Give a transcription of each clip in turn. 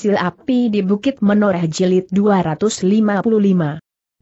Sil Api di Bukit Menoreh Jilid 255.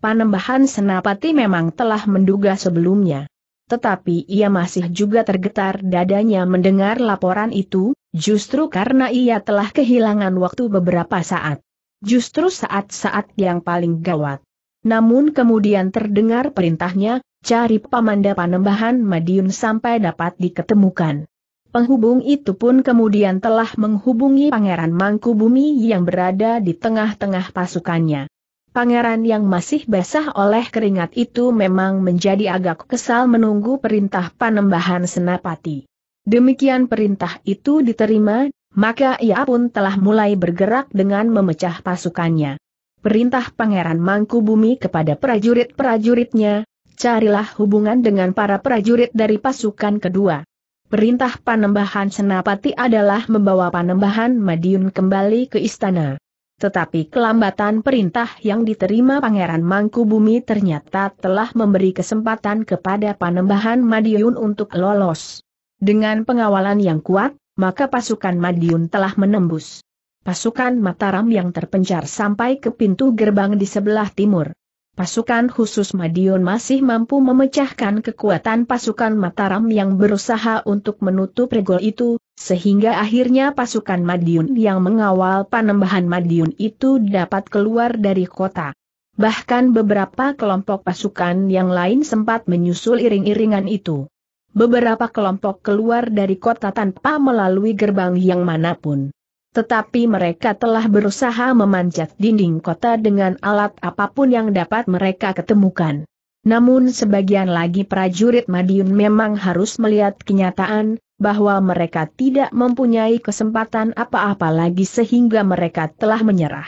Panembahan Senapati memang telah menduga sebelumnya. Tetapi ia masih juga tergetar dadanya mendengar laporan itu, justru karena ia telah kehilangan waktu beberapa saat. Justru saat-saat yang paling gawat. Namun kemudian terdengar perintahnya, cari pamanda panembahan Madiun sampai dapat diketemukan. Penghubung itu pun kemudian telah menghubungi Pangeran Mangkubumi yang berada di tengah-tengah pasukannya. Pangeran yang masih basah oleh keringat itu memang menjadi agak kesal menunggu perintah panembahan senapati. Demikian perintah itu diterima, maka ia pun telah mulai bergerak dengan memecah pasukannya. Perintah Pangeran Mangkubumi kepada prajurit-prajuritnya, carilah hubungan dengan para prajurit dari pasukan kedua perintah panembahan Senapati adalah membawa panembahan Madiun kembali ke istana. Tetapi kelambatan perintah yang diterima Pangeran Mangkubumi ternyata telah memberi kesempatan kepada Panembahan Madiun untuk lolos. Dengan pengawalan yang kuat, maka pasukan Madiun telah menembus. Pasukan Mataram yang terpencar sampai ke pintu gerbang di sebelah timur pasukan khusus Madiun masih mampu memecahkan kekuatan pasukan Mataram yang berusaha untuk menutup regol itu, sehingga akhirnya pasukan Madiun yang mengawal panembahan Madiun itu dapat keluar dari kota. Bahkan beberapa kelompok pasukan yang lain sempat menyusul iring-iringan itu. Beberapa kelompok keluar dari kota tanpa melalui gerbang yang manapun. Tetapi mereka telah berusaha memanjat dinding kota dengan alat apapun yang dapat mereka ketemukan. Namun sebagian lagi prajurit Madiun memang harus melihat kenyataan, bahwa mereka tidak mempunyai kesempatan apa-apa lagi sehingga mereka telah menyerah.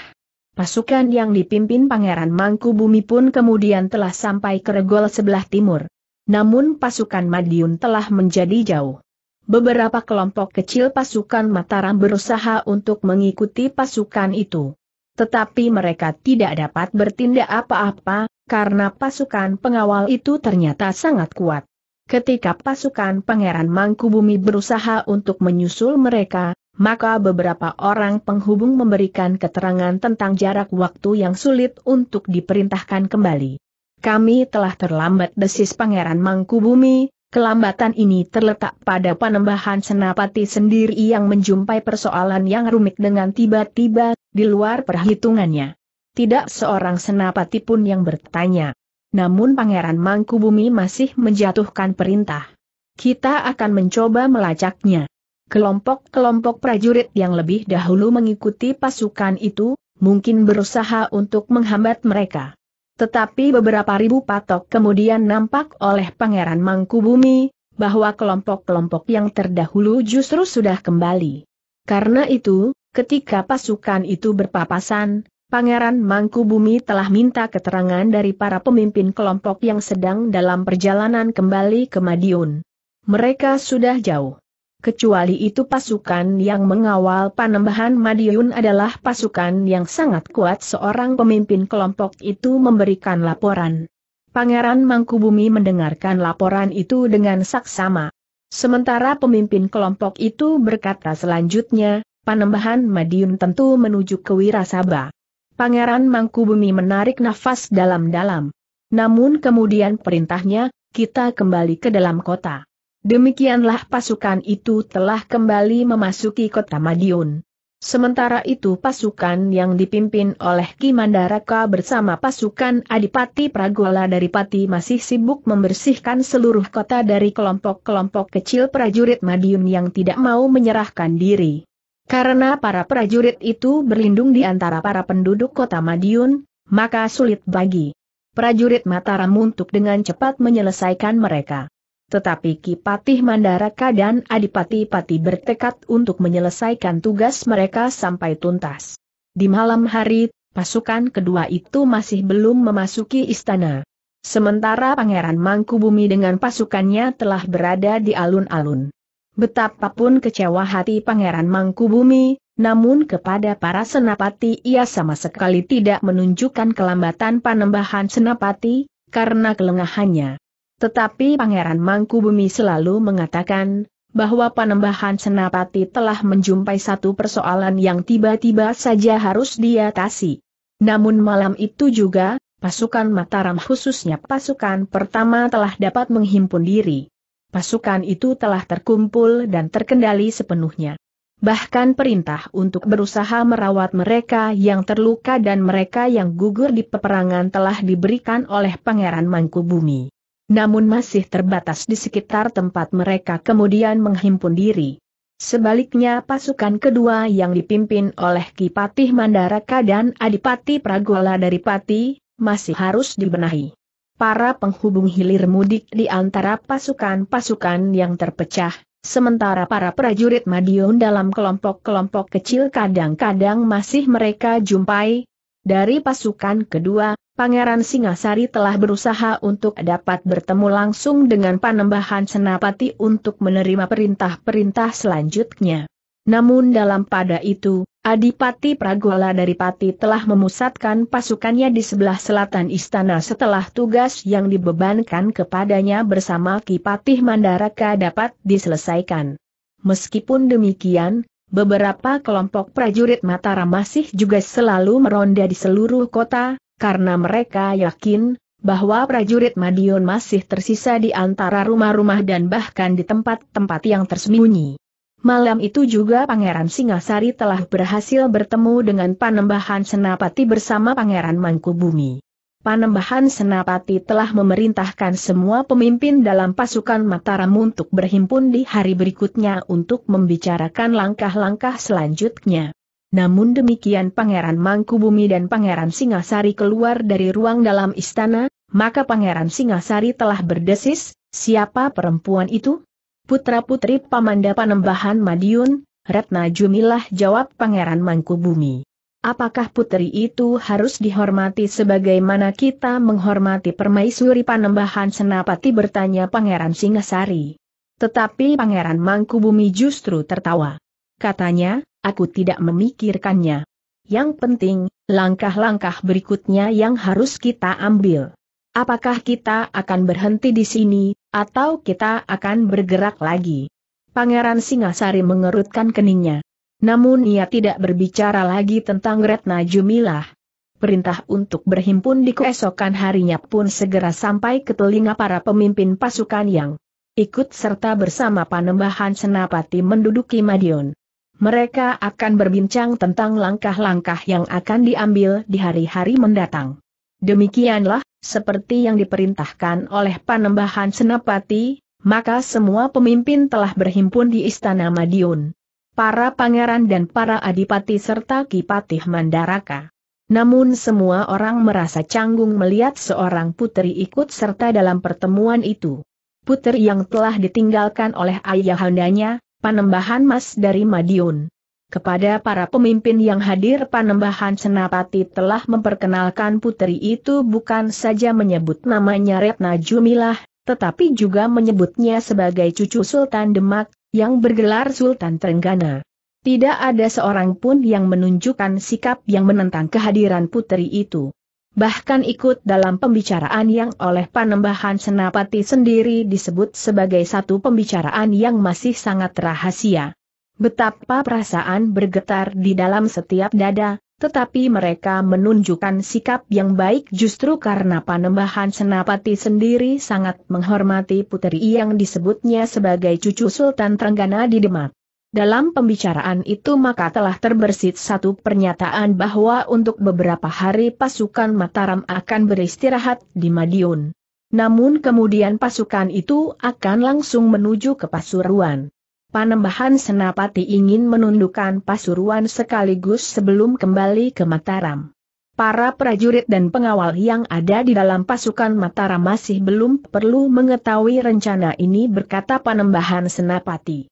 Pasukan yang dipimpin Pangeran Mangku Bumi pun kemudian telah sampai ke regol sebelah timur. Namun pasukan Madiun telah menjadi jauh. Beberapa kelompok kecil pasukan Mataram berusaha untuk mengikuti pasukan itu. Tetapi mereka tidak dapat bertindak apa-apa, karena pasukan pengawal itu ternyata sangat kuat. Ketika pasukan Pangeran Mangkubumi berusaha untuk menyusul mereka, maka beberapa orang penghubung memberikan keterangan tentang jarak waktu yang sulit untuk diperintahkan kembali. Kami telah terlambat desis Pangeran Mangkubumi, Kelambatan ini terletak pada panembahan senapati sendiri yang menjumpai persoalan yang rumit dengan tiba-tiba, di luar perhitungannya. Tidak seorang senapati pun yang bertanya. Namun Pangeran Mangkubumi masih menjatuhkan perintah. Kita akan mencoba melacaknya. Kelompok-kelompok prajurit yang lebih dahulu mengikuti pasukan itu, mungkin berusaha untuk menghambat mereka. Tetapi beberapa ribu patok kemudian nampak oleh Pangeran Mangkubumi, bahwa kelompok-kelompok yang terdahulu justru sudah kembali. Karena itu, ketika pasukan itu berpapasan, Pangeran Mangkubumi telah minta keterangan dari para pemimpin kelompok yang sedang dalam perjalanan kembali ke Madiun. Mereka sudah jauh. Kecuali itu pasukan yang mengawal panembahan Madiun adalah pasukan yang sangat kuat seorang pemimpin kelompok itu memberikan laporan. Pangeran Mangkubumi mendengarkan laporan itu dengan saksama. Sementara pemimpin kelompok itu berkata selanjutnya, panembahan Madiun tentu menuju ke Wirasaba. Pangeran Mangkubumi menarik nafas dalam-dalam. Namun kemudian perintahnya, kita kembali ke dalam kota. Demikianlah pasukan itu telah kembali memasuki kota Madiun. Sementara itu pasukan yang dipimpin oleh Kimandaraka bersama pasukan Adipati Pragola dari Pati masih sibuk membersihkan seluruh kota dari kelompok-kelompok kecil prajurit Madiun yang tidak mau menyerahkan diri. Karena para prajurit itu berlindung di antara para penduduk kota Madiun, maka sulit bagi prajurit Mataram untuk dengan cepat menyelesaikan mereka. Tetapi Kipatih Mandaraka dan Adipati Pati bertekad untuk menyelesaikan tugas mereka sampai tuntas. Di malam hari, pasukan kedua itu masih belum memasuki istana. Sementara Pangeran Mangkubumi dengan pasukannya telah berada di alun-alun. Betapapun kecewa hati Pangeran Mangkubumi, namun kepada para senapati ia sama sekali tidak menunjukkan kelambatan panembahan senapati, karena kelengahannya. Tetapi Pangeran Mangkubumi selalu mengatakan, bahwa panembahan Senapati telah menjumpai satu persoalan yang tiba-tiba saja harus diatasi. Namun malam itu juga, pasukan Mataram khususnya pasukan pertama telah dapat menghimpun diri. Pasukan itu telah terkumpul dan terkendali sepenuhnya. Bahkan perintah untuk berusaha merawat mereka yang terluka dan mereka yang gugur di peperangan telah diberikan oleh Pangeran Mangkubumi namun masih terbatas di sekitar tempat mereka kemudian menghimpun diri. Sebaliknya pasukan kedua yang dipimpin oleh Kipatih Mandaraka dan Adipati Pragola dari Pati, masih harus dibenahi. Para penghubung hilir mudik di antara pasukan-pasukan yang terpecah, sementara para prajurit Madiun dalam kelompok-kelompok kecil kadang-kadang masih mereka jumpai. Dari pasukan kedua, Pangeran Singasari telah berusaha untuk dapat bertemu langsung dengan Panembahan Senapati untuk menerima perintah-perintah selanjutnya. Namun dalam pada itu, Adipati Pragola dari Pati telah memusatkan pasukannya di sebelah selatan istana setelah tugas yang dibebankan kepadanya bersama Kipatih Mandaraka dapat diselesaikan. Meskipun demikian, beberapa kelompok prajurit Mataram masih juga selalu meronda di seluruh kota, karena mereka yakin bahwa prajurit Madiun masih tersisa di antara rumah-rumah dan bahkan di tempat-tempat yang tersembunyi. Malam itu juga Pangeran Singasari telah berhasil bertemu dengan Panembahan Senapati bersama Pangeran Mangkubumi. Panembahan Senapati telah memerintahkan semua pemimpin dalam pasukan Mataram untuk berhimpun di hari berikutnya untuk membicarakan langkah-langkah selanjutnya. Namun demikian Pangeran Mangkubumi dan Pangeran Singasari keluar dari ruang dalam istana, maka Pangeran Singasari telah berdesis, siapa perempuan itu? Putra-putri Pamanda Panembahan Madiun, Ratna Jumilah jawab Pangeran Mangkubumi. Apakah putri itu harus dihormati sebagaimana kita menghormati permaisuri Panembahan Senapati bertanya Pangeran Singasari. Tetapi Pangeran Mangkubumi justru tertawa. Katanya, aku tidak memikirkannya. Yang penting, langkah-langkah berikutnya yang harus kita ambil. Apakah kita akan berhenti di sini, atau kita akan bergerak lagi? Pangeran Singasari mengerutkan keningnya. Namun ia tidak berbicara lagi tentang Retna Jumilah. Perintah untuk berhimpun di keesokan harinya pun segera sampai ke telinga para pemimpin pasukan yang ikut serta bersama Panembahan Senapati menduduki Madiun. Mereka akan berbincang tentang langkah-langkah yang akan diambil di hari-hari mendatang. Demikianlah, seperti yang diperintahkan oleh Panembahan Senapati, maka semua pemimpin telah berhimpun di Istana Madiun. Para pangeran dan para adipati serta Kipatih Mandaraka. Namun semua orang merasa canggung melihat seorang putri ikut serta dalam pertemuan itu. Putri yang telah ditinggalkan oleh ayahandanya, Panembahan Mas dari Madiun. Kepada para pemimpin yang hadir Panembahan Senapati telah memperkenalkan putri itu bukan saja menyebut namanya Retna Jumilah, tetapi juga menyebutnya sebagai cucu Sultan Demak, yang bergelar Sultan Trenggana. Tidak ada seorang pun yang menunjukkan sikap yang menentang kehadiran putri itu bahkan ikut dalam pembicaraan yang oleh panembahan Senapati sendiri disebut sebagai satu pembicaraan yang masih sangat rahasia. Betapa perasaan bergetar di dalam setiap dada, tetapi mereka menunjukkan sikap yang baik justru karena panembahan Senapati sendiri sangat menghormati puteri yang disebutnya sebagai cucu Sultan Trenggana di Demak. Dalam pembicaraan itu maka telah terbersit satu pernyataan bahwa untuk beberapa hari pasukan Mataram akan beristirahat di Madiun. Namun kemudian pasukan itu akan langsung menuju ke Pasuruan. Panembahan Senapati ingin menundukkan Pasuruan sekaligus sebelum kembali ke Mataram. Para prajurit dan pengawal yang ada di dalam pasukan Mataram masih belum perlu mengetahui rencana ini berkata Panembahan Senapati.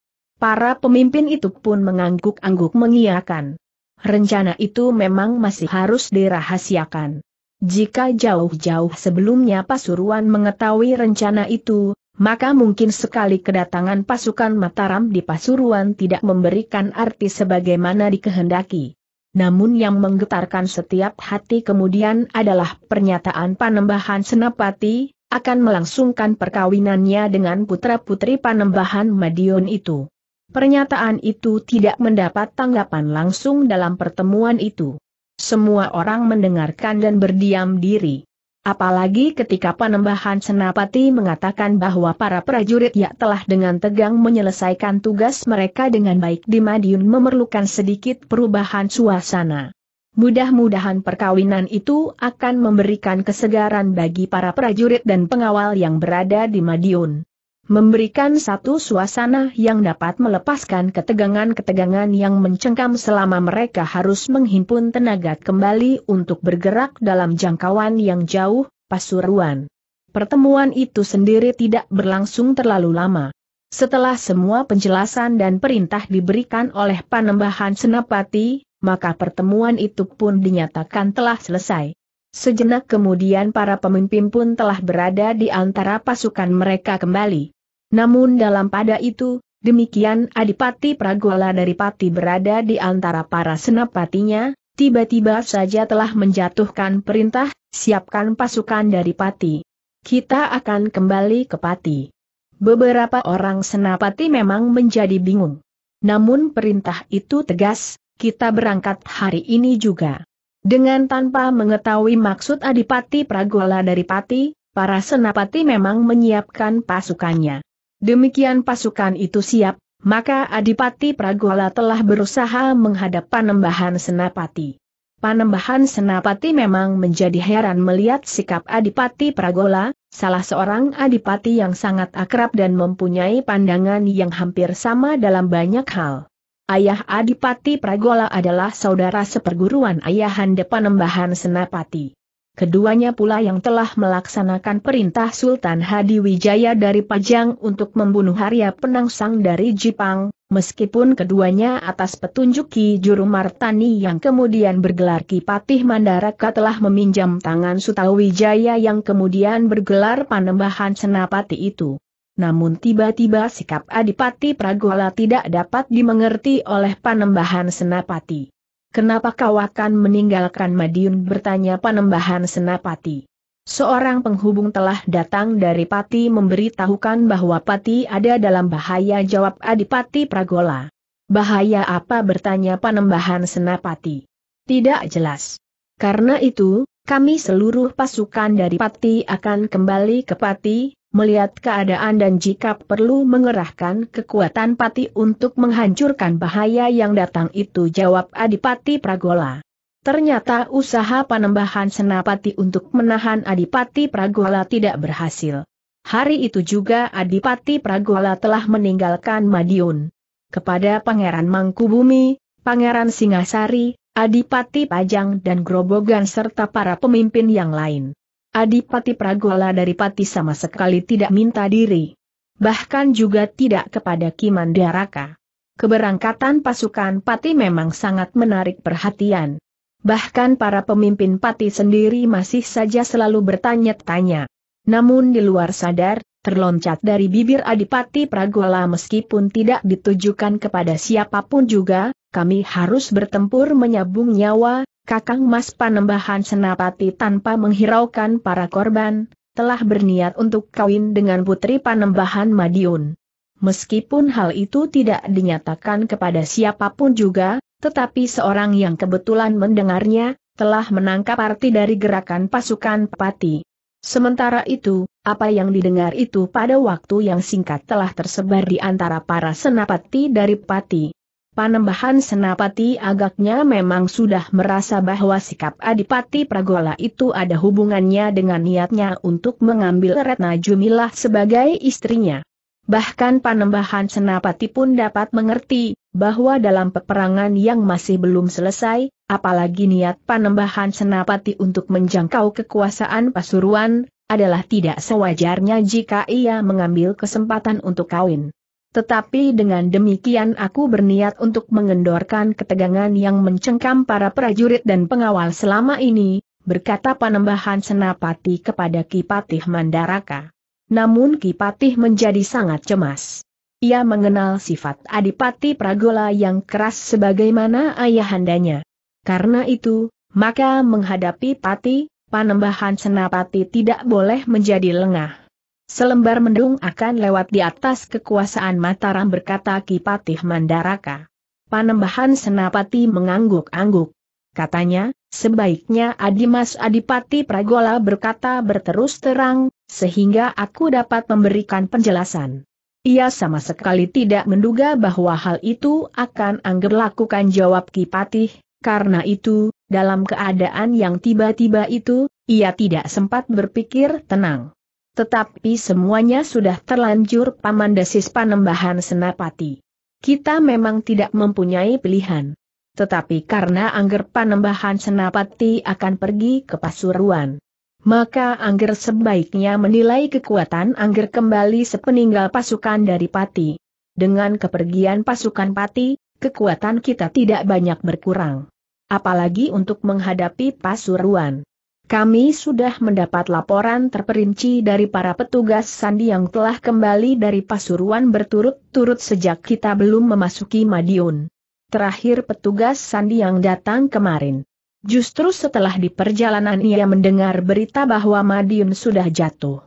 Para pemimpin itu pun mengangguk-angguk mengiyakan. Rencana itu memang masih harus dirahasiakan. Jika jauh-jauh sebelumnya Pasuruan mengetahui rencana itu, maka mungkin sekali kedatangan pasukan Mataram di Pasuruan tidak memberikan arti sebagaimana dikehendaki. Namun yang menggetarkan setiap hati kemudian adalah pernyataan Panembahan Senapati, akan melangsungkan perkawinannya dengan putra-putri Panembahan Madiun itu. Pernyataan itu tidak mendapat tanggapan langsung dalam pertemuan itu. Semua orang mendengarkan dan berdiam diri. Apalagi ketika penambahan Senapati mengatakan bahwa para prajurit ya telah dengan tegang menyelesaikan tugas mereka dengan baik di Madiun memerlukan sedikit perubahan suasana. Mudah-mudahan perkawinan itu akan memberikan kesegaran bagi para prajurit dan pengawal yang berada di Madiun memberikan satu suasana yang dapat melepaskan ketegangan-ketegangan yang mencengkam selama mereka harus menghimpun tenaga kembali untuk bergerak dalam jangkauan yang jauh, Pasuruan. Pertemuan itu sendiri tidak berlangsung terlalu lama. Setelah semua penjelasan dan perintah diberikan oleh Panembahan Senapati, maka pertemuan itu pun dinyatakan telah selesai. Sejenak kemudian para pemimpin pun telah berada di antara pasukan mereka kembali. Namun dalam pada itu, demikian Adipati Pragola dari Pati berada di antara para senapatinya, tiba-tiba saja telah menjatuhkan perintah, siapkan pasukan dari Pati. Kita akan kembali ke Pati. Beberapa orang senapati memang menjadi bingung. Namun perintah itu tegas, kita berangkat hari ini juga. Dengan tanpa mengetahui maksud Adipati Pragola dari Pati, para senapati memang menyiapkan pasukannya. Demikian pasukan itu siap, maka Adipati Pragola telah berusaha menghadap panembahan senapati. Panembahan Senapati memang menjadi heran melihat sikap Adipati Pragola, salah seorang adipati yang sangat akrab dan mempunyai pandangan yang hampir sama dalam banyak hal. Ayah Adipati Pragola adalah saudara seperguruan ayahanda Panembahan Senapati. Keduanya pula yang telah melaksanakan perintah Sultan Hadi Wijaya dari Pajang untuk membunuh Arya Penangsang dari Jepang, meskipun keduanya atas petunjuk Ki Juru Martani yang kemudian bergelar Ki Patih Mandaraka telah meminjam tangan Sutawijaya yang kemudian bergelar Panembahan Senapati itu. Namun tiba-tiba sikap Adipati Pragola tidak dapat dimengerti oleh panembahan Senapati. Kenapa kau akan meninggalkan Madiun bertanya panembahan Senapati. Seorang penghubung telah datang dari Pati memberitahukan bahwa Pati ada dalam bahaya jawab Adipati Pragola. Bahaya apa bertanya panembahan Senapati. Tidak jelas. Karena itu, kami seluruh pasukan dari Pati akan kembali ke Pati, melihat keadaan dan jika perlu mengerahkan kekuatan pati untuk menghancurkan bahaya yang datang itu jawab Adipati Pragola. Ternyata usaha penambahan senapati untuk menahan Adipati Pragola tidak berhasil. Hari itu juga Adipati Pragola telah meninggalkan Madiun. Kepada Pangeran Mangkubumi, Pangeran Singasari, Adipati Pajang dan Grobogan serta para pemimpin yang lain. Adipati Pragola dari Pati sama sekali tidak minta diri. Bahkan juga tidak kepada Kimandaraka. Keberangkatan pasukan Pati memang sangat menarik perhatian. Bahkan para pemimpin Pati sendiri masih saja selalu bertanya-tanya. Namun di luar sadar, terloncat dari bibir Adipati Pragola meskipun tidak ditujukan kepada siapapun juga, kami harus bertempur menyabung nyawa, Kakang Mas Panembahan Senapati tanpa menghiraukan para korban, telah berniat untuk kawin dengan Putri Panembahan Madiun. Meskipun hal itu tidak dinyatakan kepada siapapun juga, tetapi seorang yang kebetulan mendengarnya, telah menangkap arti dari gerakan pasukan Pati. Sementara itu, apa yang didengar itu pada waktu yang singkat telah tersebar di antara para senapati dari Pati. Panembahan Senapati agaknya memang sudah merasa bahwa sikap Adipati Pragola itu ada hubungannya dengan niatnya untuk mengambil Retna Jumilah sebagai istrinya. Bahkan Panembahan Senapati pun dapat mengerti, bahwa dalam peperangan yang masih belum selesai, apalagi niat Panembahan Senapati untuk menjangkau kekuasaan Pasuruan, adalah tidak sewajarnya jika ia mengambil kesempatan untuk kawin. Tetapi dengan demikian aku berniat untuk mengendorkan ketegangan yang mencengkam para prajurit dan pengawal selama ini, berkata Panembahan Senapati kepada Kipatih Mandaraka. Namun Kipatih menjadi sangat cemas. Ia mengenal sifat Adipati Pragola yang keras sebagaimana ayahandanya. Karena itu, maka menghadapi Pati, Panembahan Senapati tidak boleh menjadi lengah. Selembar mendung akan lewat di atas kekuasaan Mataram berkata Kipatih Mandaraka. Panembahan Senapati mengangguk-angguk. Katanya, sebaiknya Adimas Adipati Pragola berkata berterus terang, sehingga aku dapat memberikan penjelasan. Ia sama sekali tidak menduga bahwa hal itu akan anggap lakukan jawab Kipatih, karena itu, dalam keadaan yang tiba-tiba itu, ia tidak sempat berpikir tenang. Tetapi semuanya sudah terlanjur paman desis panembahan senapati. Kita memang tidak mempunyai pilihan. Tetapi karena Angger panembahan senapati akan pergi ke Pasuruan. Maka Angger sebaiknya menilai kekuatan Angger kembali sepeninggal pasukan dari Pati. Dengan kepergian pasukan Pati, kekuatan kita tidak banyak berkurang. Apalagi untuk menghadapi Pasuruan. Kami sudah mendapat laporan terperinci dari para petugas sandi yang telah kembali dari Pasuruan berturut-turut sejak kita belum memasuki Madiun. Terakhir petugas sandi yang datang kemarin. Justru setelah di perjalanan ia mendengar berita bahwa Madiun sudah jatuh.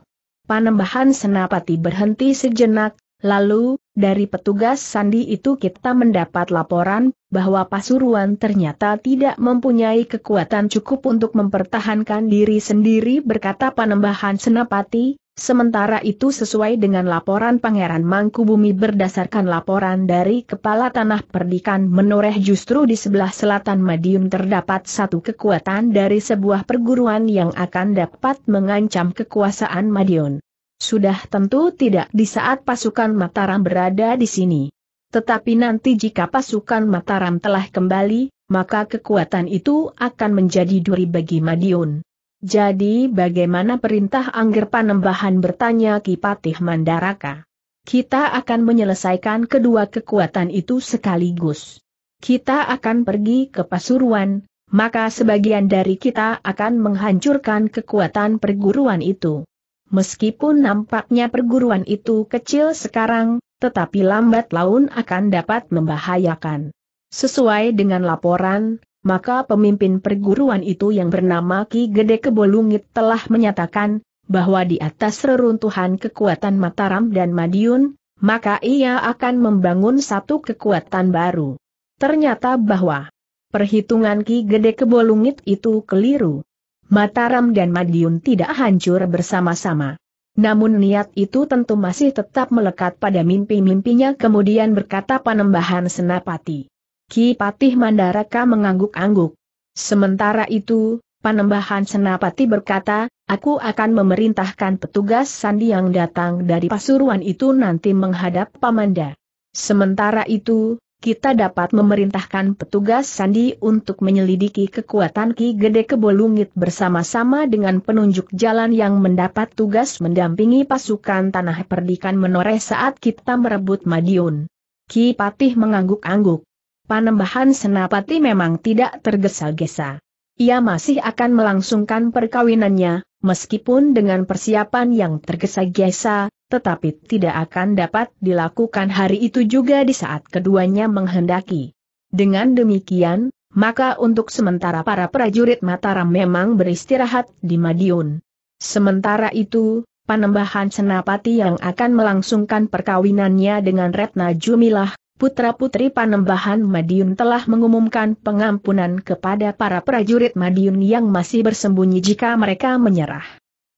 Panembahan senapati berhenti sejenak, lalu, dari petugas sandi itu kita mendapat laporan bahwa Pasuruan ternyata tidak mempunyai kekuatan cukup untuk mempertahankan diri sendiri berkata Panembahan Senapati, sementara itu sesuai dengan laporan Pangeran Mangkubumi berdasarkan laporan dari Kepala Tanah Perdikan menoreh justru di sebelah selatan Madiun terdapat satu kekuatan dari sebuah perguruan yang akan dapat mengancam kekuasaan Madiun. Sudah tentu tidak di saat pasukan Mataram berada di sini. Tetapi nanti jika pasukan Mataram telah kembali, maka kekuatan itu akan menjadi duri bagi Madiun. Jadi bagaimana perintah Angger Panembahan bertanya Kipatih Mandaraka? Kita akan menyelesaikan kedua kekuatan itu sekaligus. Kita akan pergi ke Pasuruan, maka sebagian dari kita akan menghancurkan kekuatan perguruan itu. Meskipun nampaknya perguruan itu kecil sekarang, tetapi lambat laun akan dapat membahayakan. Sesuai dengan laporan, maka pemimpin perguruan itu yang bernama Ki Gede Kebolungit telah menyatakan, bahwa di atas reruntuhan kekuatan Mataram dan Madiun, maka ia akan membangun satu kekuatan baru. Ternyata bahwa perhitungan Ki Gede Kebolungit itu keliru. Mataram dan Madiun tidak hancur bersama-sama. Namun niat itu tentu masih tetap melekat pada mimpi-mimpinya kemudian berkata Panembahan Senapati. Ki Patih Mandaraka mengangguk-angguk. Sementara itu, Panembahan Senapati berkata, aku akan memerintahkan petugas sandi yang datang dari Pasuruan itu nanti menghadap Pamanda. Sementara itu, kita dapat memerintahkan petugas sandi untuk menyelidiki kekuatan Ki Gede Kebolungit bersama-sama dengan penunjuk jalan yang mendapat tugas mendampingi pasukan tanah perdikan menoreh saat kita merebut Madiun. Ki Patih mengangguk-angguk. Panembahan Senapati memang tidak tergesa-gesa. Ia masih akan melangsungkan perkawinannya, Meskipun dengan persiapan yang tergesa-gesa, tetapi tidak akan dapat dilakukan hari itu juga di saat keduanya menghendaki. Dengan demikian, maka untuk sementara para prajurit Mataram memang beristirahat di Madiun. Sementara itu, Panembahan Senapati yang akan melangsungkan perkawinannya dengan Retna Jumilah putra-putri Panembahan Madiun telah mengumumkan pengampunan kepada para prajurit Madiun yang masih bersembunyi jika mereka menyerah.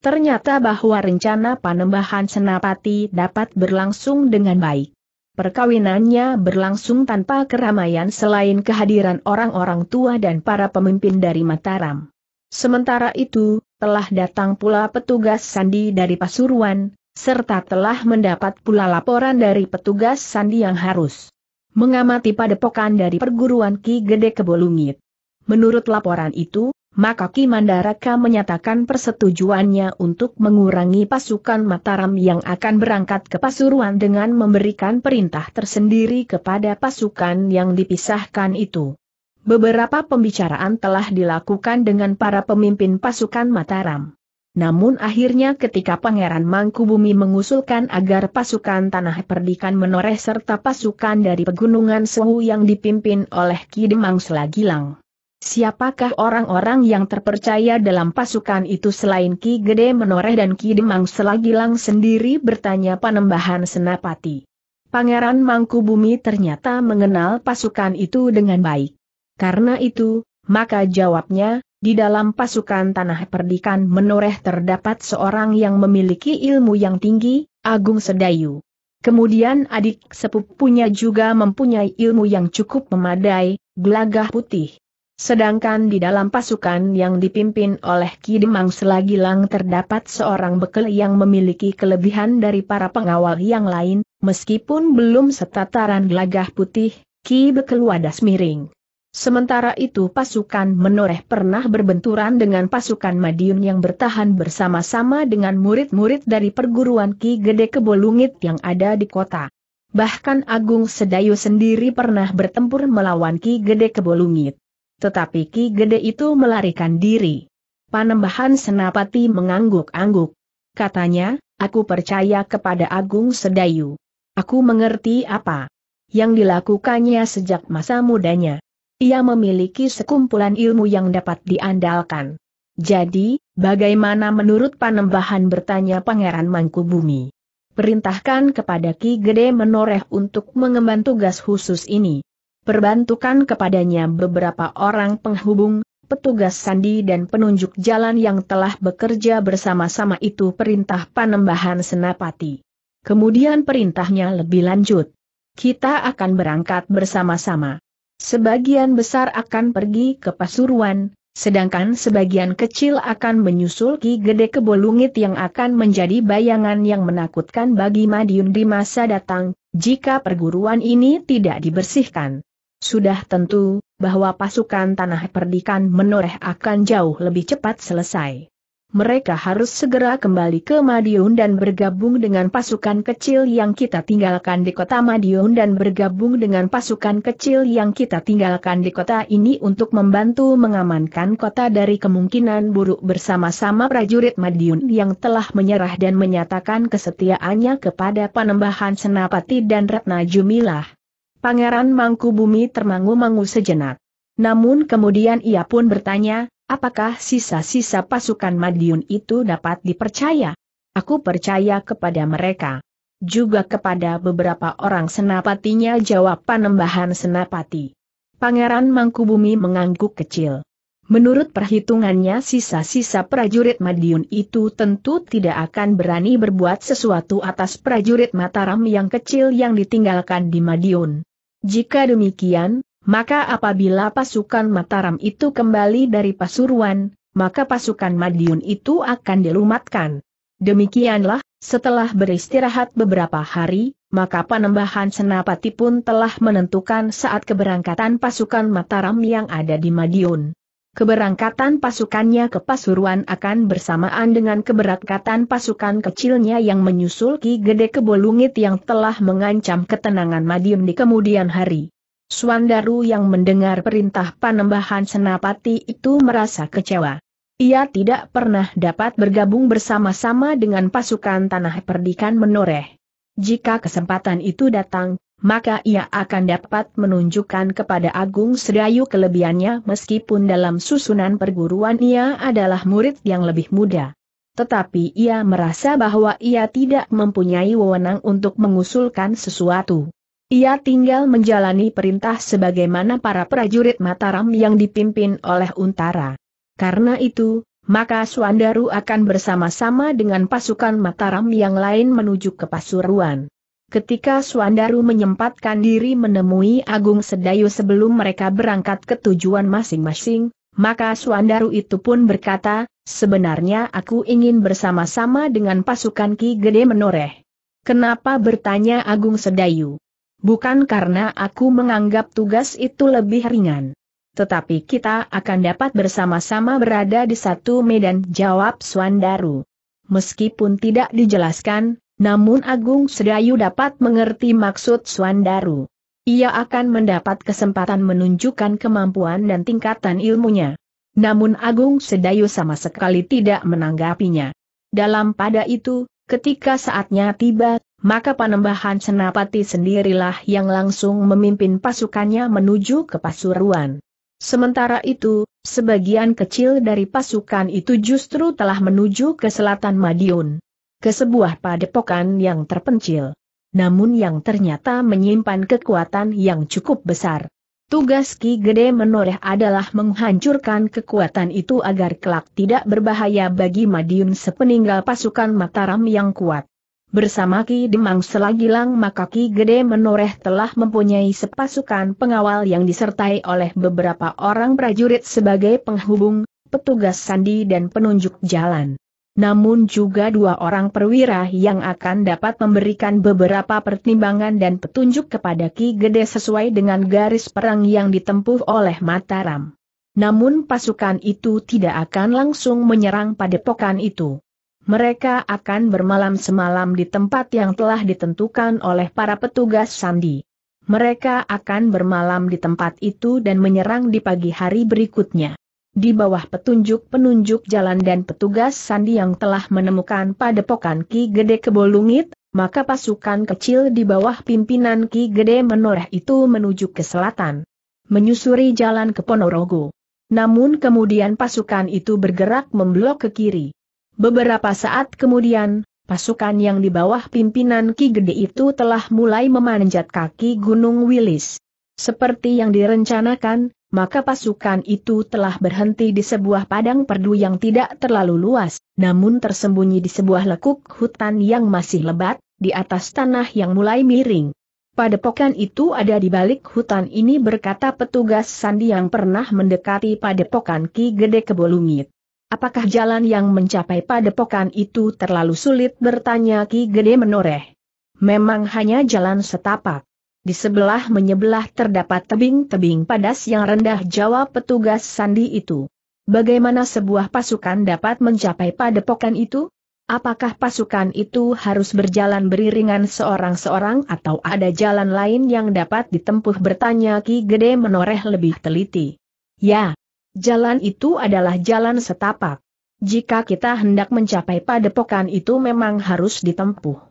Ternyata bahwa rencana Panembahan Senapati dapat berlangsung dengan baik. Perkawinannya berlangsung tanpa keramaian selain kehadiran orang-orang tua dan para pemimpin dari Mataram. Sementara itu, telah datang pula petugas sandi dari Pasuruan, serta telah mendapat pula laporan dari petugas sandi yang harus mengamati padepokan dari perguruan Ki Gede Kebolungit. Menurut laporan itu, maka Ki Mandaraka menyatakan persetujuannya untuk mengurangi pasukan Mataram yang akan berangkat ke Pasuruan dengan memberikan perintah tersendiri kepada pasukan yang dipisahkan itu. Beberapa pembicaraan telah dilakukan dengan para pemimpin pasukan Mataram. Namun akhirnya ketika Pangeran Mangkubumi mengusulkan agar pasukan Tanah Perdikan menoreh serta pasukan dari Pegunungan Sewu yang dipimpin oleh Ki Demang Selagilang. Siapakah orang-orang yang terpercaya dalam pasukan itu selain Ki Gede Menoreh dan Ki Demang Selagilang sendiri bertanya panembahan Senapati. Pangeran Mangkubumi ternyata mengenal pasukan itu dengan baik. Karena itu, maka jawabnya, di dalam pasukan tanah perdikan menoreh terdapat seorang yang memiliki ilmu yang tinggi, Agung Sedayu. Kemudian adik sepupunya juga mempunyai ilmu yang cukup memadai, Gelagah Putih. Sedangkan di dalam pasukan yang dipimpin oleh Ki Demang Selagilang terdapat seorang bekel yang memiliki kelebihan dari para pengawal yang lain, meskipun belum setataran Gelagah Putih, Ki Bekel Wadas Miring. Sementara itu pasukan menoreh pernah berbenturan dengan pasukan Madiun yang bertahan bersama-sama dengan murid-murid dari perguruan Ki Gede Kebolungit yang ada di kota. Bahkan Agung Sedayu sendiri pernah bertempur melawan Ki Gede Kebolungit. Tetapi Ki Gede itu melarikan diri. Panembahan Senapati mengangguk-angguk. Katanya, aku percaya kepada Agung Sedayu. Aku mengerti apa yang dilakukannya sejak masa mudanya. Ia memiliki sekumpulan ilmu yang dapat diandalkan. Jadi, bagaimana menurut Panembahan bertanya Pangeran Mangkubumi? Perintahkan kepada Ki Gede Menoreh untuk mengemban tugas khusus ini. Perbantukan kepadanya beberapa orang penghubung, petugas sandi dan penunjuk jalan yang telah bekerja bersama-sama itu perintah Panembahan Senapati. Kemudian perintahnya lebih lanjut. Kita akan berangkat bersama-sama. Sebagian besar akan pergi ke Pasuruan, sedangkan sebagian kecil akan menyusul Ki Gede Kebolungit yang akan menjadi bayangan yang menakutkan bagi Madiun di masa datang, jika perguruan ini tidak dibersihkan. Sudah tentu, bahwa pasukan tanah perdikan menoreh akan jauh lebih cepat selesai mereka harus segera kembali ke Madiun dan bergabung dengan pasukan kecil yang kita tinggalkan di kota Madiun dan bergabung dengan pasukan kecil yang kita tinggalkan di kota ini untuk membantu mengamankan kota dari kemungkinan buruk bersama-sama prajurit Madiun yang telah menyerah dan menyatakan kesetiaannya kepada Panembahan Senapati dan Ratna Jumilah. Pangeran Mangku Bumi termangu-mangu sejenak. Namun kemudian ia pun bertanya, Apakah sisa-sisa pasukan Madiun itu dapat dipercaya? Aku percaya kepada mereka. Juga kepada beberapa orang senapatinya jawab panembahan senapati. Pangeran Mangkubumi mengangguk kecil. Menurut perhitungannya sisa-sisa prajurit Madiun itu tentu tidak akan berani berbuat sesuatu atas prajurit Mataram yang kecil yang ditinggalkan di Madiun. Jika demikian, maka apabila pasukan Mataram itu kembali dari Pasuruan, maka pasukan Madiun itu akan dilumatkan. Demikianlah, setelah beristirahat beberapa hari, maka penambahan senapati pun telah menentukan saat keberangkatan pasukan Mataram yang ada di Madiun. Keberangkatan pasukannya ke Pasuruan akan bersamaan dengan keberangkatan pasukan kecilnya yang menyusul Ki Gede Kebolungit yang telah mengancam ketenangan Madiun di kemudian hari. Suandaru yang mendengar perintah panembahan senapati itu merasa kecewa. Ia tidak pernah dapat bergabung bersama-sama dengan pasukan tanah perdikan menoreh. Jika kesempatan itu datang, maka ia akan dapat menunjukkan kepada Agung Sedayu kelebihannya meskipun dalam susunan perguruan ia adalah murid yang lebih muda. Tetapi ia merasa bahwa ia tidak mempunyai wewenang untuk mengusulkan sesuatu. Ia tinggal menjalani perintah sebagaimana para prajurit Mataram yang dipimpin oleh Untara. Karena itu, maka Suandaru akan bersama-sama dengan pasukan Mataram yang lain menuju ke Pasuruan. Ketika Suandaru menyempatkan diri menemui Agung Sedayu sebelum mereka berangkat ke tujuan masing-masing, maka Suandaru itu pun berkata, sebenarnya aku ingin bersama-sama dengan pasukan Ki Gede menoreh. Kenapa bertanya Agung Sedayu? bukan karena aku menganggap tugas itu lebih ringan. Tetapi kita akan dapat bersama-sama berada di satu medan jawab Swandaru. Meskipun tidak dijelaskan, namun Agung Sedayu dapat mengerti maksud Swandaru. Ia akan mendapat kesempatan menunjukkan kemampuan dan tingkatan ilmunya. Namun Agung Sedayu sama sekali tidak menanggapinya. Dalam pada itu, Ketika saatnya tiba, maka Panembahan Senapati sendirilah yang langsung memimpin pasukannya menuju ke Pasuruan. Sementara itu, sebagian kecil dari pasukan itu justru telah menuju ke selatan Madiun. Ke sebuah padepokan yang terpencil. Namun yang ternyata menyimpan kekuatan yang cukup besar. Tugas Ki Gede Menoreh adalah menghancurkan kekuatan itu agar kelak tidak berbahaya bagi Madiun sepeninggal pasukan Mataram yang kuat. Bersama Ki Demang Selagilang maka Ki Gede Menoreh telah mempunyai sepasukan pengawal yang disertai oleh beberapa orang prajurit sebagai penghubung, petugas sandi dan penunjuk jalan namun juga dua orang perwira yang akan dapat memberikan beberapa pertimbangan dan petunjuk kepada Ki Gede sesuai dengan garis perang yang ditempuh oleh Mataram. Namun pasukan itu tidak akan langsung menyerang padepokan itu. Mereka akan bermalam semalam di tempat yang telah ditentukan oleh para petugas sandi. Mereka akan bermalam di tempat itu dan menyerang di pagi hari berikutnya. Di bawah petunjuk penunjuk jalan dan petugas sandi yang telah menemukan padepokan Ki Gede Kebolungit, maka pasukan kecil di bawah pimpinan Ki Gede Menoreh itu menuju ke selatan. Menyusuri jalan ke Ponorogo. Namun kemudian pasukan itu bergerak memblok ke kiri. Beberapa saat kemudian, pasukan yang di bawah pimpinan Ki Gede itu telah mulai memanjat kaki Gunung Wilis. Seperti yang direncanakan, maka pasukan itu telah berhenti di sebuah padang perdu yang tidak terlalu luas, namun tersembunyi di sebuah lekuk hutan yang masih lebat, di atas tanah yang mulai miring. Padepokan itu ada di balik hutan ini berkata petugas Sandi yang pernah mendekati padepokan Ki Gede Kebolungit. Apakah jalan yang mencapai padepokan itu terlalu sulit bertanya Ki Gede menoreh? Memang hanya jalan setapak. Di sebelah menyebelah terdapat tebing-tebing padas yang rendah jawab petugas sandi itu. Bagaimana sebuah pasukan dapat mencapai padepokan itu? Apakah pasukan itu harus berjalan beriringan seorang-seorang atau ada jalan lain yang dapat ditempuh bertanya Ki Gede menoreh lebih teliti? Ya, jalan itu adalah jalan setapak. Jika kita hendak mencapai padepokan itu memang harus ditempuh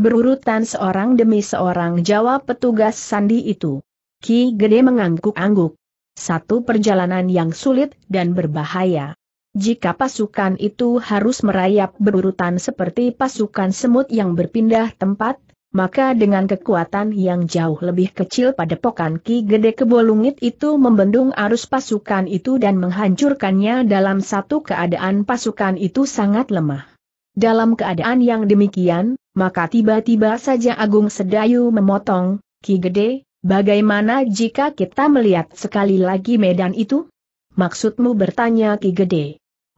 berurutan seorang demi seorang jawab petugas sandi itu. Ki Gede mengangguk-angguk. Satu perjalanan yang sulit dan berbahaya. Jika pasukan itu harus merayap berurutan seperti pasukan semut yang berpindah tempat, maka dengan kekuatan yang jauh lebih kecil pada pokan Ki Gede Kebolungit itu membendung arus pasukan itu dan menghancurkannya dalam satu keadaan pasukan itu sangat lemah. Dalam keadaan yang demikian, maka tiba-tiba saja Agung Sedayu memotong, Ki Gede, bagaimana jika kita melihat sekali lagi medan itu? Maksudmu bertanya Ki Gede.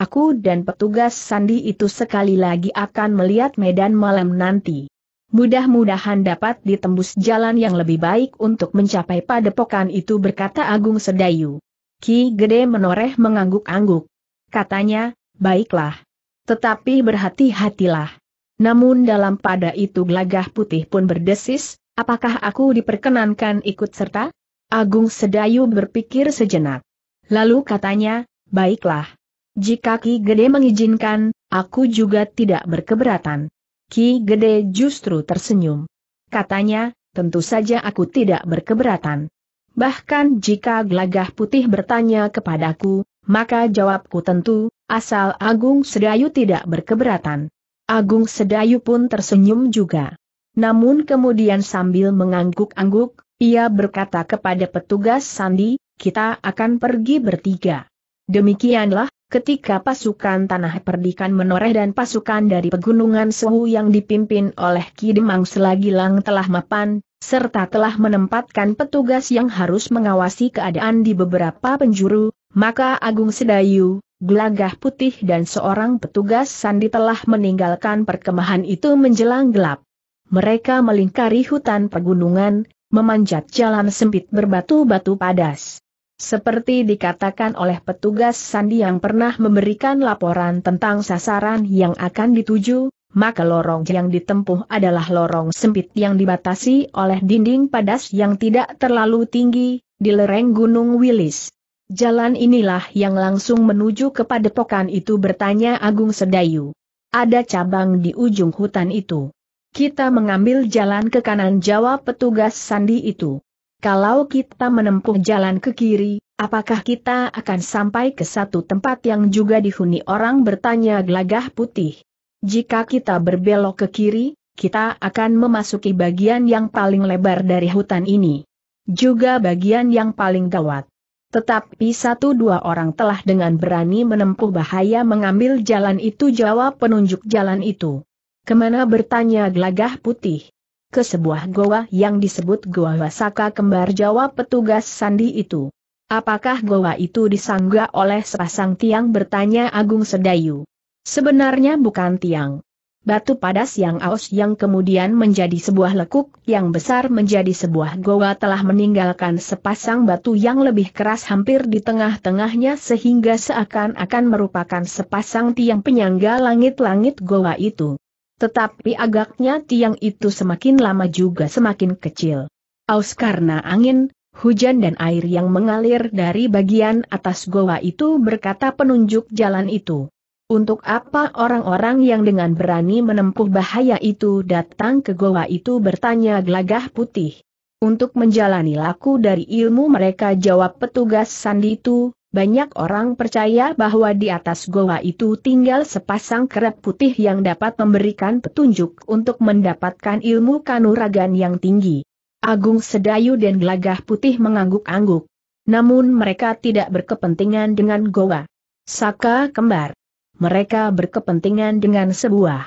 Aku dan petugas sandi itu sekali lagi akan melihat medan malam nanti. Mudah-mudahan dapat ditembus jalan yang lebih baik untuk mencapai padepokan itu berkata Agung Sedayu. Ki Gede menoreh mengangguk-angguk. Katanya, baiklah. Tetapi berhati-hatilah. Namun dalam pada itu gelagah putih pun berdesis, apakah aku diperkenankan ikut serta? Agung Sedayu berpikir sejenak. Lalu katanya, baiklah. Jika Ki Gede mengizinkan, aku juga tidak berkeberatan. Ki Gede justru tersenyum. Katanya, tentu saja aku tidak berkeberatan. Bahkan jika gelagah putih bertanya kepadaku, maka jawabku tentu, asal Agung Sedayu tidak berkeberatan. Agung Sedayu pun tersenyum juga. Namun kemudian sambil mengangguk-angguk, ia berkata kepada petugas Sandi, kita akan pergi bertiga. Demikianlah, ketika pasukan Tanah Perdikan menoreh dan pasukan dari Pegunungan Sewu yang dipimpin oleh Ki Demang Selagilang telah mapan, serta telah menempatkan petugas yang harus mengawasi keadaan di beberapa penjuru, maka Agung Sedayu, gelagah putih dan seorang petugas sandi telah meninggalkan perkemahan itu menjelang gelap. Mereka melingkari hutan pegunungan, memanjat jalan sempit berbatu-batu padas. Seperti dikatakan oleh petugas Sandi yang pernah memberikan laporan tentang sasaran yang akan dituju, maka lorong yang ditempuh adalah lorong sempit yang dibatasi oleh dinding padas yang tidak terlalu tinggi, di lereng Gunung Wilis. Jalan inilah yang langsung menuju kepada padepokan itu bertanya Agung Sedayu. Ada cabang di ujung hutan itu. Kita mengambil jalan ke kanan jawab petugas sandi itu. Kalau kita menempuh jalan ke kiri, apakah kita akan sampai ke satu tempat yang juga dihuni orang bertanya gelagah putih? Jika kita berbelok ke kiri, kita akan memasuki bagian yang paling lebar dari hutan ini. Juga bagian yang paling gawat. Tetapi satu dua orang telah dengan berani menempuh bahaya mengambil jalan itu jawab penunjuk jalan itu. Kemana bertanya gelagah putih? Ke sebuah goa yang disebut Goa Wasaka kembar jawab petugas sandi itu. Apakah goa itu disanggah oleh sepasang tiang bertanya Agung Sedayu? Sebenarnya bukan tiang batu padas yang aus yang kemudian menjadi sebuah lekuk yang besar menjadi sebuah goa telah meninggalkan sepasang batu yang lebih keras hampir di tengah-tengahnya sehingga seakan-akan merupakan sepasang tiang penyangga langit-langit goa itu. Tetapi agaknya tiang itu semakin lama juga semakin kecil. Aus karena angin, Hujan dan air yang mengalir dari bagian atas goa itu berkata penunjuk jalan itu. Untuk apa orang-orang yang dengan berani menempuh bahaya itu datang ke goa itu bertanya gelagah putih? Untuk menjalani laku dari ilmu mereka jawab petugas sandi itu, banyak orang percaya bahwa di atas goa itu tinggal sepasang kerep putih yang dapat memberikan petunjuk untuk mendapatkan ilmu kanuragan yang tinggi. Agung Sedayu dan Gelagah Putih mengangguk-angguk. Namun mereka tidak berkepentingan dengan goa. Saka kembar mereka berkepentingan dengan sebuah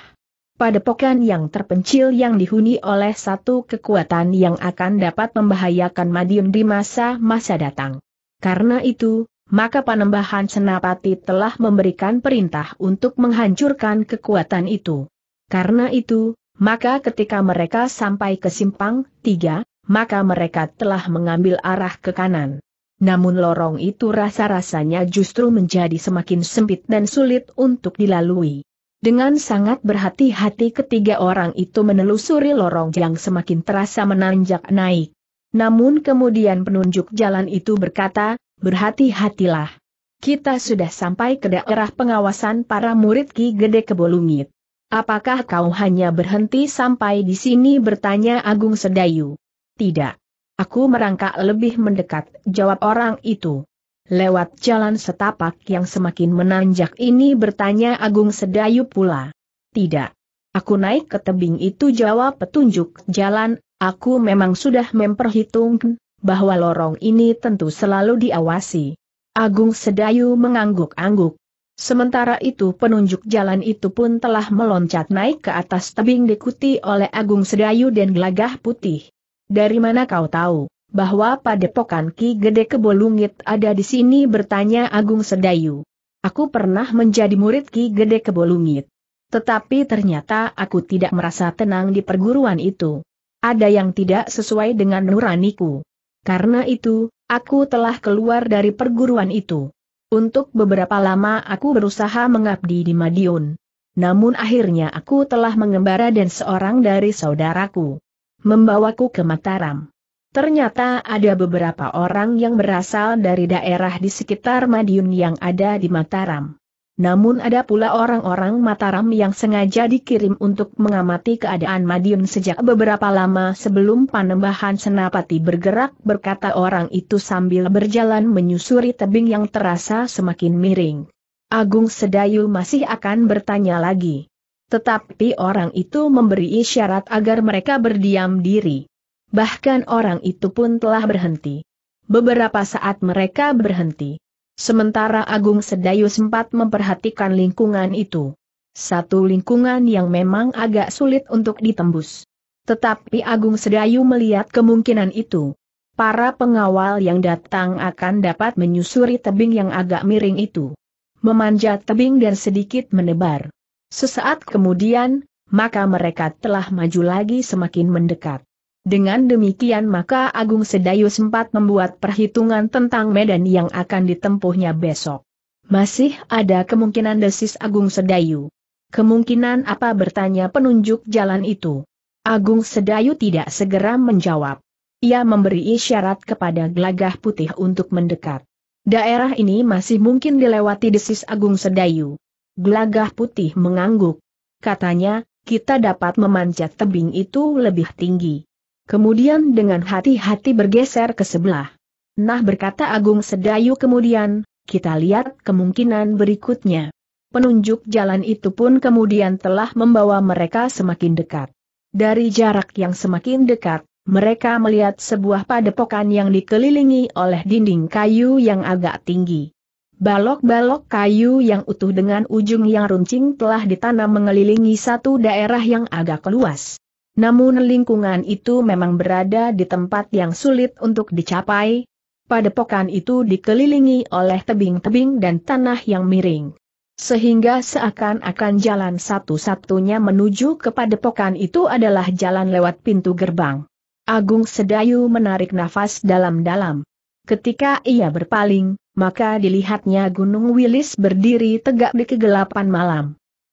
padepokan yang terpencil yang dihuni oleh satu kekuatan yang akan dapat membahayakan Madiun di masa-masa datang. Karena itu, maka Panembahan Senapati telah memberikan perintah untuk menghancurkan kekuatan itu. Karena itu, maka ketika mereka sampai ke simpang tiga, maka mereka telah mengambil arah ke kanan. Namun lorong itu rasa-rasanya justru menjadi semakin sempit dan sulit untuk dilalui. Dengan sangat berhati-hati ketiga orang itu menelusuri lorong yang semakin terasa menanjak naik. Namun kemudian penunjuk jalan itu berkata, berhati-hatilah. Kita sudah sampai ke daerah pengawasan para murid Ki Gede Kebolungit. Apakah kau hanya berhenti sampai di sini bertanya Agung Sedayu? Tidak. Aku merangkak lebih mendekat, jawab orang itu. Lewat jalan setapak yang semakin menanjak ini bertanya Agung Sedayu pula. Tidak. Aku naik ke tebing itu jawab petunjuk jalan, aku memang sudah memperhitungkan bahwa lorong ini tentu selalu diawasi. Agung Sedayu mengangguk-angguk. Sementara itu penunjuk jalan itu pun telah meloncat naik ke atas tebing diikuti oleh Agung Sedayu dan gelagah putih. Dari mana kau tahu, bahwa padepokan Ki Gede Kebolungit ada di sini bertanya Agung Sedayu. Aku pernah menjadi murid Ki Gede Kebolungit. Tetapi ternyata aku tidak merasa tenang di perguruan itu. Ada yang tidak sesuai dengan nuraniku. Karena itu, aku telah keluar dari perguruan itu. Untuk beberapa lama aku berusaha mengabdi di Madiun. Namun akhirnya aku telah mengembara dan seorang dari saudaraku membawaku ke Mataram. Ternyata ada beberapa orang yang berasal dari daerah di sekitar Madiun yang ada di Mataram. Namun ada pula orang-orang Mataram yang sengaja dikirim untuk mengamati keadaan Madiun sejak beberapa lama sebelum panembahan Senapati bergerak berkata orang itu sambil berjalan menyusuri tebing yang terasa semakin miring. Agung Sedayu masih akan bertanya lagi. Tetapi orang itu memberi isyarat agar mereka berdiam diri. Bahkan orang itu pun telah berhenti. Beberapa saat mereka berhenti. Sementara Agung Sedayu sempat memperhatikan lingkungan itu. Satu lingkungan yang memang agak sulit untuk ditembus. Tetapi Agung Sedayu melihat kemungkinan itu. Para pengawal yang datang akan dapat menyusuri tebing yang agak miring itu. Memanjat tebing dan sedikit menebar. Sesaat kemudian, maka mereka telah maju lagi semakin mendekat. Dengan demikian maka Agung Sedayu sempat membuat perhitungan tentang medan yang akan ditempuhnya besok. Masih ada kemungkinan desis Agung Sedayu. Kemungkinan apa bertanya penunjuk jalan itu? Agung Sedayu tidak segera menjawab. Ia memberi isyarat kepada Glagah putih untuk mendekat. Daerah ini masih mungkin dilewati desis Agung Sedayu. Gelagah putih mengangguk. Katanya, kita dapat memanjat tebing itu lebih tinggi. Kemudian dengan hati-hati bergeser ke sebelah. Nah berkata Agung Sedayu kemudian, kita lihat kemungkinan berikutnya. Penunjuk jalan itu pun kemudian telah membawa mereka semakin dekat. Dari jarak yang semakin dekat, mereka melihat sebuah padepokan yang dikelilingi oleh dinding kayu yang agak tinggi. Balok-balok kayu yang utuh dengan ujung yang runcing telah ditanam mengelilingi satu daerah yang agak luas. Namun lingkungan itu memang berada di tempat yang sulit untuk dicapai. Padepokan itu dikelilingi oleh tebing-tebing dan tanah yang miring. Sehingga seakan-akan jalan satu-satunya menuju ke padepokan itu adalah jalan lewat pintu gerbang. Agung Sedayu menarik nafas dalam-dalam. Ketika ia berpaling, maka dilihatnya Gunung Wilis berdiri tegak di kegelapan malam.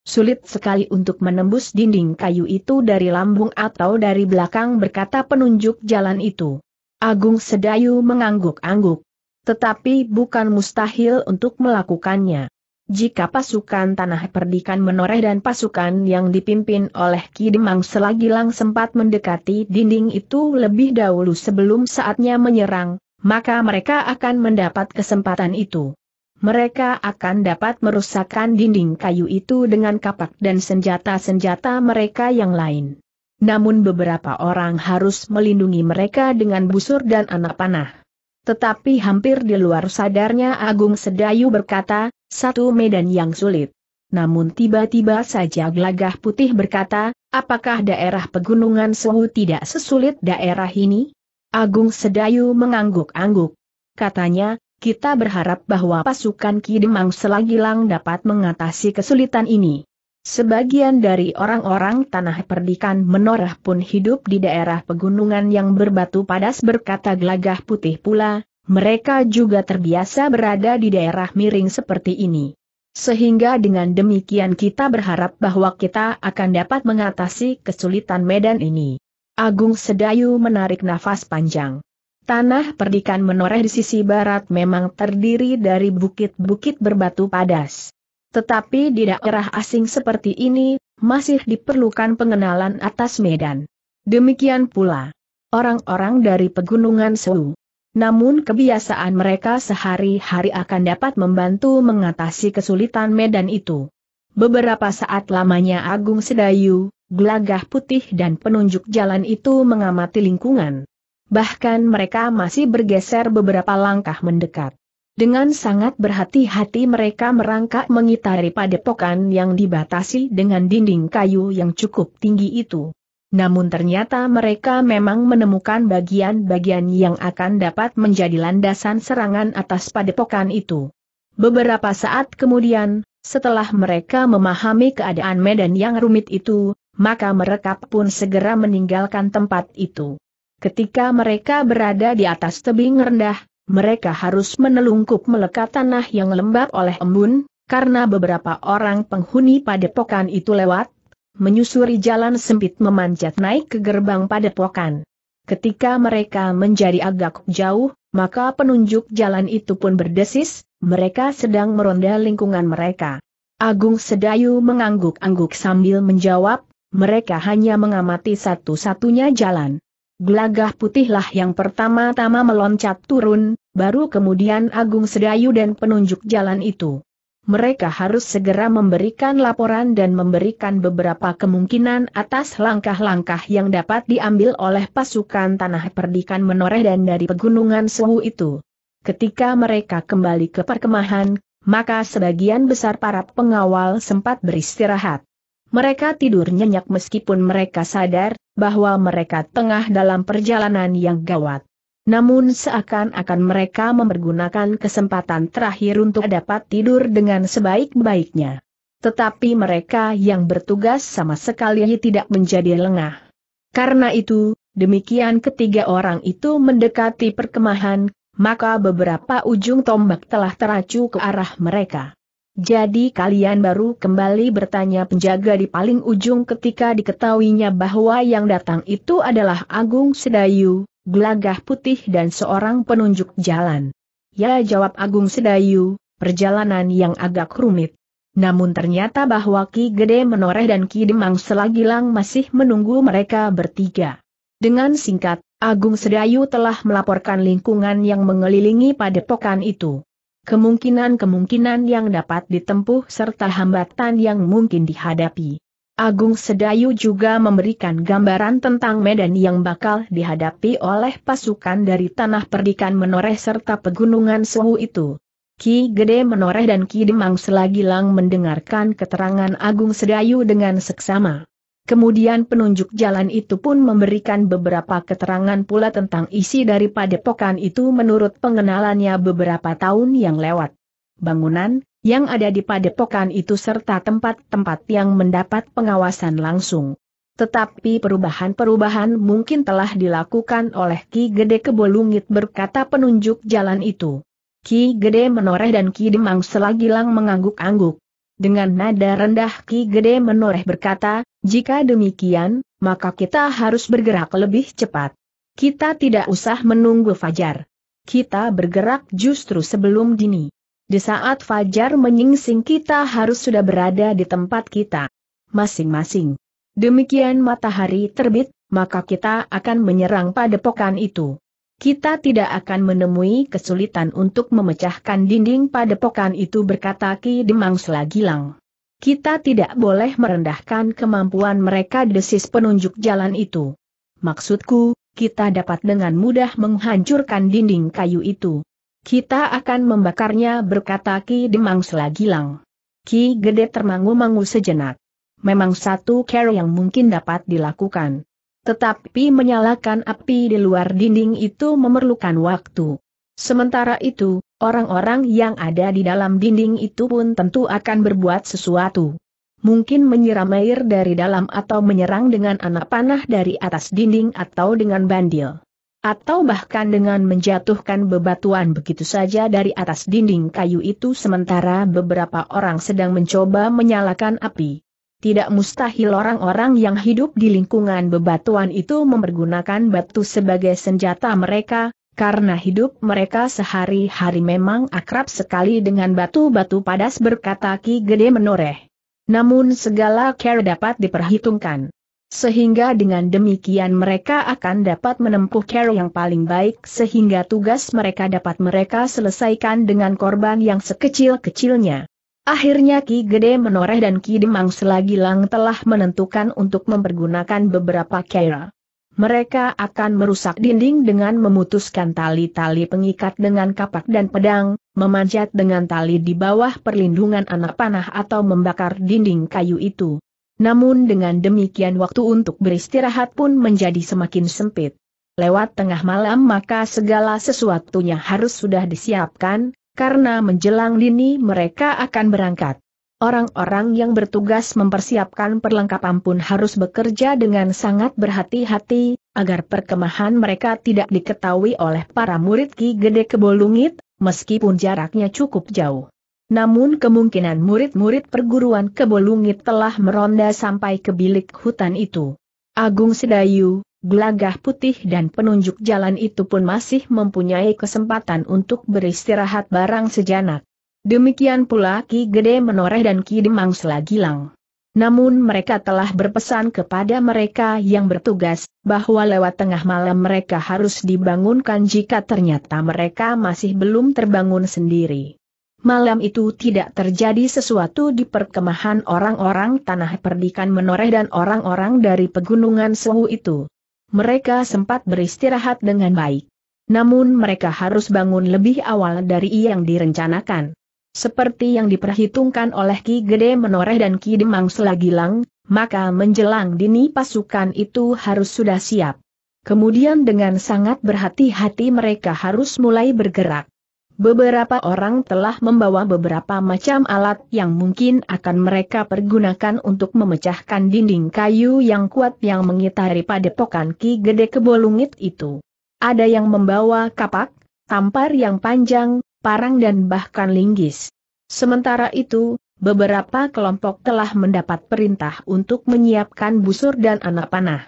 Sulit sekali untuk menembus dinding kayu itu dari lambung atau dari belakang berkata penunjuk jalan itu. Agung Sedayu mengangguk-angguk. Tetapi bukan mustahil untuk melakukannya. Jika pasukan Tanah Perdikan menoreh dan pasukan yang dipimpin oleh Ki Demang selagi lang sempat mendekati dinding itu lebih dahulu sebelum saatnya menyerang, maka mereka akan mendapat kesempatan itu. Mereka akan dapat merusakkan dinding kayu itu dengan kapak dan senjata-senjata mereka yang lain. Namun beberapa orang harus melindungi mereka dengan busur dan anak panah. Tetapi hampir di luar sadarnya Agung Sedayu berkata, satu medan yang sulit. Namun tiba-tiba saja Glagah Putih berkata, apakah daerah pegunungan Suhu tidak sesulit daerah ini? Agung Sedayu mengangguk-angguk. Katanya, kita berharap bahwa pasukan Ki Demang Selagi Lang dapat mengatasi kesulitan ini. Sebagian dari orang-orang tanah perdikan menorah pun hidup di daerah pegunungan yang berbatu padas berkata gelagah putih pula, mereka juga terbiasa berada di daerah miring seperti ini. Sehingga dengan demikian kita berharap bahwa kita akan dapat mengatasi kesulitan medan ini. Agung Sedayu menarik nafas panjang. Tanah perdikan menoreh di sisi barat memang terdiri dari bukit-bukit berbatu padas. Tetapi di daerah asing seperti ini, masih diperlukan pengenalan atas medan. Demikian pula, orang-orang dari pegunungan Sewu. Namun kebiasaan mereka sehari-hari akan dapat membantu mengatasi kesulitan medan itu. Beberapa saat lamanya Agung Sedayu, gelagah putih dan penunjuk jalan itu mengamati lingkungan. Bahkan mereka masih bergeser beberapa langkah mendekat. Dengan sangat berhati-hati mereka merangkak mengitari padepokan yang dibatasi dengan dinding kayu yang cukup tinggi itu. Namun ternyata mereka memang menemukan bagian-bagian yang akan dapat menjadi landasan serangan atas padepokan itu. Beberapa saat kemudian, setelah mereka memahami keadaan medan yang rumit itu, maka mereka pun segera meninggalkan tempat itu. Ketika mereka berada di atas tebing rendah, mereka harus menelungkup melekat tanah yang lembab oleh embun, karena beberapa orang penghuni padepokan itu lewat, menyusuri jalan sempit memanjat naik ke gerbang padepokan. Ketika mereka menjadi agak jauh, maka penunjuk jalan itu pun berdesis, mereka sedang meronda lingkungan mereka. Agung Sedayu mengangguk-angguk sambil menjawab, mereka hanya mengamati satu-satunya jalan. Gelagah putihlah yang pertama-tama meloncat turun, baru kemudian Agung Sedayu dan penunjuk jalan itu. Mereka harus segera memberikan laporan dan memberikan beberapa kemungkinan atas langkah-langkah yang dapat diambil oleh pasukan tanah perdikan menoreh dan dari pegunungan suhu itu. Ketika mereka kembali ke perkemahan, maka sebagian besar para pengawal sempat beristirahat. Mereka tidur nyenyak meskipun mereka sadar bahwa mereka tengah dalam perjalanan yang gawat. Namun seakan-akan mereka mempergunakan kesempatan terakhir untuk dapat tidur dengan sebaik-baiknya. Tetapi mereka yang bertugas sama sekali tidak menjadi lengah. Karena itu, demikian ketiga orang itu mendekati perkemahan, maka beberapa ujung tombak telah teracu ke arah mereka. Jadi kalian baru kembali bertanya penjaga di paling ujung ketika diketahuinya bahwa yang datang itu adalah Agung Sedayu, gelagah putih dan seorang penunjuk jalan. Ya jawab Agung Sedayu, perjalanan yang agak rumit. Namun ternyata bahwa Ki Gede Menoreh dan Ki Demang Selagilang masih menunggu mereka bertiga. Dengan singkat, Agung Sedayu telah melaporkan lingkungan yang mengelilingi padepokan itu kemungkinan-kemungkinan yang dapat ditempuh serta hambatan yang mungkin dihadapi. Agung Sedayu juga memberikan gambaran tentang medan yang bakal dihadapi oleh pasukan dari Tanah Perdikan Menoreh serta Pegunungan Suhu itu. Ki Gede Menoreh dan Ki Demang selagi lang mendengarkan keterangan Agung Sedayu dengan seksama. Kemudian penunjuk jalan itu pun memberikan beberapa keterangan pula tentang isi dari padepokan itu menurut pengenalannya beberapa tahun yang lewat. Bangunan, yang ada di padepokan itu serta tempat-tempat yang mendapat pengawasan langsung. Tetapi perubahan-perubahan mungkin telah dilakukan oleh Ki Gede Kebolungit berkata penunjuk jalan itu. Ki Gede menoreh dan Ki Demang selagi lang mengangguk-angguk. Dengan nada rendah Ki Gede menoreh berkata, jika demikian, maka kita harus bergerak lebih cepat. Kita tidak usah menunggu fajar. Kita bergerak justru sebelum dini. Di saat fajar menyingsing kita harus sudah berada di tempat kita. Masing-masing. Demikian matahari terbit, maka kita akan menyerang padepokan itu. Kita tidak akan menemui kesulitan untuk memecahkan dinding padepokan itu berkata Ki Demang Selagilang. Kita tidak boleh merendahkan kemampuan mereka desis penunjuk jalan itu. Maksudku, kita dapat dengan mudah menghancurkan dinding kayu itu. Kita akan membakarnya berkata Ki Demang Selagilang. Ki Gede termangu-mangu sejenak. Memang satu care yang mungkin dapat dilakukan. Tetapi menyalakan api di luar dinding itu memerlukan waktu. Sementara itu, orang-orang yang ada di dalam dinding itu pun tentu akan berbuat sesuatu. Mungkin menyiram air dari dalam atau menyerang dengan anak panah dari atas dinding atau dengan bandil. Atau bahkan dengan menjatuhkan bebatuan begitu saja dari atas dinding kayu itu sementara beberapa orang sedang mencoba menyalakan api. Tidak mustahil orang-orang yang hidup di lingkungan bebatuan itu mempergunakan batu sebagai senjata mereka, karena hidup mereka sehari-hari memang akrab sekali dengan batu-batu padas berkata Ki Gede menoreh. Namun segala care dapat diperhitungkan. Sehingga dengan demikian mereka akan dapat menempuh care yang paling baik sehingga tugas mereka dapat mereka selesaikan dengan korban yang sekecil-kecilnya. Akhirnya Ki Gede menoreh dan Ki Demang Selagi Lang telah menentukan untuk mempergunakan beberapa care. Mereka akan merusak dinding dengan memutuskan tali-tali pengikat dengan kapak dan pedang, memanjat dengan tali di bawah perlindungan anak panah atau membakar dinding kayu itu. Namun dengan demikian waktu untuk beristirahat pun menjadi semakin sempit. Lewat tengah malam maka segala sesuatunya harus sudah disiapkan, karena menjelang dini mereka akan berangkat. Orang-orang yang bertugas mempersiapkan perlengkapan pun harus bekerja dengan sangat berhati-hati, agar perkemahan mereka tidak diketahui oleh para murid Ki Gede Kebolungit, meskipun jaraknya cukup jauh. Namun kemungkinan murid-murid perguruan Kebolungit telah meronda sampai ke bilik hutan itu. Agung Sedayu, gelagah putih dan penunjuk jalan itu pun masih mempunyai kesempatan untuk beristirahat barang sejenak. Demikian pula Ki Gede Menoreh dan Ki Demang Selagilang. Namun mereka telah berpesan kepada mereka yang bertugas, bahwa lewat tengah malam mereka harus dibangunkan jika ternyata mereka masih belum terbangun sendiri. Malam itu tidak terjadi sesuatu di perkemahan orang-orang tanah perdikan menoreh dan orang-orang dari pegunungan Sewu itu. Mereka sempat beristirahat dengan baik. Namun mereka harus bangun lebih awal dari yang direncanakan. Seperti yang diperhitungkan oleh Ki Gede Menoreh dan Ki Demang Selagilang, maka menjelang dini pasukan itu harus sudah siap. Kemudian dengan sangat berhati-hati mereka harus mulai bergerak. Beberapa orang telah membawa beberapa macam alat yang mungkin akan mereka pergunakan untuk memecahkan dinding kayu yang kuat yang mengitari padepokan Ki Gede Kebolungit itu. Ada yang membawa kapak, tampar yang panjang, parang dan bahkan linggis. Sementara itu, beberapa kelompok telah mendapat perintah untuk menyiapkan busur dan anak panah.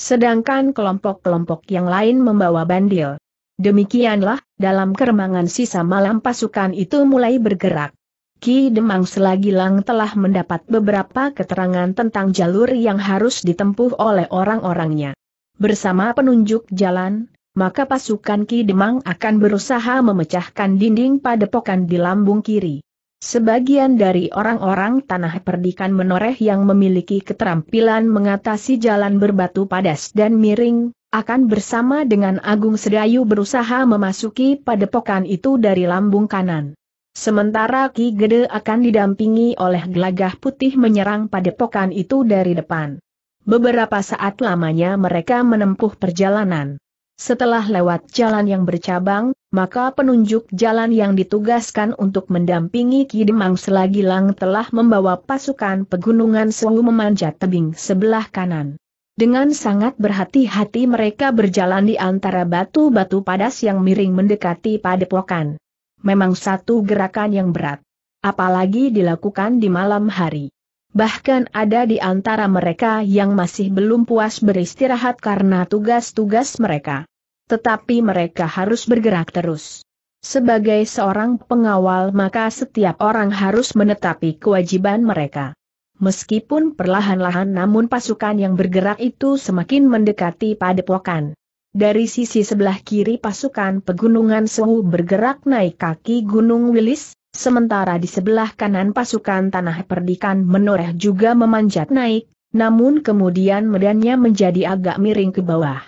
Sedangkan kelompok-kelompok yang lain membawa bandil. Demikianlah, dalam keremangan sisa malam pasukan itu mulai bergerak. Ki Demang Selagilang telah mendapat beberapa keterangan tentang jalur yang harus ditempuh oleh orang-orangnya. Bersama penunjuk jalan, maka pasukan Ki Demang akan berusaha memecahkan dinding padepokan di lambung kiri. Sebagian dari orang-orang tanah perdikan menoreh yang memiliki keterampilan mengatasi jalan berbatu padas dan miring, akan bersama dengan Agung Sedayu berusaha memasuki padepokan itu dari lambung kanan. Sementara Ki Gede akan didampingi oleh gelagah putih menyerang padepokan itu dari depan. Beberapa saat lamanya mereka menempuh perjalanan. Setelah lewat jalan yang bercabang, maka penunjuk jalan yang ditugaskan untuk mendampingi Ki selagi Lang telah membawa pasukan pegunungan Sewu memanjat tebing sebelah kanan. Dengan sangat berhati-hati mereka berjalan di antara batu-batu padas yang miring mendekati padepokan. Memang satu gerakan yang berat. Apalagi dilakukan di malam hari bahkan ada di antara mereka yang masih belum puas beristirahat karena tugas-tugas mereka. Tetapi mereka harus bergerak terus. Sebagai seorang pengawal maka setiap orang harus menetapi kewajiban mereka. Meskipun perlahan-lahan namun pasukan yang bergerak itu semakin mendekati padepokan. Dari sisi sebelah kiri pasukan pegunungan Sewu bergerak naik kaki Gunung Wilis, Sementara di sebelah kanan pasukan tanah perdikan menoreh juga memanjat naik, namun kemudian medannya menjadi agak miring ke bawah.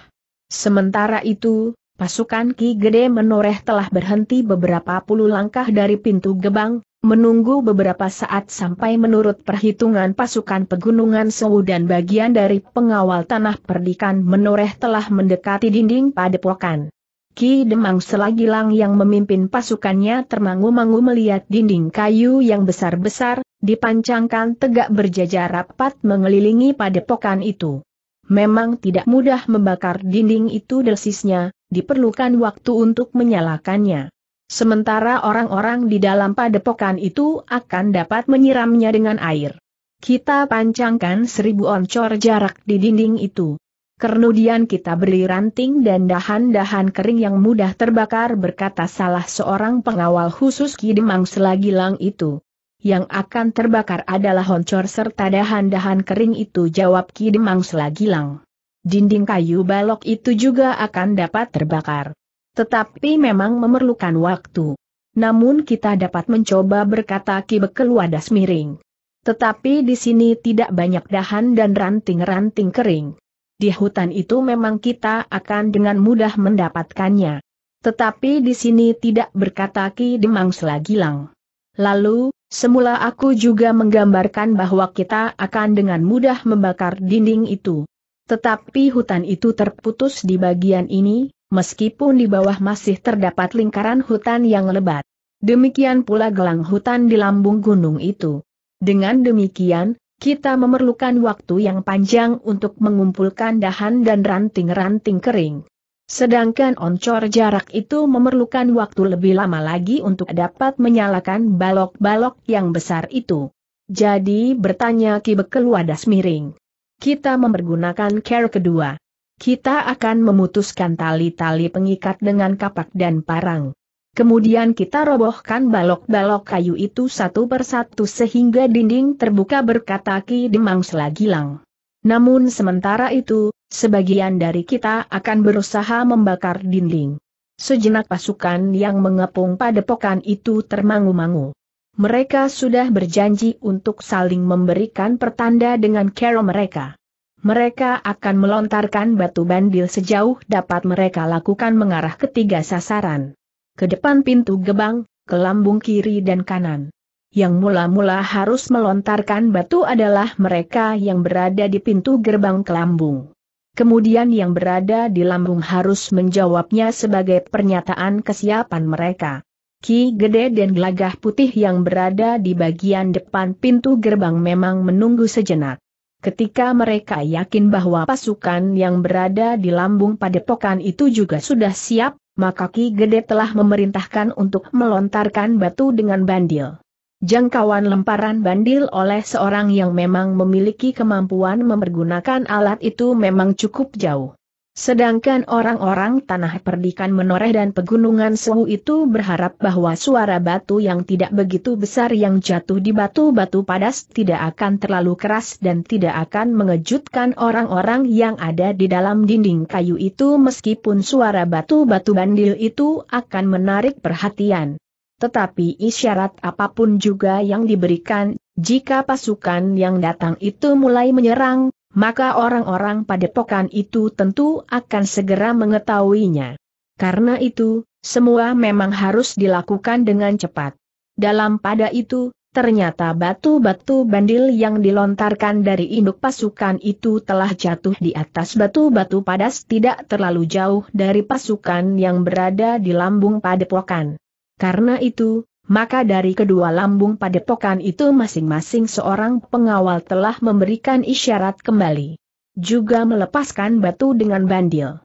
Sementara itu, pasukan Ki Gede menoreh telah berhenti beberapa puluh langkah dari pintu gebang, menunggu beberapa saat sampai menurut perhitungan pasukan pegunungan Sewu dan bagian dari pengawal tanah perdikan menoreh telah mendekati dinding padepokan. Ki Demang Selagilang yang memimpin pasukannya termangu-mangu melihat dinding kayu yang besar-besar, dipancangkan tegak berjajar rapat mengelilingi padepokan itu. Memang tidak mudah membakar dinding itu desisnya, diperlukan waktu untuk menyalakannya. Sementara orang-orang di dalam padepokan itu akan dapat menyiramnya dengan air. Kita pancangkan seribu oncor jarak di dinding itu. Kemudian kita beri ranting dan dahan-dahan kering yang mudah terbakar berkata salah seorang pengawal khusus Kidemang selagi lang itu. Yang akan terbakar adalah honcor serta dahan-dahan kering itu jawab Kidemang selagi lang. Dinding kayu balok itu juga akan dapat terbakar. Tetapi memang memerlukan waktu. Namun kita dapat mencoba berkata Ki Bekel Wadas Miring. Tetapi di sini tidak banyak dahan dan ranting-ranting kering di hutan itu memang kita akan dengan mudah mendapatkannya. Tetapi di sini tidak berkata Ki Demang Selagilang. Lalu, semula aku juga menggambarkan bahwa kita akan dengan mudah membakar dinding itu. Tetapi hutan itu terputus di bagian ini, meskipun di bawah masih terdapat lingkaran hutan yang lebat. Demikian pula gelang hutan di lambung gunung itu. Dengan demikian, kita memerlukan waktu yang panjang untuk mengumpulkan dahan dan ranting-ranting kering. Sedangkan oncor jarak itu memerlukan waktu lebih lama lagi untuk dapat menyalakan balok-balok yang besar itu. Jadi bertanya Ki Bekel Wadas Miring. Kita mempergunakan care kedua. Kita akan memutuskan tali-tali pengikat dengan kapak dan parang. Kemudian kita robohkan balok-balok kayu itu satu persatu sehingga dinding terbuka berkata Ki Demang Selagilang. Namun sementara itu, sebagian dari kita akan berusaha membakar dinding. Sejenak pasukan yang mengepung padepokan itu termangu-mangu. Mereka sudah berjanji untuk saling memberikan pertanda dengan kero mereka. Mereka akan melontarkan batu bandil sejauh dapat mereka lakukan mengarah ketiga sasaran ke depan pintu gebang, ke lambung kiri dan kanan. Yang mula-mula harus melontarkan batu adalah mereka yang berada di pintu gerbang ke lambung. Kemudian yang berada di lambung harus menjawabnya sebagai pernyataan kesiapan mereka. Ki Gede dan Gelagah Putih yang berada di bagian depan pintu gerbang memang menunggu sejenak. Ketika mereka yakin bahwa pasukan yang berada di lambung padepokan itu juga sudah siap, maka Ki Gede telah memerintahkan untuk melontarkan batu dengan bandil. Jangkauan lemparan bandil oleh seorang yang memang memiliki kemampuan mempergunakan alat itu memang cukup jauh. Sedangkan orang-orang tanah perdikan menoreh dan pegunungan suhu itu berharap bahwa suara batu yang tidak begitu besar yang jatuh di batu-batu padas tidak akan terlalu keras dan tidak akan mengejutkan orang-orang yang ada di dalam dinding kayu itu meskipun suara batu-batu bandil itu akan menarik perhatian. Tetapi isyarat apapun juga yang diberikan, jika pasukan yang datang itu mulai menyerang, maka orang-orang padepokan itu tentu akan segera mengetahuinya. Karena itu, semua memang harus dilakukan dengan cepat. Dalam pada itu, ternyata batu-batu bandil yang dilontarkan dari induk pasukan itu telah jatuh di atas batu-batu padas tidak terlalu jauh dari pasukan yang berada di lambung padepokan. Karena itu, maka dari kedua lambung padepokan itu masing-masing seorang pengawal telah memberikan isyarat kembali. Juga melepaskan batu dengan bandil.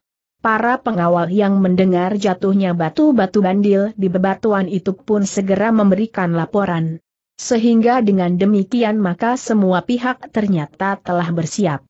Para pengawal yang mendengar jatuhnya batu-batu bandil di bebatuan itu pun segera memberikan laporan. Sehingga dengan demikian maka semua pihak ternyata telah bersiap.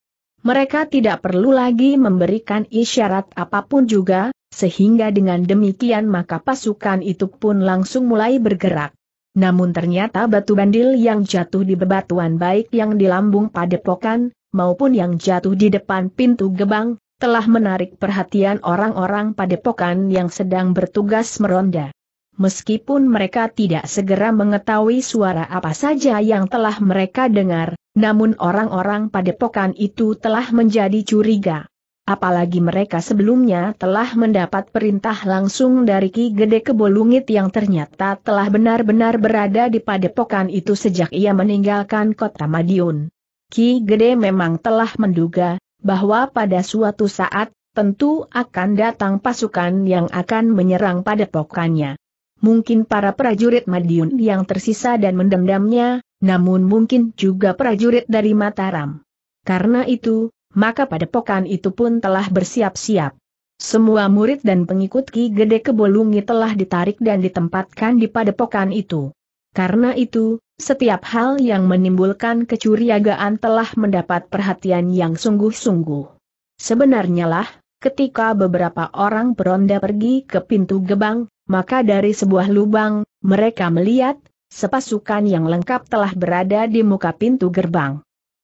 Mereka tidak perlu lagi memberikan isyarat apapun juga, sehingga dengan demikian maka pasukan itu pun langsung mulai bergerak. Namun ternyata batu bandil yang jatuh di bebatuan baik yang di lambung padepokan, maupun yang jatuh di depan pintu gebang, telah menarik perhatian orang-orang padepokan yang sedang bertugas meronda. Meskipun mereka tidak segera mengetahui suara apa saja yang telah mereka dengar, namun orang-orang padepokan itu telah menjadi curiga apalagi mereka sebelumnya telah mendapat perintah langsung dari Ki Gede Kebolungit yang ternyata telah benar-benar berada di padepokan itu sejak ia meninggalkan kota Madiun. Ki Gede memang telah menduga, bahwa pada suatu saat, tentu akan datang pasukan yang akan menyerang padepokannya. Mungkin para prajurit Madiun yang tersisa dan mendendamnya, namun mungkin juga prajurit dari Mataram. Karena itu, maka pada padepokan itu pun telah bersiap-siap. Semua murid dan pengikut Ki Gede Kebolungi telah ditarik dan ditempatkan di pada padepokan itu. Karena itu, setiap hal yang menimbulkan kecurigaan telah mendapat perhatian yang sungguh-sungguh. Sebenarnya lah, ketika beberapa orang beronda pergi ke pintu gebang, maka dari sebuah lubang, mereka melihat, sepasukan yang lengkap telah berada di muka pintu gerbang.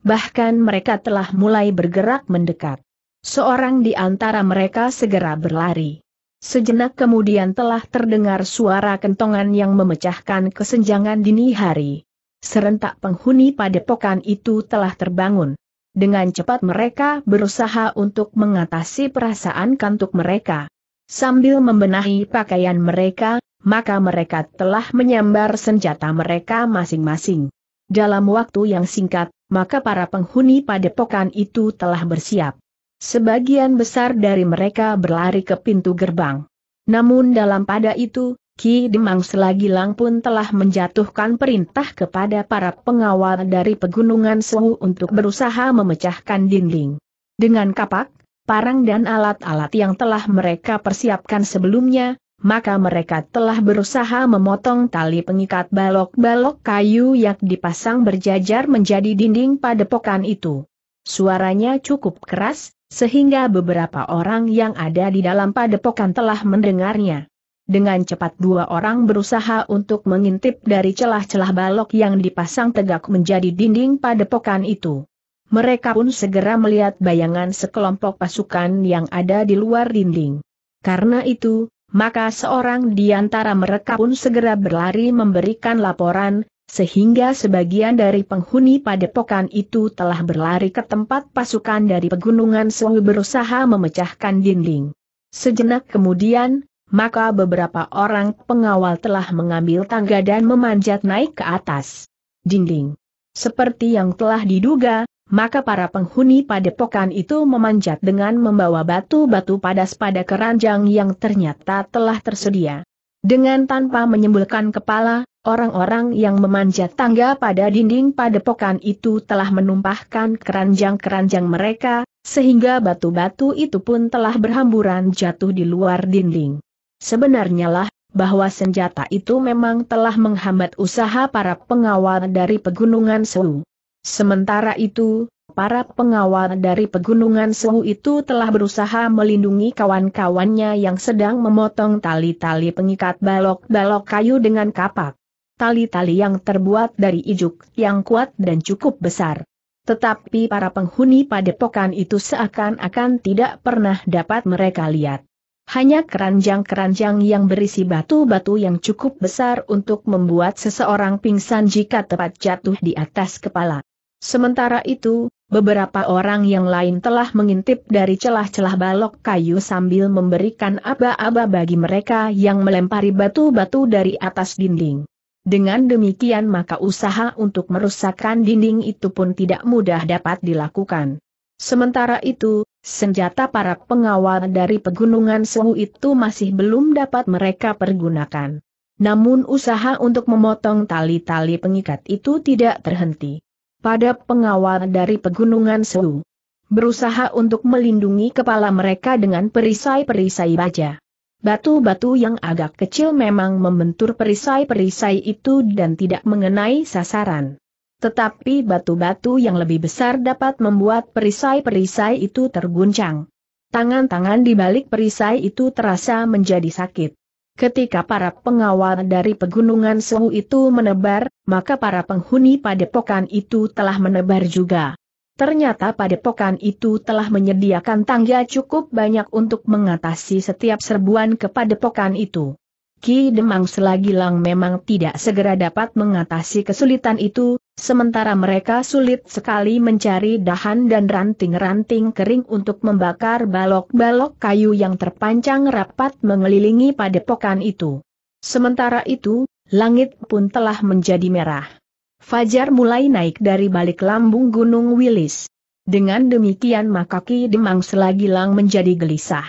Bahkan mereka telah mulai bergerak mendekat. Seorang di antara mereka segera berlari. Sejenak kemudian telah terdengar suara kentongan yang memecahkan kesenjangan dini hari. Serentak penghuni padepokan itu telah terbangun. Dengan cepat mereka berusaha untuk mengatasi perasaan kantuk mereka. Sambil membenahi pakaian mereka, maka mereka telah menyambar senjata mereka masing-masing. Dalam waktu yang singkat, maka para penghuni padepokan itu telah bersiap. Sebagian besar dari mereka berlari ke pintu gerbang. Namun dalam pada itu, Ki Demang selagi lang pun telah menjatuhkan perintah kepada para pengawal dari pegunungan Sewu untuk berusaha memecahkan dinding. Dengan kapak, parang dan alat-alat yang telah mereka persiapkan sebelumnya, maka mereka telah berusaha memotong tali pengikat balok-balok kayu yang dipasang berjajar menjadi dinding pada padepokan itu. Suaranya cukup keras, sehingga beberapa orang yang ada di dalam padepokan telah mendengarnya. Dengan cepat dua orang berusaha untuk mengintip dari celah-celah balok yang dipasang tegak menjadi dinding padepokan itu. Mereka pun segera melihat bayangan sekelompok pasukan yang ada di luar dinding. Karena itu, maka seorang di antara mereka pun segera berlari memberikan laporan, sehingga sebagian dari penghuni padepokan itu telah berlari ke tempat pasukan dari pegunungan Sewu berusaha memecahkan dinding. Sejenak kemudian, maka beberapa orang pengawal telah mengambil tangga dan memanjat naik ke atas dinding. Seperti yang telah diduga, maka para penghuni padepokan itu memanjat dengan membawa batu-batu padas pada keranjang yang ternyata telah tersedia. Dengan tanpa menyembulkan kepala, orang-orang yang memanjat tangga pada dinding padepokan itu telah menumpahkan keranjang-keranjang mereka, sehingga batu-batu itu pun telah berhamburan jatuh di luar dinding. Sebenarnya lah, bahwa senjata itu memang telah menghambat usaha para pengawal dari pegunungan Sewu. Sementara itu, para pengawal dari pegunungan Sewu itu telah berusaha melindungi kawan-kawannya yang sedang memotong tali-tali pengikat balok-balok kayu dengan kapak. Tali-tali yang terbuat dari ijuk yang kuat dan cukup besar. Tetapi para penghuni padepokan itu seakan-akan tidak pernah dapat mereka lihat. Hanya keranjang-keranjang yang berisi batu-batu yang cukup besar untuk membuat seseorang pingsan jika tepat jatuh di atas kepala. Sementara itu, beberapa orang yang lain telah mengintip dari celah-celah balok kayu sambil memberikan aba-aba bagi mereka yang melempari batu-batu dari atas dinding. Dengan demikian maka usaha untuk merusakkan dinding itu pun tidak mudah dapat dilakukan. Sementara itu, senjata para pengawal dari pegunungan Sewu itu masih belum dapat mereka pergunakan. Namun usaha untuk memotong tali-tali pengikat itu tidak terhenti pada pengawal dari pegunungan Su. Berusaha untuk melindungi kepala mereka dengan perisai-perisai baja. Batu-batu yang agak kecil memang membentur perisai-perisai itu dan tidak mengenai sasaran. Tetapi batu-batu yang lebih besar dapat membuat perisai-perisai itu terguncang. Tangan-tangan di balik perisai itu terasa menjadi sakit. Ketika para pengawal dari pegunungan Sewu itu menebar, maka para penghuni padepokan itu telah menebar juga. Ternyata padepokan itu telah menyediakan tangga cukup banyak untuk mengatasi setiap serbuan ke padepokan itu. Ki Demang Selagi Lang memang tidak segera dapat mengatasi kesulitan itu, Sementara mereka sulit sekali mencari dahan dan ranting-ranting kering untuk membakar balok-balok kayu yang terpancang rapat mengelilingi padepokan itu. Sementara itu, langit pun telah menjadi merah. Fajar mulai naik dari balik lambung Gunung Wilis. Dengan demikian maka Ki Demang selagi lang menjadi gelisah.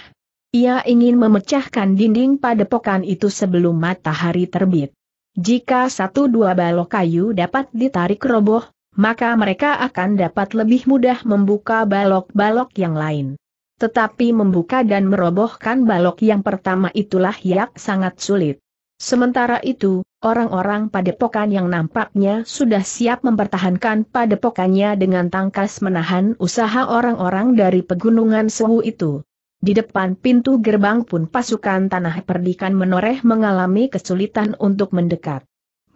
Ia ingin memecahkan dinding padepokan itu sebelum matahari terbit. Jika satu dua balok kayu dapat ditarik roboh, maka mereka akan dapat lebih mudah membuka balok-balok yang lain. Tetapi membuka dan merobohkan balok yang pertama itulah yang sangat sulit. Sementara itu, orang-orang padepokan yang nampaknya sudah siap mempertahankan padepokannya dengan tangkas menahan usaha orang-orang dari pegunungan Suhu itu. Di depan pintu gerbang pun pasukan tanah perdikan menoreh mengalami kesulitan untuk mendekat.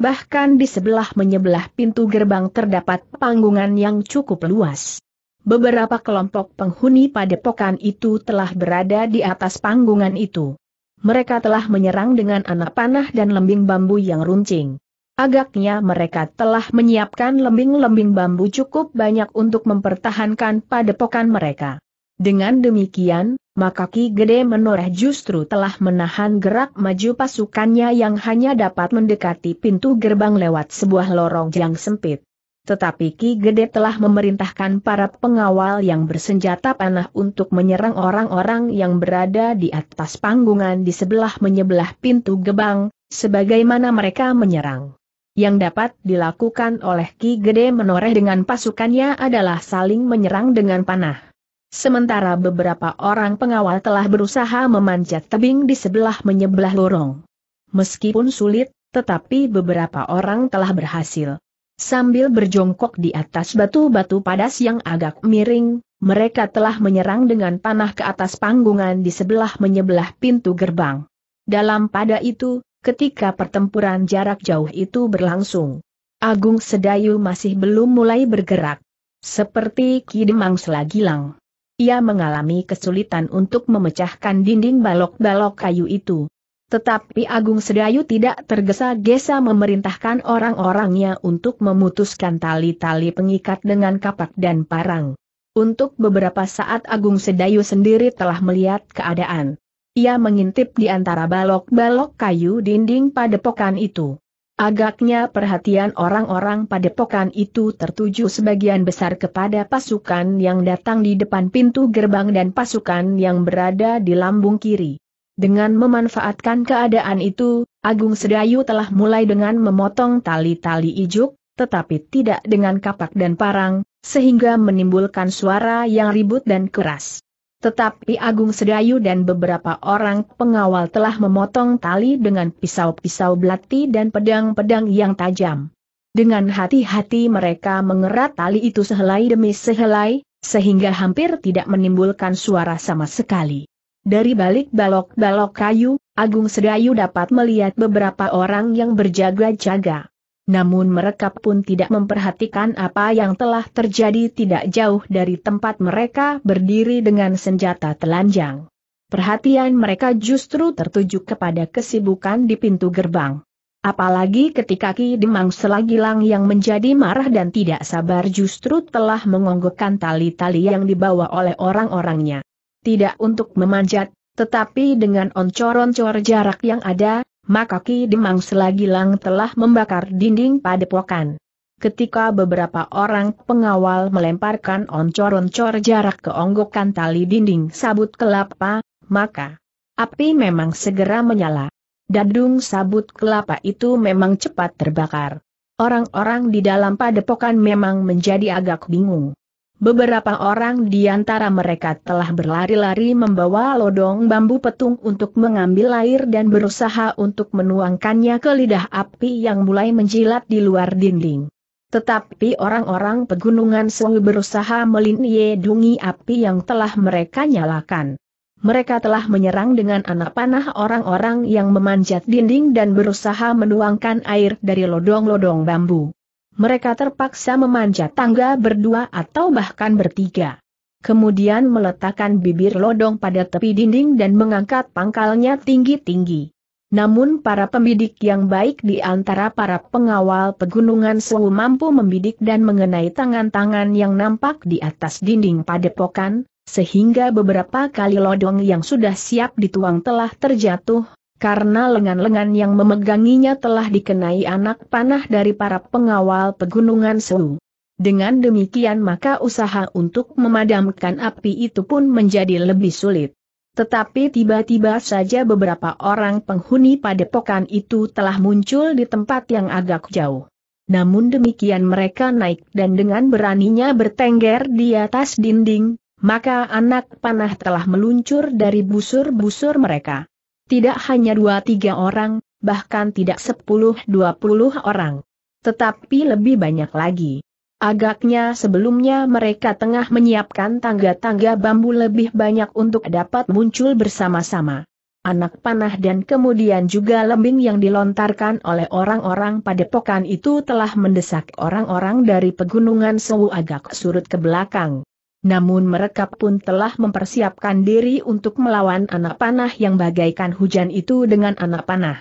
Bahkan di sebelah menyebelah pintu gerbang terdapat panggungan yang cukup luas. Beberapa kelompok penghuni padepokan itu telah berada di atas panggungan itu. Mereka telah menyerang dengan anak panah dan lembing bambu yang runcing. Agaknya mereka telah menyiapkan lembing-lembing bambu cukup banyak untuk mempertahankan padepokan mereka. Dengan demikian, maka Ki Gede Menoreh justru telah menahan gerak maju pasukannya yang hanya dapat mendekati pintu gerbang lewat sebuah lorong yang sempit. Tetapi Ki Gede telah memerintahkan para pengawal yang bersenjata panah untuk menyerang orang-orang yang berada di atas panggungan di sebelah menyebelah pintu gerbang. sebagaimana mereka menyerang. Yang dapat dilakukan oleh Ki Gede Menoreh dengan pasukannya adalah saling menyerang dengan panah. Sementara beberapa orang pengawal telah berusaha memanjat tebing di sebelah menyebelah lorong. Meskipun sulit, tetapi beberapa orang telah berhasil. Sambil berjongkok di atas batu-batu padas yang agak miring, mereka telah menyerang dengan panah ke atas panggungan di sebelah menyebelah pintu gerbang. Dalam pada itu, ketika pertempuran jarak jauh itu berlangsung, Agung Sedayu masih belum mulai bergerak. Seperti Kidemang Selagilang ia mengalami kesulitan untuk memecahkan dinding balok-balok kayu itu. Tetapi Agung Sedayu tidak tergesa-gesa memerintahkan orang-orangnya untuk memutuskan tali-tali pengikat dengan kapak dan parang. Untuk beberapa saat Agung Sedayu sendiri telah melihat keadaan. Ia mengintip di antara balok-balok kayu dinding padepokan itu. Agaknya perhatian orang-orang pada pokan itu tertuju sebagian besar kepada pasukan yang datang di depan pintu gerbang dan pasukan yang berada di lambung kiri. Dengan memanfaatkan keadaan itu, Agung Sedayu telah mulai dengan memotong tali-tali ijuk, tetapi tidak dengan kapak dan parang, sehingga menimbulkan suara yang ribut dan keras. Tetapi Agung Sedayu dan beberapa orang pengawal telah memotong tali dengan pisau-pisau belati dan pedang-pedang yang tajam. Dengan hati-hati mereka mengerat tali itu sehelai demi sehelai, sehingga hampir tidak menimbulkan suara sama sekali. Dari balik balok-balok kayu, Agung Sedayu dapat melihat beberapa orang yang berjaga-jaga. Namun mereka pun tidak memperhatikan apa yang telah terjadi tidak jauh dari tempat mereka berdiri dengan senjata telanjang. Perhatian mereka justru tertuju kepada kesibukan di pintu gerbang. Apalagi ketika Ki Demang Selagilang yang menjadi marah dan tidak sabar justru telah mengonggokkan tali-tali yang dibawa oleh orang-orangnya. Tidak untuk memanjat, tetapi dengan oncor-oncor jarak yang ada, maka Ki Demang lang telah membakar dinding padepokan. Ketika beberapa orang pengawal melemparkan oncor-oncor jarak ke onggokan tali dinding sabut kelapa, maka api memang segera menyala. Dadung sabut kelapa itu memang cepat terbakar. Orang-orang di dalam padepokan memang menjadi agak bingung. Beberapa orang di antara mereka telah berlari-lari membawa lodong bambu petung untuk mengambil air dan berusaha untuk menuangkannya ke lidah api yang mulai menjilat di luar dinding. Tetapi orang-orang pegunungan selalu berusaha melindungi api yang telah mereka nyalakan. Mereka telah menyerang dengan anak panah orang-orang yang memanjat dinding dan berusaha menuangkan air dari lodong-lodong bambu mereka terpaksa memanjat tangga berdua atau bahkan bertiga. Kemudian meletakkan bibir lodong pada tepi dinding dan mengangkat pangkalnya tinggi-tinggi. Namun para pembidik yang baik di antara para pengawal pegunungan Suhu mampu membidik dan mengenai tangan-tangan yang nampak di atas dinding padepokan, sehingga beberapa kali lodong yang sudah siap dituang telah terjatuh, karena lengan-lengan yang memeganginya telah dikenai anak panah dari para pengawal pegunungan Su. Dengan demikian maka usaha untuk memadamkan api itu pun menjadi lebih sulit. Tetapi tiba-tiba saja beberapa orang penghuni padepokan itu telah muncul di tempat yang agak jauh. Namun demikian mereka naik dan dengan beraninya bertengger di atas dinding, maka anak panah telah meluncur dari busur-busur mereka. Tidak hanya dua-tiga orang, bahkan tidak sepuluh-dua puluh orang. Tetapi lebih banyak lagi. Agaknya sebelumnya mereka tengah menyiapkan tangga-tangga bambu lebih banyak untuk dapat muncul bersama-sama. Anak panah dan kemudian juga lembing yang dilontarkan oleh orang-orang pada padepokan itu telah mendesak orang-orang dari pegunungan Sewu agak surut ke belakang. Namun mereka pun telah mempersiapkan diri untuk melawan anak panah yang bagaikan hujan itu dengan anak panah.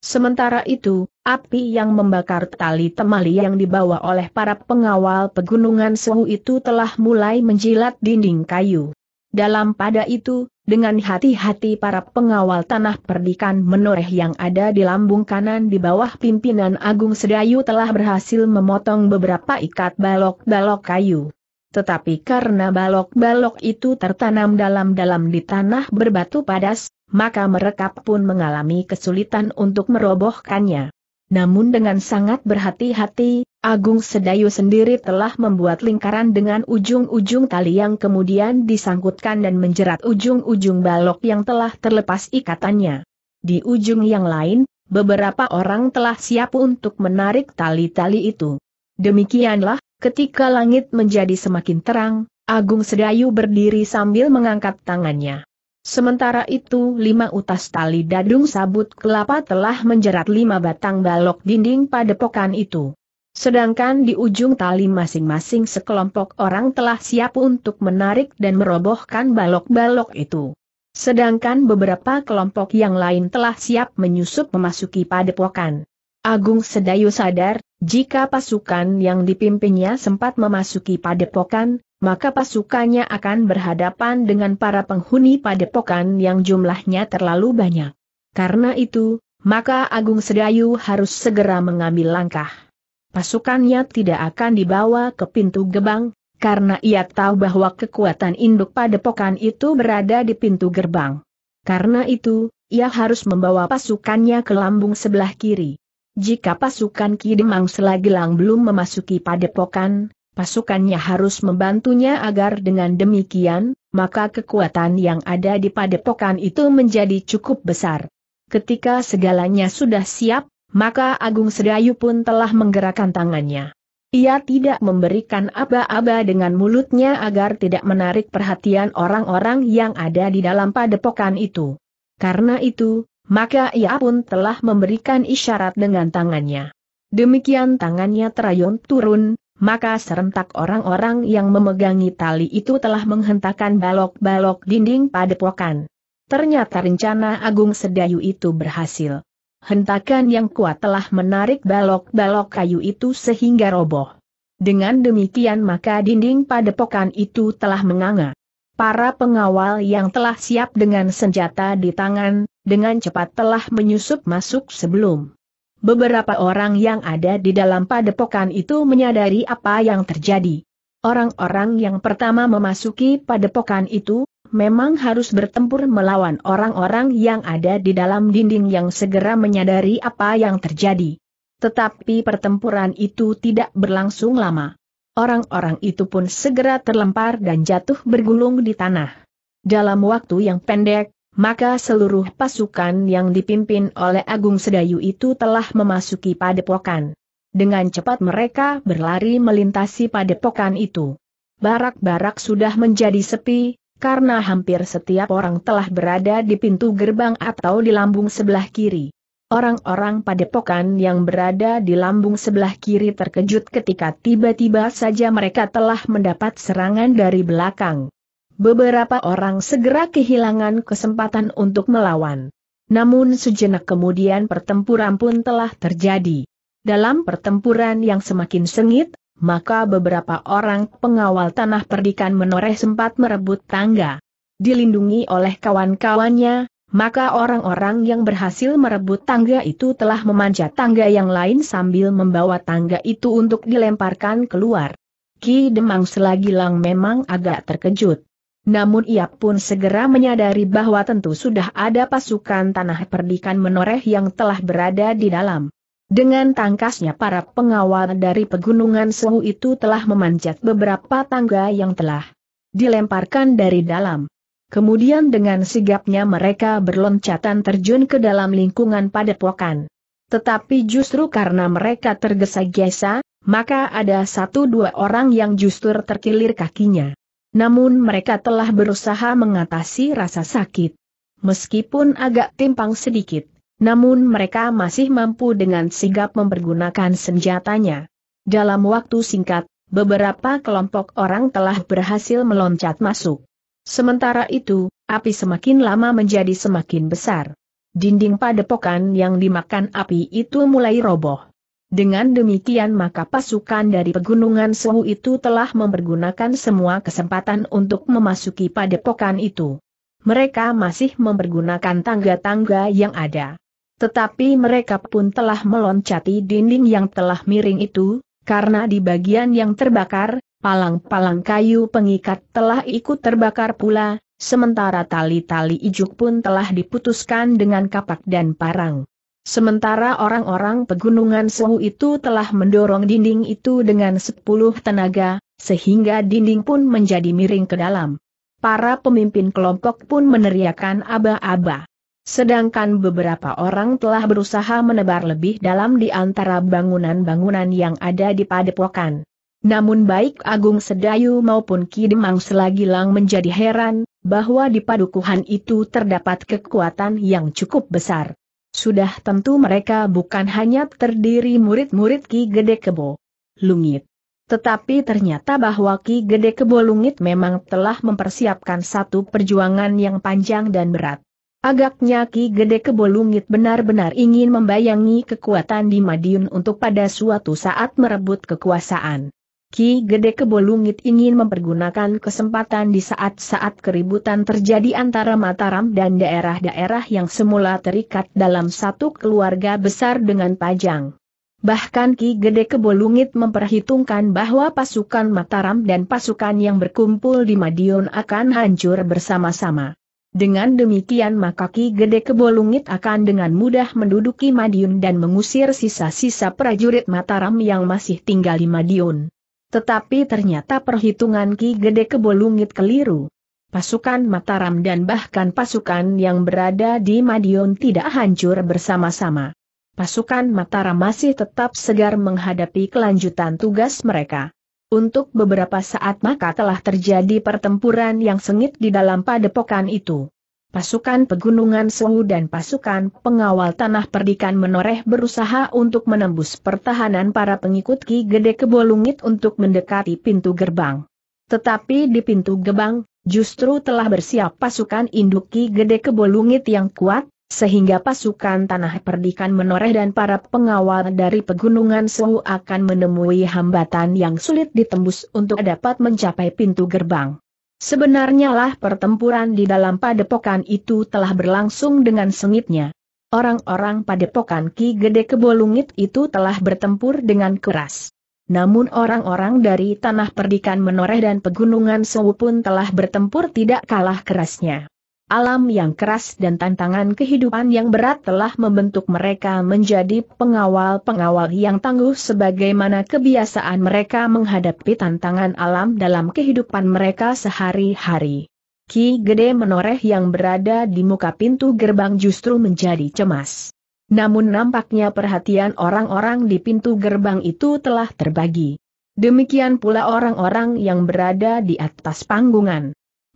Sementara itu, api yang membakar tali temali yang dibawa oleh para pengawal pegunungan Suhu itu telah mulai menjilat dinding kayu. Dalam pada itu, dengan hati-hati para pengawal tanah perdikan menoreh yang ada di lambung kanan di bawah pimpinan Agung Sedayu telah berhasil memotong beberapa ikat balok-balok kayu tetapi karena balok-balok itu tertanam dalam-dalam di tanah berbatu padas, maka mereka pun mengalami kesulitan untuk merobohkannya. Namun dengan sangat berhati-hati, Agung Sedayu sendiri telah membuat lingkaran dengan ujung-ujung tali yang kemudian disangkutkan dan menjerat ujung-ujung balok yang telah terlepas ikatannya. Di ujung yang lain, beberapa orang telah siap untuk menarik tali-tali itu. Demikianlah, Ketika langit menjadi semakin terang, Agung Sedayu berdiri sambil mengangkat tangannya. Sementara itu lima utas tali dadung sabut kelapa telah menjerat lima batang balok dinding pada padepokan itu. Sedangkan di ujung tali masing-masing sekelompok orang telah siap untuk menarik dan merobohkan balok-balok itu. Sedangkan beberapa kelompok yang lain telah siap menyusup memasuki padepokan. Agung Sedayu sadar, jika pasukan yang dipimpinnya sempat memasuki padepokan, maka pasukannya akan berhadapan dengan para penghuni padepokan yang jumlahnya terlalu banyak. Karena itu, maka Agung Sedayu harus segera mengambil langkah. Pasukannya tidak akan dibawa ke pintu gerbang, karena ia tahu bahwa kekuatan induk padepokan itu berada di pintu gerbang. Karena itu, ia harus membawa pasukannya ke lambung sebelah kiri. Jika pasukan Ki Demang Selagilang belum memasuki padepokan, pasukannya harus membantunya agar dengan demikian, maka kekuatan yang ada di padepokan itu menjadi cukup besar. Ketika segalanya sudah siap, maka Agung Sedayu pun telah menggerakkan tangannya. Ia tidak memberikan aba-aba dengan mulutnya agar tidak menarik perhatian orang-orang yang ada di dalam padepokan itu. Karena itu, maka ia pun telah memberikan isyarat dengan tangannya. Demikian tangannya terayun turun, maka serentak orang-orang yang memegangi tali itu telah menghentakkan balok-balok dinding padepokan. Ternyata rencana Agung Sedayu itu berhasil. Hentakan yang kuat telah menarik balok-balok kayu itu sehingga roboh. Dengan demikian maka dinding padepokan itu telah menganga. Para pengawal yang telah siap dengan senjata di tangan, dengan cepat telah menyusup masuk sebelum. Beberapa orang yang ada di dalam padepokan itu menyadari apa yang terjadi. Orang-orang yang pertama memasuki padepokan itu, memang harus bertempur melawan orang-orang yang ada di dalam dinding yang segera menyadari apa yang terjadi. Tetapi pertempuran itu tidak berlangsung lama. Orang-orang itu pun segera terlempar dan jatuh bergulung di tanah. Dalam waktu yang pendek, maka seluruh pasukan yang dipimpin oleh Agung Sedayu itu telah memasuki padepokan. Dengan cepat mereka berlari melintasi padepokan itu. Barak-barak sudah menjadi sepi, karena hampir setiap orang telah berada di pintu gerbang atau di lambung sebelah kiri. Orang-orang padepokan yang berada di lambung sebelah kiri terkejut ketika tiba-tiba saja mereka telah mendapat serangan dari belakang. Beberapa orang segera kehilangan kesempatan untuk melawan. Namun sejenak kemudian pertempuran pun telah terjadi. Dalam pertempuran yang semakin sengit, maka beberapa orang pengawal tanah perdikan menoreh sempat merebut tangga. Dilindungi oleh kawan-kawannya, maka orang-orang yang berhasil merebut tangga itu telah memanjat tangga yang lain sambil membawa tangga itu untuk dilemparkan keluar. Ki Demang selagi lang memang agak terkejut. Namun ia pun segera menyadari bahwa tentu sudah ada pasukan tanah perdikan menoreh yang telah berada di dalam. Dengan tangkasnya para pengawal dari pegunungan Suhu itu telah memanjat beberapa tangga yang telah dilemparkan dari dalam. Kemudian dengan sigapnya mereka berloncatan terjun ke dalam lingkungan padepokan. Tetapi justru karena mereka tergesa-gesa, maka ada satu dua orang yang justru terkilir kakinya. Namun mereka telah berusaha mengatasi rasa sakit. Meskipun agak timpang sedikit, namun mereka masih mampu dengan sigap mempergunakan senjatanya. Dalam waktu singkat, beberapa kelompok orang telah berhasil meloncat masuk. Sementara itu, api semakin lama menjadi semakin besar. Dinding padepokan yang dimakan api itu mulai roboh. Dengan demikian maka pasukan dari pegunungan Suhu itu telah mempergunakan semua kesempatan untuk memasuki padepokan itu. Mereka masih mempergunakan tangga-tangga yang ada. Tetapi mereka pun telah meloncati dinding yang telah miring itu, karena di bagian yang terbakar, Palang-palang kayu pengikat telah ikut terbakar pula, sementara tali-tali ijuk pun telah diputuskan dengan kapak dan parang. Sementara orang-orang pegunungan Sewu itu telah mendorong dinding itu dengan sepuluh tenaga, sehingga dinding pun menjadi miring ke dalam. Para pemimpin kelompok pun meneriakan aba-aba. Sedangkan beberapa orang telah berusaha menebar lebih dalam di antara bangunan-bangunan yang ada di padepokan. Namun baik Agung Sedayu maupun Kidemang selagi lang menjadi heran, bahwa di padukuhan itu terdapat kekuatan yang cukup besar. Sudah tentu mereka bukan hanya terdiri murid-murid Ki Gede Kebo Lungit. Tetapi ternyata bahwa Ki Gede Kebo Lungit memang telah mempersiapkan satu perjuangan yang panjang dan berat. Agaknya Ki Gede Kebo Lungit benar-benar ingin membayangi kekuatan di Madiun untuk pada suatu saat merebut kekuasaan. Ki Gede Kebolungit ingin mempergunakan kesempatan di saat-saat keributan terjadi antara Mataram dan daerah-daerah yang semula terikat dalam satu keluarga besar dengan Pajang. Bahkan Ki Gede Kebolungit memperhitungkan bahwa pasukan Mataram dan pasukan yang berkumpul di Madiun akan hancur bersama-sama. Dengan demikian maka Ki Gede Kebolungit akan dengan mudah menduduki Madiun dan mengusir sisa-sisa prajurit Mataram yang masih tinggal di Madiun. Tetapi ternyata perhitungan Ki Gede Kebolungit keliru. Pasukan Mataram dan bahkan pasukan yang berada di Madiun tidak hancur bersama-sama. Pasukan Mataram masih tetap segar menghadapi kelanjutan tugas mereka. Untuk beberapa saat maka telah terjadi pertempuran yang sengit di dalam padepokan itu pasukan pegunungan Sewu dan pasukan pengawal tanah perdikan menoreh berusaha untuk menembus pertahanan para pengikut Ki Gede Kebolungit untuk mendekati pintu gerbang. Tetapi di pintu gerbang, justru telah bersiap pasukan induk Ki Gede Kebolungit yang kuat, sehingga pasukan tanah perdikan menoreh dan para pengawal dari pegunungan Sewu akan menemui hambatan yang sulit ditembus untuk dapat mencapai pintu gerbang. Sebenarnya lah pertempuran di dalam padepokan itu telah berlangsung dengan sengitnya. Orang-orang padepokan Ki Gede Kebolungit itu telah bertempur dengan keras. Namun orang-orang dari tanah perdikan menoreh dan pegunungan Sewu pun telah bertempur tidak kalah kerasnya alam yang keras dan tantangan kehidupan yang berat telah membentuk mereka menjadi pengawal-pengawal yang tangguh sebagaimana kebiasaan mereka menghadapi tantangan alam dalam kehidupan mereka sehari-hari. Ki Gede Menoreh yang berada di muka pintu gerbang justru menjadi cemas. Namun nampaknya perhatian orang-orang di pintu gerbang itu telah terbagi. Demikian pula orang-orang yang berada di atas panggungan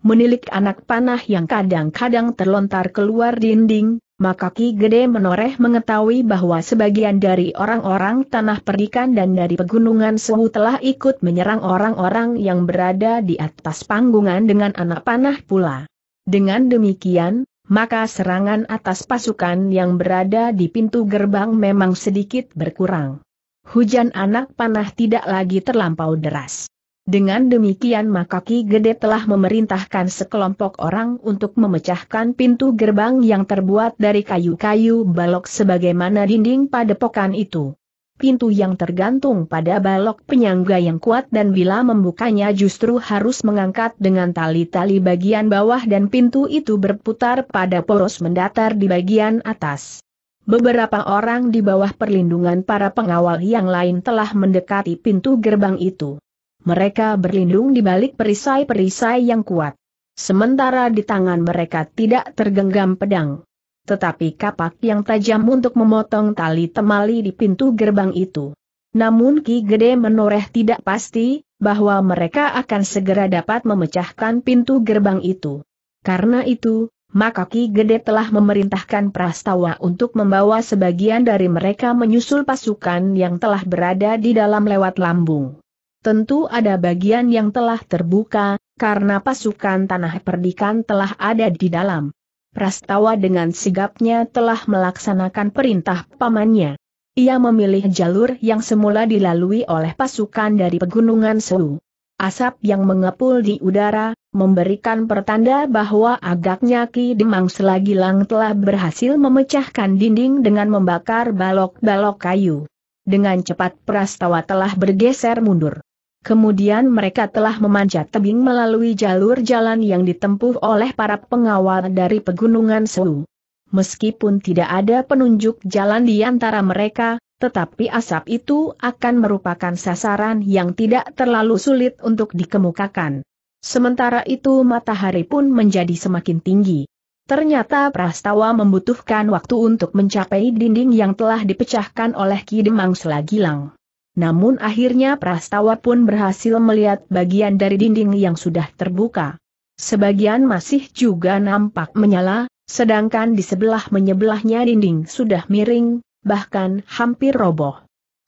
menilik anak panah yang kadang-kadang terlontar keluar dinding, maka Ki Gede menoreh mengetahui bahwa sebagian dari orang-orang tanah perdikan dan dari pegunungan Suhu telah ikut menyerang orang-orang yang berada di atas panggungan dengan anak panah pula. Dengan demikian, maka serangan atas pasukan yang berada di pintu gerbang memang sedikit berkurang. Hujan anak panah tidak lagi terlampau deras. Dengan demikian maka Ki Gede telah memerintahkan sekelompok orang untuk memecahkan pintu gerbang yang terbuat dari kayu-kayu balok sebagaimana dinding padepokan itu. Pintu yang tergantung pada balok penyangga yang kuat dan bila membukanya justru harus mengangkat dengan tali-tali bagian bawah dan pintu itu berputar pada poros mendatar di bagian atas. Beberapa orang di bawah perlindungan para pengawal yang lain telah mendekati pintu gerbang itu mereka berlindung di balik perisai-perisai yang kuat. Sementara di tangan mereka tidak tergenggam pedang. Tetapi kapak yang tajam untuk memotong tali temali di pintu gerbang itu. Namun Ki Gede menoreh tidak pasti, bahwa mereka akan segera dapat memecahkan pintu gerbang itu. Karena itu, maka Ki Gede telah memerintahkan Prastawa untuk membawa sebagian dari mereka menyusul pasukan yang telah berada di dalam lewat lambung. Tentu ada bagian yang telah terbuka, karena pasukan tanah perdikan telah ada di dalam. Prastawa dengan sigapnya telah melaksanakan perintah pamannya. Ia memilih jalur yang semula dilalui oleh pasukan dari pegunungan Seu. Asap yang mengepul di udara, memberikan pertanda bahwa agaknya Ki Demang selagi lang telah berhasil memecahkan dinding dengan membakar balok-balok kayu. Dengan cepat Prastawa telah bergeser mundur. Kemudian mereka telah memanjat tebing melalui jalur jalan yang ditempuh oleh para pengawal dari pegunungan Su. Meskipun tidak ada penunjuk jalan di antara mereka, tetapi asap itu akan merupakan sasaran yang tidak terlalu sulit untuk dikemukakan. Sementara itu matahari pun menjadi semakin tinggi. Ternyata Prastawa membutuhkan waktu untuk mencapai dinding yang telah dipecahkan oleh Kidemang Selagilang. Namun akhirnya Prastawa pun berhasil melihat bagian dari dinding yang sudah terbuka. Sebagian masih juga nampak menyala, sedangkan di sebelah menyebelahnya dinding sudah miring, bahkan hampir roboh.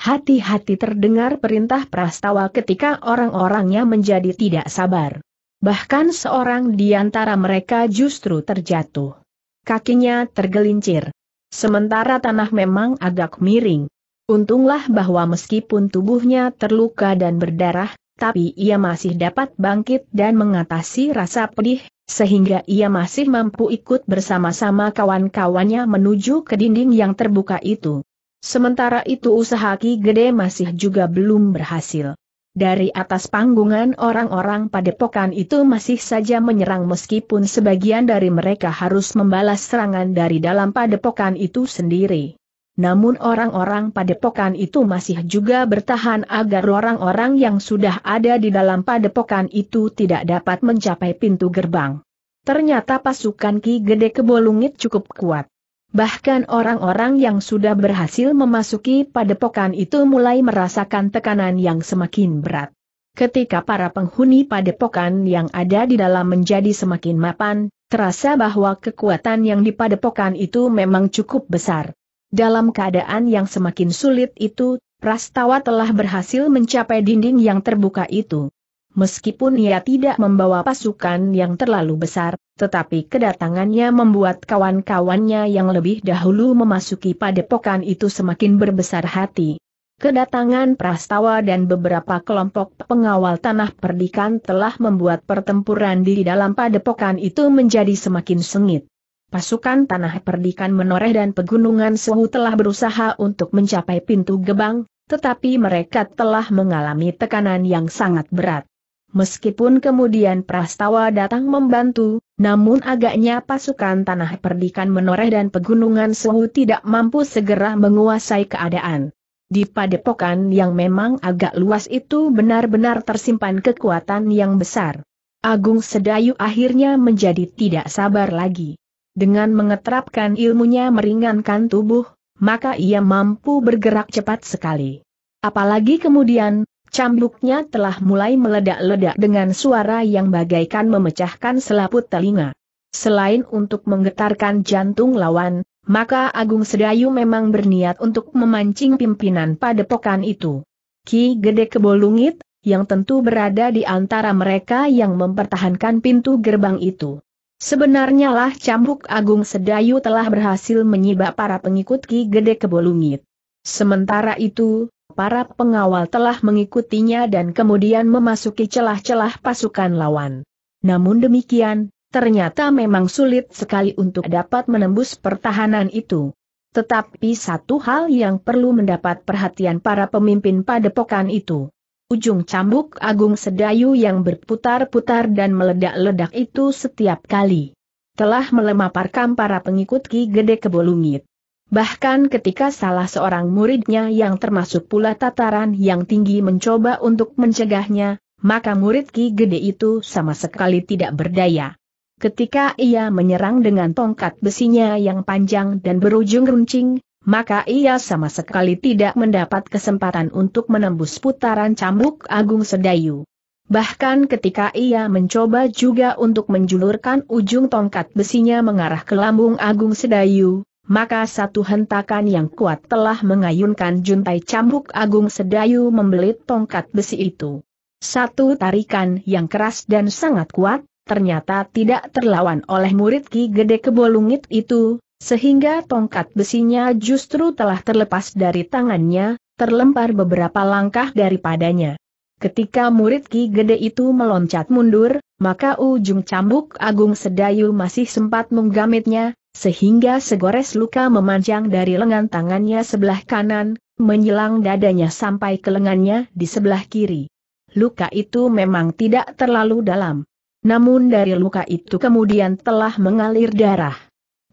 Hati-hati terdengar perintah Prastawa ketika orang-orangnya menjadi tidak sabar. Bahkan seorang di antara mereka justru terjatuh. Kakinya tergelincir. Sementara tanah memang agak miring. Untunglah bahwa meskipun tubuhnya terluka dan berdarah, tapi ia masih dapat bangkit dan mengatasi rasa pedih, sehingga ia masih mampu ikut bersama-sama kawan-kawannya menuju ke dinding yang terbuka itu. Sementara itu usaha Ki Gede masih juga belum berhasil. Dari atas panggungan orang-orang pada padepokan itu masih saja menyerang meskipun sebagian dari mereka harus membalas serangan dari dalam padepokan itu sendiri namun orang-orang padepokan itu masih juga bertahan agar orang-orang yang sudah ada di dalam padepokan itu tidak dapat mencapai pintu gerbang. Ternyata pasukan Ki Gede Kebolungit cukup kuat. Bahkan orang-orang yang sudah berhasil memasuki padepokan itu mulai merasakan tekanan yang semakin berat. Ketika para penghuni padepokan yang ada di dalam menjadi semakin mapan, terasa bahwa kekuatan yang di padepokan itu memang cukup besar dalam keadaan yang semakin sulit itu, Prastawa telah berhasil mencapai dinding yang terbuka itu. Meskipun ia tidak membawa pasukan yang terlalu besar, tetapi kedatangannya membuat kawan-kawannya yang lebih dahulu memasuki padepokan itu semakin berbesar hati. Kedatangan Prastawa dan beberapa kelompok pengawal tanah perdikan telah membuat pertempuran di dalam padepokan itu menjadi semakin sengit pasukan tanah perdikan menoreh dan pegunungan Suhu telah berusaha untuk mencapai pintu gebang, tetapi mereka telah mengalami tekanan yang sangat berat. Meskipun kemudian Prastawa datang membantu, namun agaknya pasukan tanah perdikan menoreh dan pegunungan Suhu tidak mampu segera menguasai keadaan. Di padepokan yang memang agak luas itu benar-benar tersimpan kekuatan yang besar. Agung Sedayu akhirnya menjadi tidak sabar lagi. Dengan mengetrapkan ilmunya meringankan tubuh, maka ia mampu bergerak cepat sekali. Apalagi kemudian, cambuknya telah mulai meledak-ledak dengan suara yang bagaikan memecahkan selaput telinga. Selain untuk menggetarkan jantung lawan, maka Agung Sedayu memang berniat untuk memancing pimpinan padepokan itu. Ki Gede Kebolungit, yang tentu berada di antara mereka yang mempertahankan pintu gerbang itu. Sebenarnya lah cambuk agung sedayu telah berhasil menyibak para pengikut Ki Gede Kebolungit. Sementara itu, para pengawal telah mengikutinya dan kemudian memasuki celah-celah pasukan lawan. Namun demikian, ternyata memang sulit sekali untuk dapat menembus pertahanan itu. Tetapi satu hal yang perlu mendapat perhatian para pemimpin padepokan itu. Ujung cambuk agung sedayu yang berputar-putar dan meledak-ledak itu setiap kali telah melemaparkan para pengikut Ki Gede Kebolungit. Bahkan ketika salah seorang muridnya yang termasuk pula tataran yang tinggi mencoba untuk mencegahnya, maka murid Ki Gede itu sama sekali tidak berdaya. Ketika ia menyerang dengan tongkat besinya yang panjang dan berujung runcing, maka ia sama sekali tidak mendapat kesempatan untuk menembus putaran cambuk Agung Sedayu. Bahkan ketika ia mencoba juga untuk menjulurkan ujung tongkat besinya mengarah ke lambung Agung Sedayu, maka satu hentakan yang kuat telah mengayunkan juntai cambuk Agung Sedayu membelit tongkat besi itu. Satu tarikan yang keras dan sangat kuat, ternyata tidak terlawan oleh murid Ki Gede Kebolungit itu, sehingga tongkat besinya justru telah terlepas dari tangannya, terlempar beberapa langkah daripadanya. Ketika murid Ki Gede itu meloncat mundur, maka ujung cambuk Agung Sedayu masih sempat menggamitnya, sehingga segores luka memanjang dari lengan tangannya sebelah kanan, menyilang dadanya sampai ke lengannya di sebelah kiri. Luka itu memang tidak terlalu dalam. Namun dari luka itu kemudian telah mengalir darah.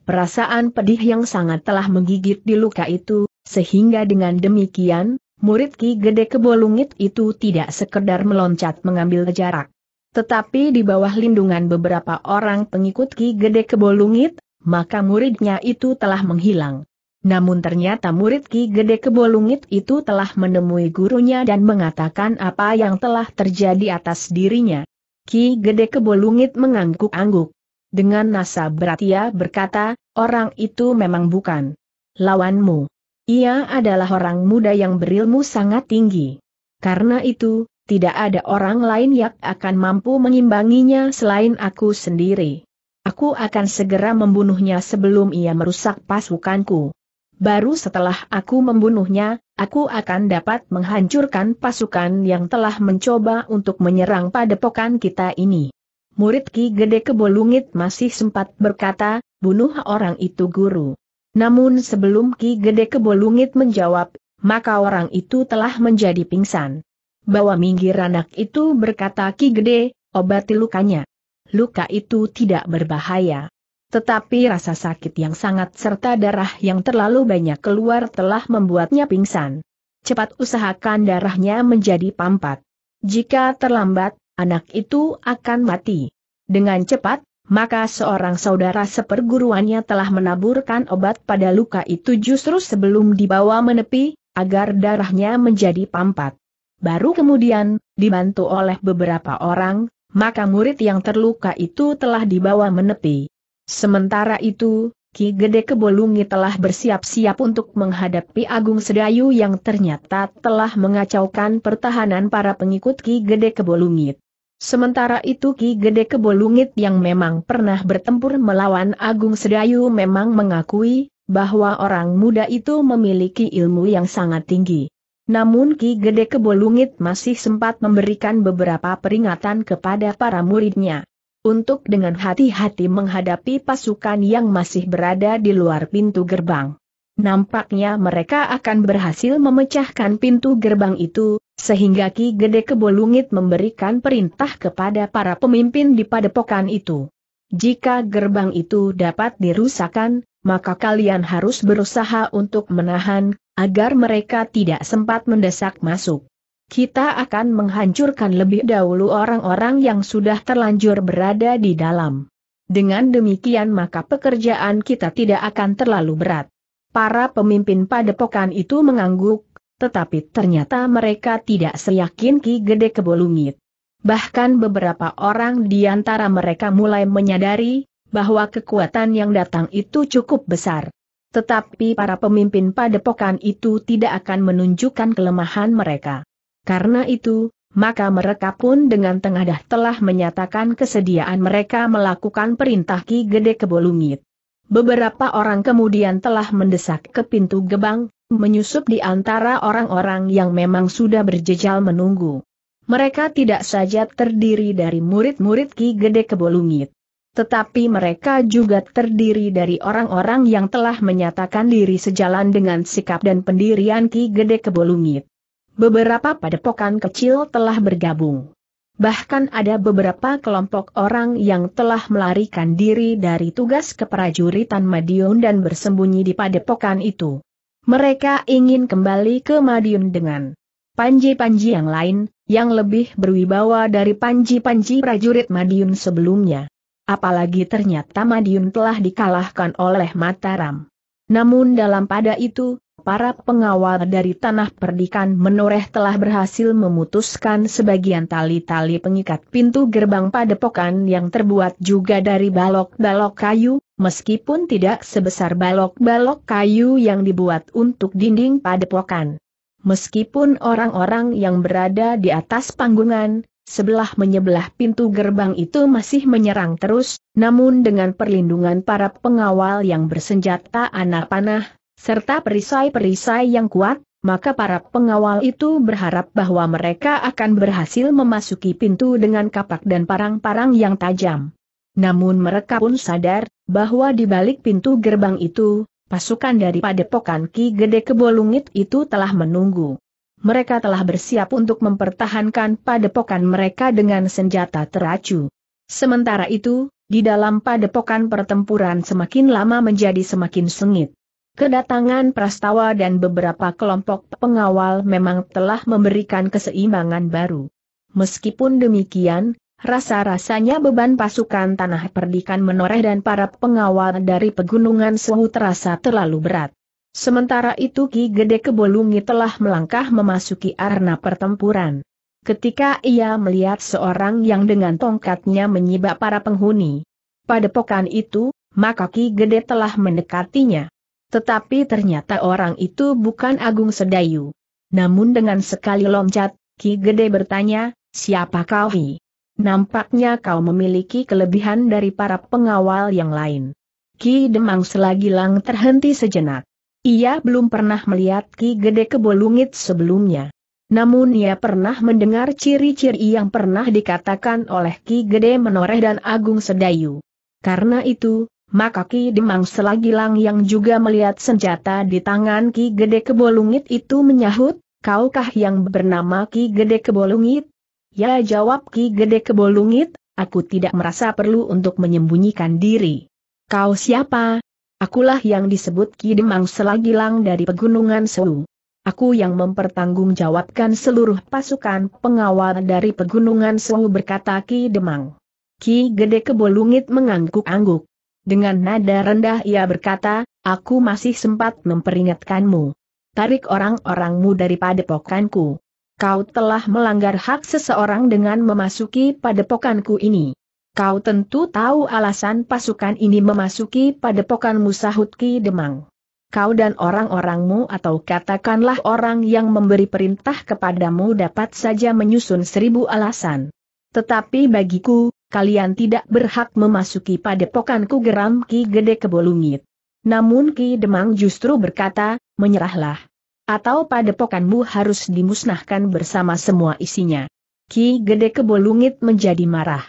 Perasaan pedih yang sangat telah menggigit di luka itu, sehingga dengan demikian, murid Ki Gede Kebolungit itu tidak sekedar meloncat mengambil jarak. Tetapi di bawah lindungan beberapa orang pengikut Ki Gede Kebolungit, maka muridnya itu telah menghilang. Namun ternyata murid Ki Gede Kebolungit itu telah menemui gurunya dan mengatakan apa yang telah terjadi atas dirinya. Ki Gede Kebolungit mengangguk-angguk. Dengan nasa berat ia berkata, orang itu memang bukan lawanmu. Ia adalah orang muda yang berilmu sangat tinggi. Karena itu, tidak ada orang lain yang akan mampu mengimbanginya selain aku sendiri. Aku akan segera membunuhnya sebelum ia merusak pasukanku. Baru setelah aku membunuhnya, aku akan dapat menghancurkan pasukan yang telah mencoba untuk menyerang padepokan kita ini murid Ki Gede Kebolungit masih sempat berkata, bunuh orang itu guru. Namun sebelum Ki Gede Kebolungit menjawab, maka orang itu telah menjadi pingsan. Bawa minggir anak itu berkata Ki Gede, obati lukanya. Luka itu tidak berbahaya. Tetapi rasa sakit yang sangat serta darah yang terlalu banyak keluar telah membuatnya pingsan. Cepat usahakan darahnya menjadi pampat. Jika terlambat, anak itu akan mati. Dengan cepat, maka seorang saudara seperguruannya telah menaburkan obat pada luka itu justru sebelum dibawa menepi, agar darahnya menjadi pampat. Baru kemudian, dibantu oleh beberapa orang, maka murid yang terluka itu telah dibawa menepi. Sementara itu, Ki Gede Kebolungi telah bersiap-siap untuk menghadapi Agung Sedayu yang ternyata telah mengacaukan pertahanan para pengikut Ki Gede Kebolungi. Sementara itu Ki Gede Kebolungit yang memang pernah bertempur melawan Agung Sedayu memang mengakui bahwa orang muda itu memiliki ilmu yang sangat tinggi. Namun Ki Gede Kebolungit masih sempat memberikan beberapa peringatan kepada para muridnya. Untuk dengan hati-hati menghadapi pasukan yang masih berada di luar pintu gerbang. Nampaknya mereka akan berhasil memecahkan pintu gerbang itu, sehingga Ki Gede Kebolungit memberikan perintah kepada para pemimpin di padepokan itu. Jika gerbang itu dapat dirusakan, maka kalian harus berusaha untuk menahan, agar mereka tidak sempat mendesak masuk. Kita akan menghancurkan lebih dahulu orang-orang yang sudah terlanjur berada di dalam. Dengan demikian maka pekerjaan kita tidak akan terlalu berat para pemimpin padepokan itu mengangguk, tetapi ternyata mereka tidak seyakin Ki Gede Kebolungit. Bahkan beberapa orang di antara mereka mulai menyadari bahwa kekuatan yang datang itu cukup besar. Tetapi para pemimpin padepokan itu tidak akan menunjukkan kelemahan mereka. Karena itu, maka mereka pun dengan tengah dah telah menyatakan kesediaan mereka melakukan perintah Ki Gede Kebolungit. Beberapa orang kemudian telah mendesak ke pintu gebang, menyusup di antara orang-orang yang memang sudah berjejal menunggu. Mereka tidak saja terdiri dari murid-murid Ki Gede Kebolungit. Tetapi mereka juga terdiri dari orang-orang yang telah menyatakan diri sejalan dengan sikap dan pendirian Ki Gede Kebolungit. Beberapa padepokan kecil telah bergabung. Bahkan ada beberapa kelompok orang yang telah melarikan diri dari tugas keprajuritan Madiun dan bersembunyi di padepokan itu. Mereka ingin kembali ke Madiun dengan panji-panji yang lain, yang lebih berwibawa dari panji-panji prajurit Madiun sebelumnya. Apalagi ternyata Madiun telah dikalahkan oleh Mataram. Namun dalam pada itu, para pengawal dari tanah perdikan menoreh telah berhasil memutuskan sebagian tali-tali pengikat pintu gerbang padepokan yang terbuat juga dari balok-balok kayu, meskipun tidak sebesar balok-balok kayu yang dibuat untuk dinding padepokan. Meskipun orang-orang yang berada di atas panggungan, sebelah menyebelah pintu gerbang itu masih menyerang terus, namun dengan perlindungan para pengawal yang bersenjata anak panah, serta perisai-perisai yang kuat, maka para pengawal itu berharap bahwa mereka akan berhasil memasuki pintu dengan kapak dan parang-parang yang tajam. Namun mereka pun sadar, bahwa di balik pintu gerbang itu, pasukan dari padepokan Ki Gede Kebolungit itu telah menunggu. Mereka telah bersiap untuk mempertahankan padepokan mereka dengan senjata teracu. Sementara itu, di dalam padepokan pertempuran semakin lama menjadi semakin sengit. Kedatangan prastawa dan beberapa kelompok pengawal memang telah memberikan keseimbangan baru. Meskipun demikian, rasa-rasanya beban pasukan tanah perdikan menoreh dan para pengawal dari pegunungan Suhu terasa terlalu berat. Sementara itu Ki Gede Kebolungi telah melangkah memasuki arena pertempuran. Ketika ia melihat seorang yang dengan tongkatnya menyibak para penghuni pada pokan itu, maka Ki Gede telah mendekatinya. Tetapi ternyata orang itu bukan Agung Sedayu. Namun dengan sekali loncat, Ki Gede bertanya, siapa kau hi? Nampaknya kau memiliki kelebihan dari para pengawal yang lain. Ki Demang selagi lang terhenti sejenak. Ia belum pernah melihat Ki Gede Kebolungit sebelumnya. Namun ia pernah mendengar ciri-ciri yang pernah dikatakan oleh Ki Gede Menoreh dan Agung Sedayu. Karena itu, maka Ki Demang Lang yang juga melihat senjata di tangan Ki Gede Kebolungit itu menyahut, kaukah yang bernama Ki Gede Kebolungit? Ya jawab Ki Gede Kebolungit, aku tidak merasa perlu untuk menyembunyikan diri. Kau siapa? Akulah yang disebut Ki Demang Selagi Lang dari Pegunungan Sewu. Aku yang mempertanggungjawabkan seluruh pasukan pengawal dari Pegunungan Sewu berkata Ki Demang. Ki Gede Kebolungit mengangguk-angguk. Dengan nada rendah ia berkata, aku masih sempat memperingatkanmu. Tarik orang-orangmu dari padepokanku. Kau telah melanggar hak seseorang dengan memasuki padepokanku ini. Kau tentu tahu alasan pasukan ini memasuki padepokanmu sahut Ki Demang. Kau dan orang-orangmu atau katakanlah orang yang memberi perintah kepadamu dapat saja menyusun seribu alasan. Tetapi bagiku, kalian tidak berhak memasuki padepokanku geram Ki Gede Kebolungit. Namun Ki Demang justru berkata, menyerahlah. Atau padepokanmu harus dimusnahkan bersama semua isinya. Ki Gede Kebolungit menjadi marah.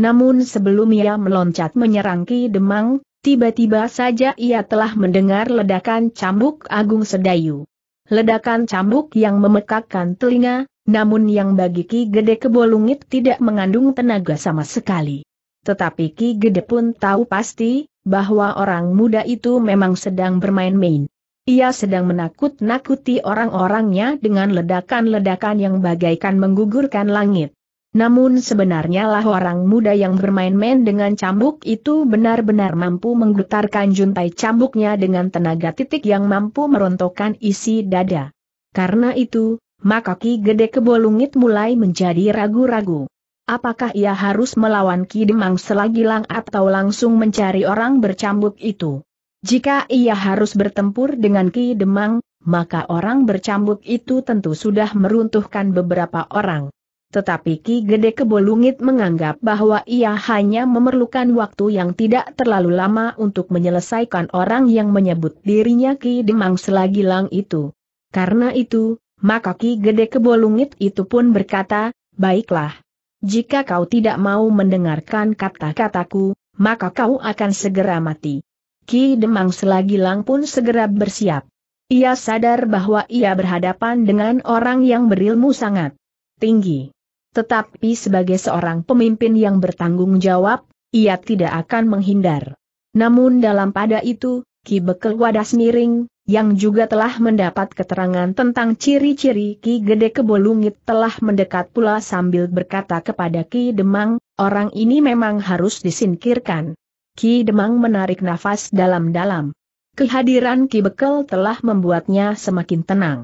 Namun sebelum ia meloncat menyerang Ki Demang, tiba-tiba saja ia telah mendengar ledakan cambuk agung sedayu. Ledakan cambuk yang memekakkan telinga, namun yang bagi Ki Gede Kebolungit tidak mengandung tenaga sama sekali. Tetapi Ki Gede pun tahu pasti, bahwa orang muda itu memang sedang bermain-main. Ia sedang menakut-nakuti orang-orangnya dengan ledakan-ledakan yang bagaikan menggugurkan langit. Namun sebenarnya lah orang muda yang bermain-main dengan cambuk itu benar-benar mampu menggetarkan juntai cambuknya dengan tenaga titik yang mampu merontokkan isi dada. Karena itu, maka Ki Gede Kebolungit mulai menjadi ragu-ragu. Apakah ia harus melawan Ki Demang Selagi Lang atau langsung mencari orang bercambuk itu? Jika ia harus bertempur dengan Ki Demang, maka orang bercambuk itu tentu sudah meruntuhkan beberapa orang. Tetapi Ki Gede Kebolungit menganggap bahwa ia hanya memerlukan waktu yang tidak terlalu lama untuk menyelesaikan orang yang menyebut dirinya Ki Demang Selagi Lang itu. Karena itu, maka Ki Gede Kebolungit itu pun berkata, baiklah. Jika kau tidak mau mendengarkan kata-kataku, maka kau akan segera mati. Ki Demang selagi lang pun segera bersiap. Ia sadar bahwa ia berhadapan dengan orang yang berilmu sangat tinggi. Tetapi sebagai seorang pemimpin yang bertanggung jawab, ia tidak akan menghindar. Namun dalam pada itu, Ki Bekel Wadas Miring, yang juga telah mendapat keterangan tentang ciri-ciri Ki Gede Kebolungit telah mendekat pula sambil berkata kepada Ki Demang, orang ini memang harus disingkirkan. Ki Demang menarik nafas dalam-dalam. Kehadiran Ki Bekel telah membuatnya semakin tenang.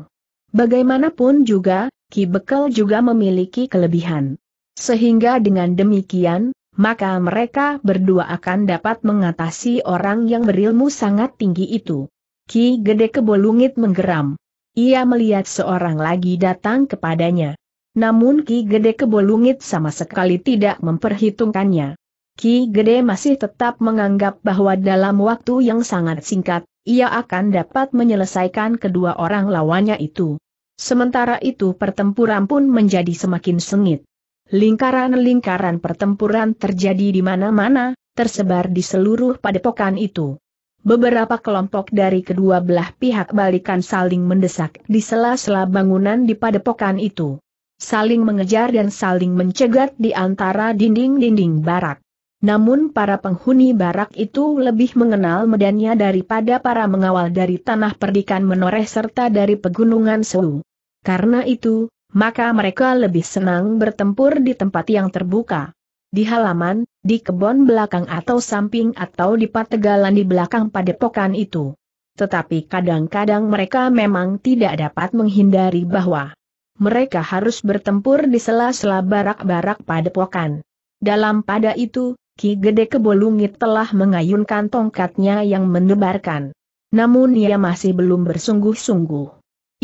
Bagaimanapun juga, Ki Bekel juga memiliki kelebihan. Sehingga dengan demikian, maka mereka berdua akan dapat mengatasi orang yang berilmu sangat tinggi itu. Ki Gede Kebolungit menggeram. Ia melihat seorang lagi datang kepadanya. Namun Ki Gede Kebolungit sama sekali tidak memperhitungkannya. Ki Gede masih tetap menganggap bahwa dalam waktu yang sangat singkat, ia akan dapat menyelesaikan kedua orang lawannya itu. Sementara itu pertempuran pun menjadi semakin sengit. Lingkaran-lingkaran pertempuran terjadi di mana-mana, tersebar di seluruh padepokan itu. Beberapa kelompok dari kedua belah pihak balikan saling mendesak di sela-sela bangunan di padepokan itu. Saling mengejar dan saling mencegat di antara dinding-dinding barak. Namun para penghuni barak itu lebih mengenal medannya daripada para mengawal dari tanah perdikan menoreh serta dari pegunungan Sewu. Karena itu, maka mereka lebih senang bertempur di tempat yang terbuka. Di halaman, di kebun belakang atau samping atau di pategalan di belakang padepokan itu. Tetapi kadang-kadang mereka memang tidak dapat menghindari bahwa mereka harus bertempur di sela-sela barak-barak padepokan. Dalam pada itu, Ki Gede Kebolungit telah mengayunkan tongkatnya yang menebarkan. Namun ia masih belum bersungguh-sungguh.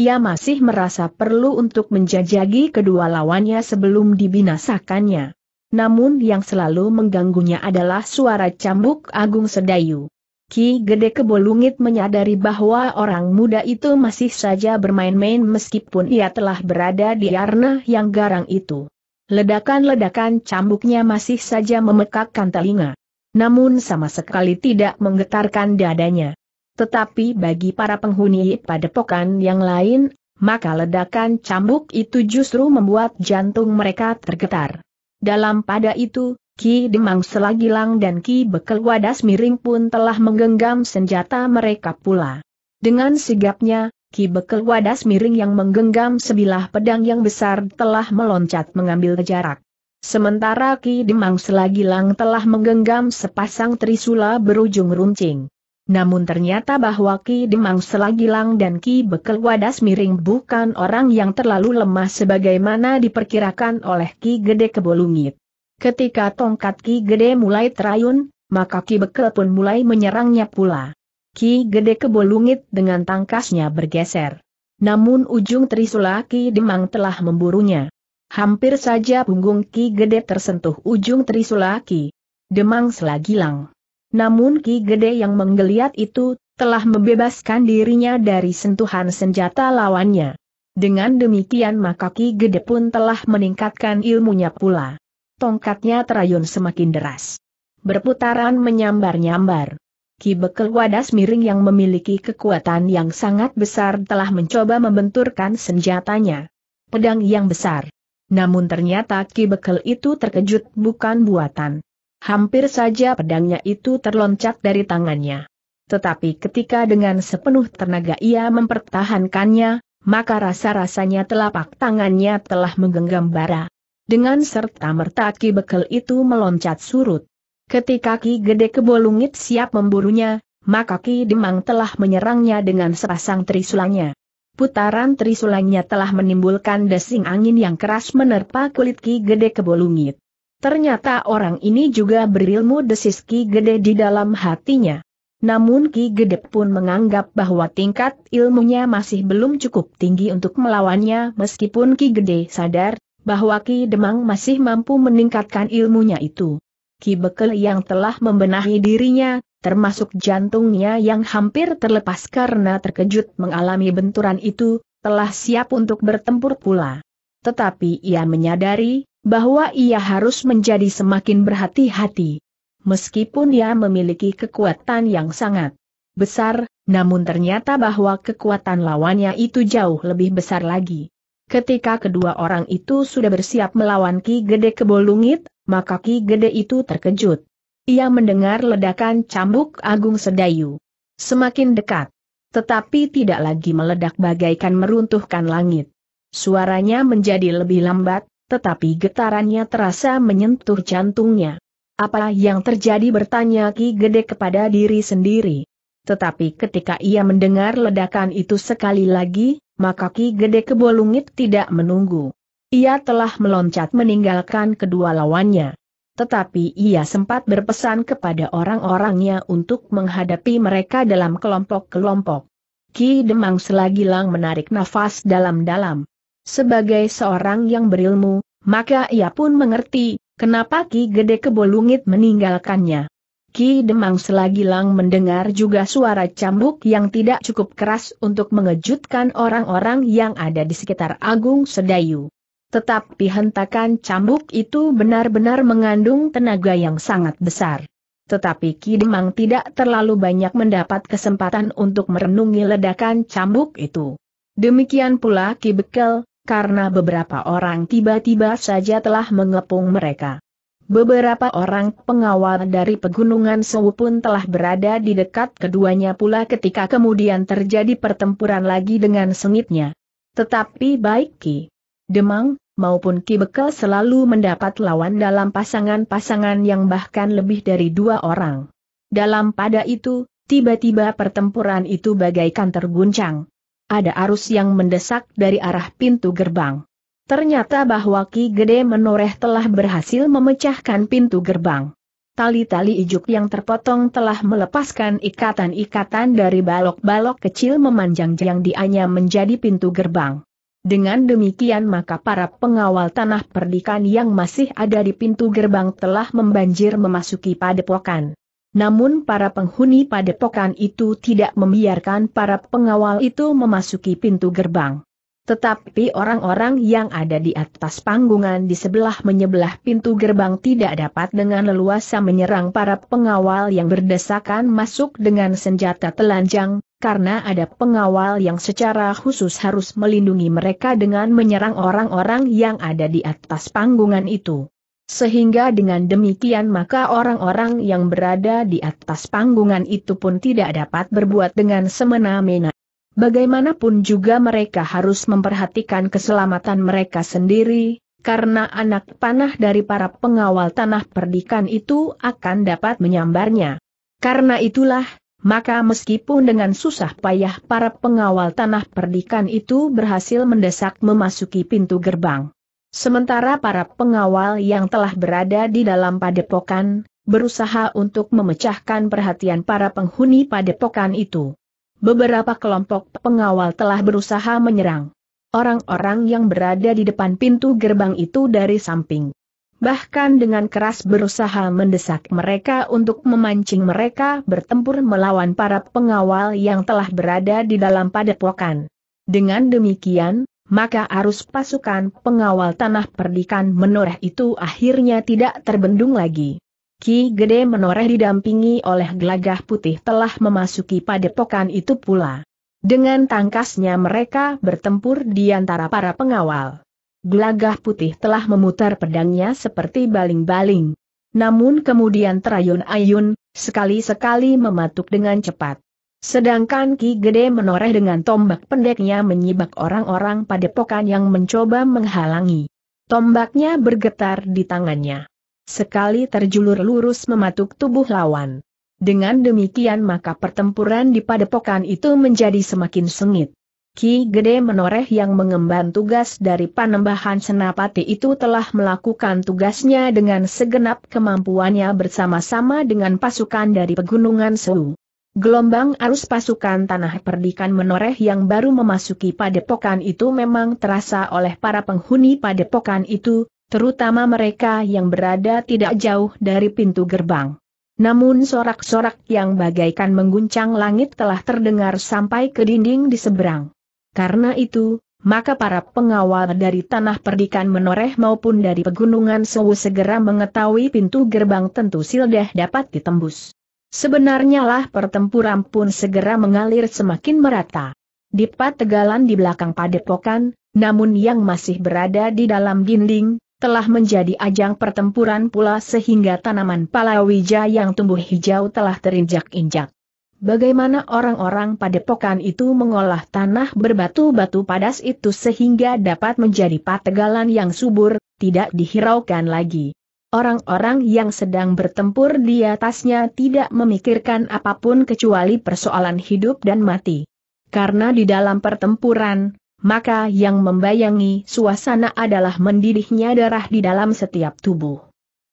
Ia masih merasa perlu untuk menjajagi kedua lawannya sebelum dibinasakannya. Namun yang selalu mengganggunya adalah suara cambuk Agung Sedayu. Ki Gede Kebolungit menyadari bahwa orang muda itu masih saja bermain-main meskipun ia telah berada di arna yang garang itu. Ledakan-ledakan cambuknya masih saja memekakkan telinga. Namun sama sekali tidak menggetarkan dadanya. Tetapi bagi para penghuni padepokan yang lain, maka ledakan cambuk itu justru membuat jantung mereka tergetar. Dalam pada itu, Ki Demang Selagilang dan Ki Bekel Wadas Miring pun telah menggenggam senjata mereka pula. Dengan sigapnya, Ki Bekel Wadas Miring yang menggenggam sebilah pedang yang besar telah meloncat mengambil jarak. Sementara Ki Demang Selagilang telah menggenggam sepasang trisula berujung runcing. Namun ternyata bahwa Ki Demang Selagilang dan Ki Bekel Wadas Miring bukan orang yang terlalu lemah sebagaimana diperkirakan oleh Ki Gede Kebolungit. Ketika tongkat Ki Gede mulai terayun, maka Ki Bekel pun mulai menyerangnya pula. Ki Gede Kebolungit dengan tangkasnya bergeser. Namun ujung trisula Ki Demang telah memburunya. Hampir saja punggung Ki Gede tersentuh ujung trisula Ki Demang Selagilang. Namun Ki Gede yang menggeliat itu, telah membebaskan dirinya dari sentuhan senjata lawannya. Dengan demikian maka Ki Gede pun telah meningkatkan ilmunya pula. Tongkatnya terayun semakin deras. Berputaran menyambar-nyambar. Ki Bekel Wadas Miring yang memiliki kekuatan yang sangat besar telah mencoba membenturkan senjatanya. Pedang yang besar. Namun ternyata Ki Bekel itu terkejut bukan buatan. Hampir saja pedangnya itu terloncat dari tangannya. Tetapi ketika dengan sepenuh tenaga ia mempertahankannya, maka rasa-rasanya telapak tangannya telah menggenggam bara. Dengan serta-merta Ki Bekel itu meloncat surut. Ketika Ki Gede Kebolungit siap memburunya, maka Ki Demang telah menyerangnya dengan sepasang trisulanya. Putaran trisulanya telah menimbulkan desing angin yang keras menerpa kulit Ki Gede Kebolungit. Ternyata orang ini juga berilmu desis Ki Gede di dalam hatinya. Namun Ki Gede pun menganggap bahwa tingkat ilmunya masih belum cukup tinggi untuk melawannya meskipun Ki Gede sadar bahwa Ki Demang masih mampu meningkatkan ilmunya itu. Ki Bekel yang telah membenahi dirinya, termasuk jantungnya yang hampir terlepas karena terkejut mengalami benturan itu, telah siap untuk bertempur pula. Tetapi ia menyadari bahwa ia harus menjadi semakin berhati-hati. Meskipun ia memiliki kekuatan yang sangat besar, namun ternyata bahwa kekuatan lawannya itu jauh lebih besar lagi. Ketika kedua orang itu sudah bersiap melawan Ki Gede Kebolungit, maka Ki Gede itu terkejut. Ia mendengar ledakan cambuk Agung Sedayu. Semakin dekat. Tetapi tidak lagi meledak bagaikan meruntuhkan langit. Suaranya menjadi lebih lambat, tetapi getarannya terasa menyentuh jantungnya. Apa yang terjadi bertanya Ki Gede kepada diri sendiri. Tetapi ketika ia mendengar ledakan itu sekali lagi, maka Ki Gede Kebolungit tidak menunggu. Ia telah meloncat meninggalkan kedua lawannya. Tetapi ia sempat berpesan kepada orang-orangnya untuk menghadapi mereka dalam kelompok-kelompok. Ki Demang selagi lang menarik nafas dalam-dalam. Sebagai seorang yang berilmu, maka ia pun mengerti, kenapa Ki Gede Kebolungit meninggalkannya. Ki Demang Selagi Selagilang mendengar juga suara cambuk yang tidak cukup keras untuk mengejutkan orang-orang yang ada di sekitar Agung Sedayu. Tetapi hentakan cambuk itu benar-benar mengandung tenaga yang sangat besar. Tetapi Ki Demang tidak terlalu banyak mendapat kesempatan untuk merenungi ledakan cambuk itu. Demikian pula Ki Bekel, karena beberapa orang tiba-tiba saja telah mengepung mereka. Beberapa orang pengawal dari pegunungan Sewu pun telah berada di dekat keduanya pula ketika kemudian terjadi pertempuran lagi dengan sengitnya. Tetapi baik Ki Demang, maupun Ki Bekel selalu mendapat lawan dalam pasangan-pasangan yang bahkan lebih dari dua orang. Dalam pada itu, tiba-tiba pertempuran itu bagaikan terguncang ada arus yang mendesak dari arah pintu gerbang. Ternyata bahwa Ki Gede Menoreh telah berhasil memecahkan pintu gerbang. Tali-tali ijuk yang terpotong telah melepaskan ikatan-ikatan dari balok-balok kecil memanjang yang dianya menjadi pintu gerbang. Dengan demikian maka para pengawal tanah perdikan yang masih ada di pintu gerbang telah membanjir memasuki padepokan. Namun para penghuni padepokan itu tidak membiarkan para pengawal itu memasuki pintu gerbang. Tetapi orang-orang yang ada di atas panggungan di sebelah menyebelah pintu gerbang tidak dapat dengan leluasa menyerang para pengawal yang berdesakan masuk dengan senjata telanjang, karena ada pengawal yang secara khusus harus melindungi mereka dengan menyerang orang-orang yang ada di atas panggungan itu. Sehingga dengan demikian maka orang-orang yang berada di atas panggungan itu pun tidak dapat berbuat dengan semena-mena. Bagaimanapun juga mereka harus memperhatikan keselamatan mereka sendiri, karena anak panah dari para pengawal tanah perdikan itu akan dapat menyambarnya. Karena itulah, maka meskipun dengan susah payah para pengawal tanah perdikan itu berhasil mendesak memasuki pintu gerbang. Sementara para pengawal yang telah berada di dalam padepokan, berusaha untuk memecahkan perhatian para penghuni padepokan itu. Beberapa kelompok pengawal telah berusaha menyerang orang-orang yang berada di depan pintu gerbang itu dari samping. Bahkan dengan keras berusaha mendesak mereka untuk memancing mereka bertempur melawan para pengawal yang telah berada di dalam padepokan. Dengan demikian, maka arus pasukan pengawal tanah perdikan menoreh itu akhirnya tidak terbendung lagi. Ki Gede menoreh didampingi oleh gelagah putih telah memasuki padepokan itu pula. Dengan tangkasnya mereka bertempur di antara para pengawal. Gelagah putih telah memutar pedangnya seperti baling-baling. Namun kemudian terayun-ayun, sekali-sekali mematuk dengan cepat. Sedangkan Ki Gede menoreh dengan tombak pendeknya menyibak orang-orang pada padepokan yang mencoba menghalangi. Tombaknya bergetar di tangannya. Sekali terjulur lurus mematuk tubuh lawan. Dengan demikian maka pertempuran di padepokan itu menjadi semakin sengit. Ki Gede menoreh yang mengemban tugas dari panembahan Senapati itu telah melakukan tugasnya dengan segenap kemampuannya bersama-sama dengan pasukan dari Pegunungan Sewu. Gelombang arus pasukan tanah perdikan menoreh yang baru memasuki padepokan itu memang terasa oleh para penghuni padepokan itu, terutama mereka yang berada tidak jauh dari pintu gerbang. Namun sorak-sorak yang bagaikan mengguncang langit telah terdengar sampai ke dinding di seberang. Karena itu, maka para pengawal dari tanah perdikan menoreh maupun dari pegunungan Sewu segera mengetahui pintu gerbang tentu sildah dapat ditembus. Sebenarnya lah pertempuran pun segera mengalir semakin merata. Dipa Tegalan di belakang padepokan, namun yang masih berada di dalam dinding, telah menjadi ajang pertempuran pula sehingga tanaman palawija yang tumbuh hijau telah terinjak-injak. Bagaimana orang-orang padepokan itu mengolah tanah berbatu-batu padas itu sehingga dapat menjadi pategalan yang subur, tidak dihiraukan lagi. Orang-orang yang sedang bertempur di atasnya tidak memikirkan apapun kecuali persoalan hidup dan mati. Karena di dalam pertempuran, maka yang membayangi suasana adalah mendidihnya darah di dalam setiap tubuh.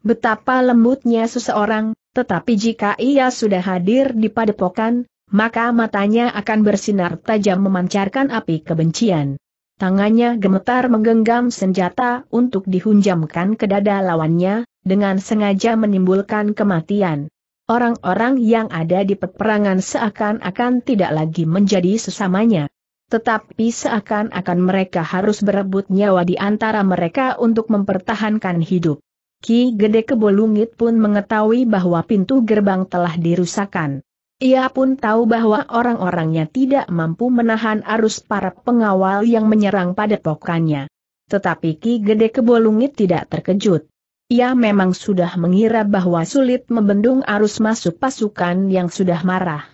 Betapa lembutnya seseorang, tetapi jika ia sudah hadir di padepokan, maka matanya akan bersinar tajam memancarkan api kebencian. Tangannya gemetar menggenggam senjata untuk dihunjamkan ke dada lawannya, dengan sengaja menimbulkan kematian. Orang-orang yang ada di peperangan seakan-akan tidak lagi menjadi sesamanya. Tetapi seakan-akan mereka harus berebut nyawa di antara mereka untuk mempertahankan hidup. Ki Gede Kebolungit pun mengetahui bahwa pintu gerbang telah dirusakan. Ia pun tahu bahwa orang-orangnya tidak mampu menahan arus para pengawal yang menyerang pada pokannya. Tetapi Ki Gede Kebolungit tidak terkejut. Ia memang sudah mengira bahwa sulit membendung arus masuk pasukan yang sudah marah.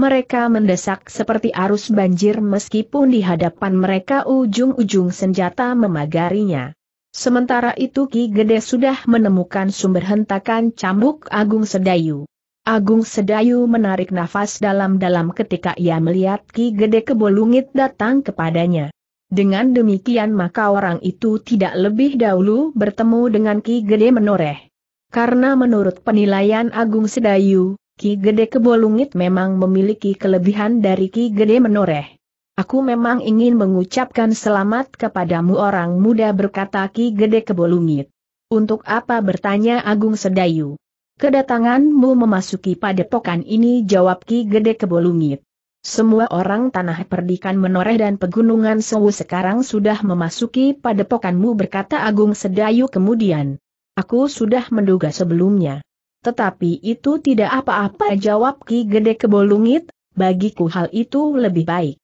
Mereka mendesak seperti arus banjir meskipun di hadapan mereka ujung-ujung senjata memagarinya. Sementara itu Ki Gede sudah menemukan sumber hentakan cambuk Agung Sedayu. Agung Sedayu menarik nafas dalam-dalam ketika ia melihat Ki Gede Kebolungit datang kepadanya. Dengan demikian maka orang itu tidak lebih dahulu bertemu dengan Ki Gede Menoreh. Karena menurut penilaian Agung Sedayu, Ki Gede Kebolungit memang memiliki kelebihan dari Ki Gede Menoreh. Aku memang ingin mengucapkan selamat kepadamu orang muda berkata Ki Gede Kebolungit. Untuk apa bertanya Agung Sedayu? Kedatanganmu memasuki padepokan ini jawab Ki Gede Kebolungit. Semua orang tanah perdikan menoreh dan pegunungan Sewu sekarang sudah memasuki padepokanmu berkata Agung Sedayu kemudian. Aku sudah menduga sebelumnya. Tetapi itu tidak apa-apa jawab Ki Gede Kebolungit, bagiku hal itu lebih baik.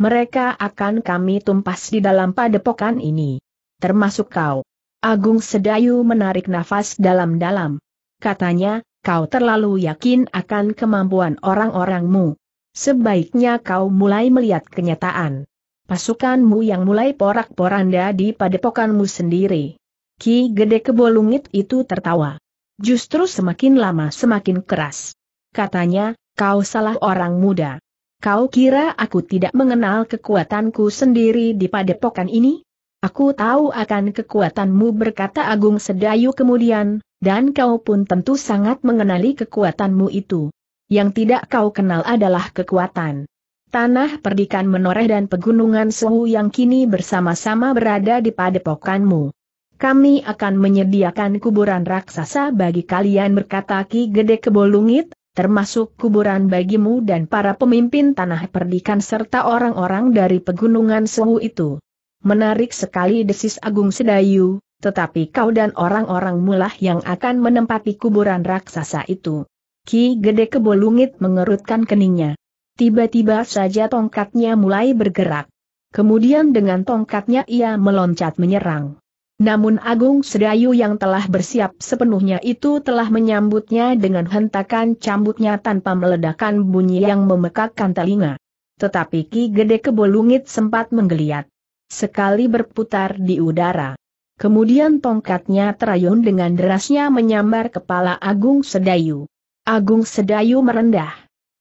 Mereka akan kami tumpas di dalam padepokan ini. Termasuk kau. Agung Sedayu menarik nafas dalam-dalam katanya, kau terlalu yakin akan kemampuan orang-orangmu. Sebaiknya kau mulai melihat kenyataan. Pasukanmu yang mulai porak-poranda di padepokanmu sendiri. Ki Gede Kebolungit itu tertawa. Justru semakin lama semakin keras. Katanya, kau salah orang muda. Kau kira aku tidak mengenal kekuatanku sendiri di padepokan ini? Aku tahu akan kekuatanmu berkata Agung Sedayu kemudian, dan kau pun tentu sangat mengenali kekuatanmu itu. Yang tidak kau kenal adalah kekuatan tanah perdikan menoreh dan pegunungan suhu yang kini bersama-sama berada di padepokanmu. Kami akan menyediakan kuburan raksasa bagi kalian berkata Ki Gede Kebolungit, termasuk kuburan bagimu dan para pemimpin tanah perdikan serta orang-orang dari pegunungan suhu itu. Menarik sekali desis Agung Sedayu, tetapi kau dan orang-orang mulah yang akan menempati kuburan raksasa itu. Ki Gede Kebolungit mengerutkan keningnya. Tiba-tiba saja tongkatnya mulai bergerak. Kemudian dengan tongkatnya ia meloncat menyerang. Namun Agung Sedayu yang telah bersiap sepenuhnya itu telah menyambutnya dengan hentakan cambuknya tanpa meledakan bunyi yang memekakkan telinga. Tetapi Ki Gede Kebolungit sempat menggeliat. Sekali berputar di udara Kemudian tongkatnya terayun dengan derasnya menyambar kepala Agung Sedayu. Agung Sedayu merendah.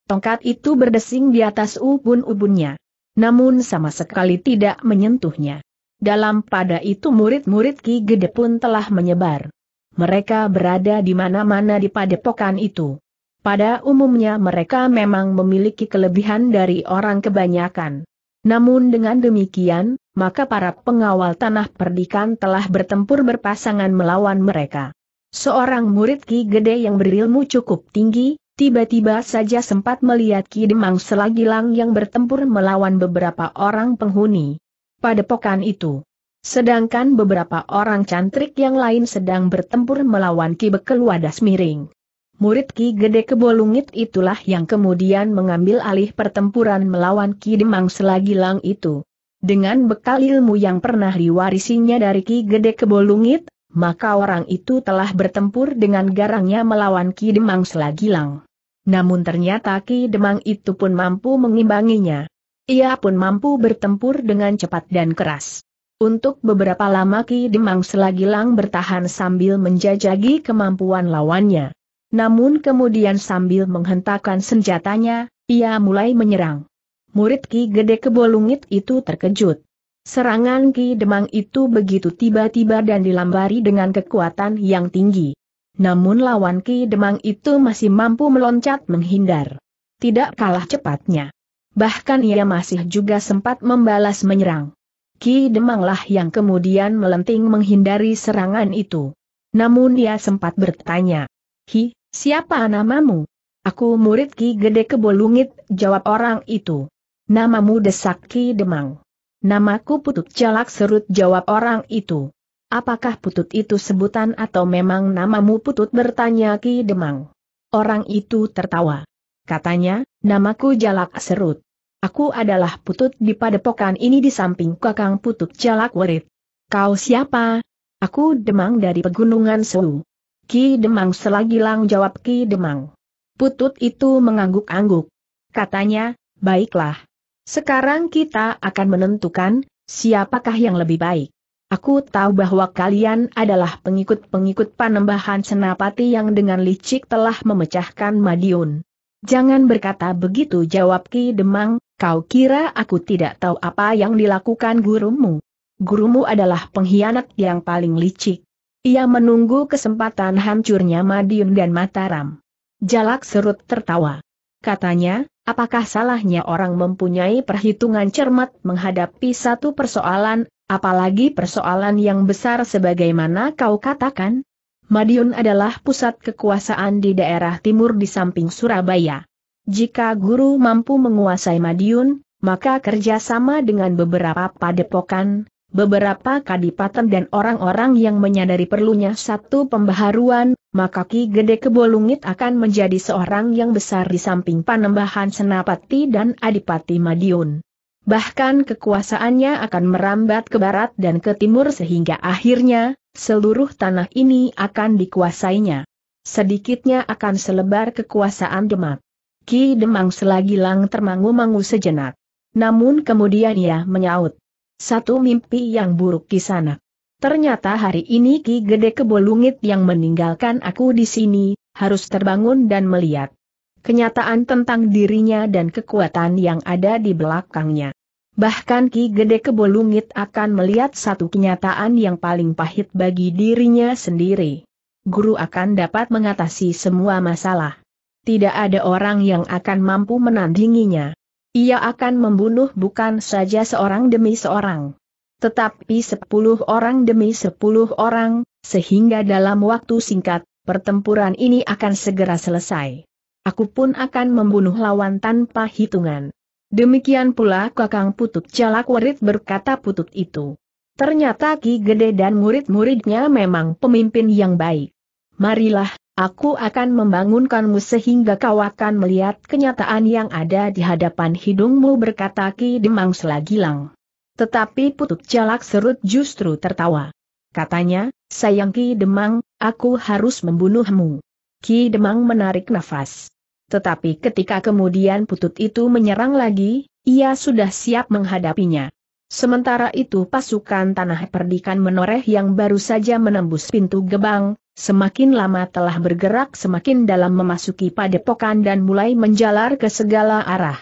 Tongkat itu berdesing di atas ubun-ubunnya. Namun sama sekali tidak menyentuhnya. Dalam pada itu murid-murid Ki Gede pun telah menyebar. Mereka berada di mana-mana di padepokan itu. Pada umumnya mereka memang memiliki kelebihan dari orang kebanyakan. Namun dengan demikian, maka para pengawal tanah perdikan telah bertempur berpasangan melawan mereka. Seorang murid Ki Gede yang berilmu cukup tinggi, tiba-tiba saja sempat melihat Ki Demang Selagi Lang yang bertempur melawan beberapa orang penghuni. Pada pokan itu. Sedangkan beberapa orang cantrik yang lain sedang bertempur melawan Ki Bekel Wadas Miring murid Ki Gede Kebolungit itulah yang kemudian mengambil alih pertempuran melawan Ki Demang selagi lang itu. Dengan bekal ilmu yang pernah diwarisinya dari Ki Gede Kebolungit, maka orang itu telah bertempur dengan garangnya melawan Ki Demang Selagilang. Namun ternyata Ki Demang itu pun mampu mengimbanginya. Ia pun mampu bertempur dengan cepat dan keras. Untuk beberapa lama Ki Demang Selagilang bertahan sambil menjajagi kemampuan lawannya. Namun kemudian sambil menghentakkan senjatanya, ia mulai menyerang. Murid Ki Gede Kebolungit itu terkejut. Serangan Ki Demang itu begitu tiba-tiba dan dilambari dengan kekuatan yang tinggi. Namun lawan Ki Demang itu masih mampu meloncat menghindar. Tidak kalah cepatnya. Bahkan ia masih juga sempat membalas menyerang. Ki Demanglah yang kemudian melenting menghindari serangan itu. Namun ia sempat bertanya, Hi, Siapa namamu? Aku murid Ki Gede Kebolungit, jawab orang itu. Namamu Desak Ki Demang. Namaku Putut Jalak Serut, jawab orang itu. Apakah Putut itu sebutan atau memang namamu Putut bertanya Ki Demang? Orang itu tertawa. Katanya, namaku Jalak Serut. Aku adalah Putut di padepokan ini di samping kakang Putut Jalak Werit. Kau siapa? Aku Demang dari Pegunungan Sewu. Ki Demang selagi lang jawab Ki Demang. Putut itu mengangguk-angguk. Katanya, baiklah. Sekarang kita akan menentukan, siapakah yang lebih baik. Aku tahu bahwa kalian adalah pengikut-pengikut panembahan senapati yang dengan licik telah memecahkan Madiun. Jangan berkata begitu jawab Ki Demang, kau kira aku tidak tahu apa yang dilakukan gurumu. Gurumu adalah pengkhianat yang paling licik. Ia menunggu kesempatan hancurnya Madiun dan Mataram. Jalak serut tertawa. Katanya, apakah salahnya orang mempunyai perhitungan cermat menghadapi satu persoalan, apalagi persoalan yang besar sebagaimana kau katakan? Madiun adalah pusat kekuasaan di daerah timur di samping Surabaya. Jika guru mampu menguasai Madiun, maka kerjasama dengan beberapa padepokan, beberapa kadipaten dan orang-orang yang menyadari perlunya satu pembaharuan, maka Ki Gede Kebolungit akan menjadi seorang yang besar di samping panembahan Senapati dan Adipati Madiun. Bahkan kekuasaannya akan merambat ke barat dan ke timur sehingga akhirnya, seluruh tanah ini akan dikuasainya. Sedikitnya akan selebar kekuasaan Demak. Ki Demang selagi lang termangu-mangu sejenak. Namun kemudian ia menyaut. Satu mimpi yang buruk di sana. Ternyata hari ini Ki Gede Kebolungit yang meninggalkan aku di sini, harus terbangun dan melihat kenyataan tentang dirinya dan kekuatan yang ada di belakangnya. Bahkan Ki Gede Kebolungit akan melihat satu kenyataan yang paling pahit bagi dirinya sendiri. Guru akan dapat mengatasi semua masalah. Tidak ada orang yang akan mampu menandinginya. Ia akan membunuh bukan saja seorang demi seorang, tetapi sepuluh orang demi sepuluh orang, sehingga dalam waktu singkat, pertempuran ini akan segera selesai. Aku pun akan membunuh lawan tanpa hitungan. Demikian pula Kakang Putut Jalak Warit berkata Putut itu. Ternyata Ki Gede dan murid-muridnya memang pemimpin yang baik. Marilah Aku akan membangunkanmu sehingga kau akan melihat kenyataan yang ada di hadapan hidungmu berkata Ki Demang Selagilang. Tetapi Putut Jalak Serut justru tertawa. Katanya, sayang Ki Demang, aku harus membunuhmu. Ki Demang menarik nafas. Tetapi ketika kemudian Putut itu menyerang lagi, ia sudah siap menghadapinya. Sementara itu pasukan Tanah Perdikan Menoreh yang baru saja menembus pintu gebang, Semakin lama telah bergerak semakin dalam memasuki padepokan dan mulai menjalar ke segala arah.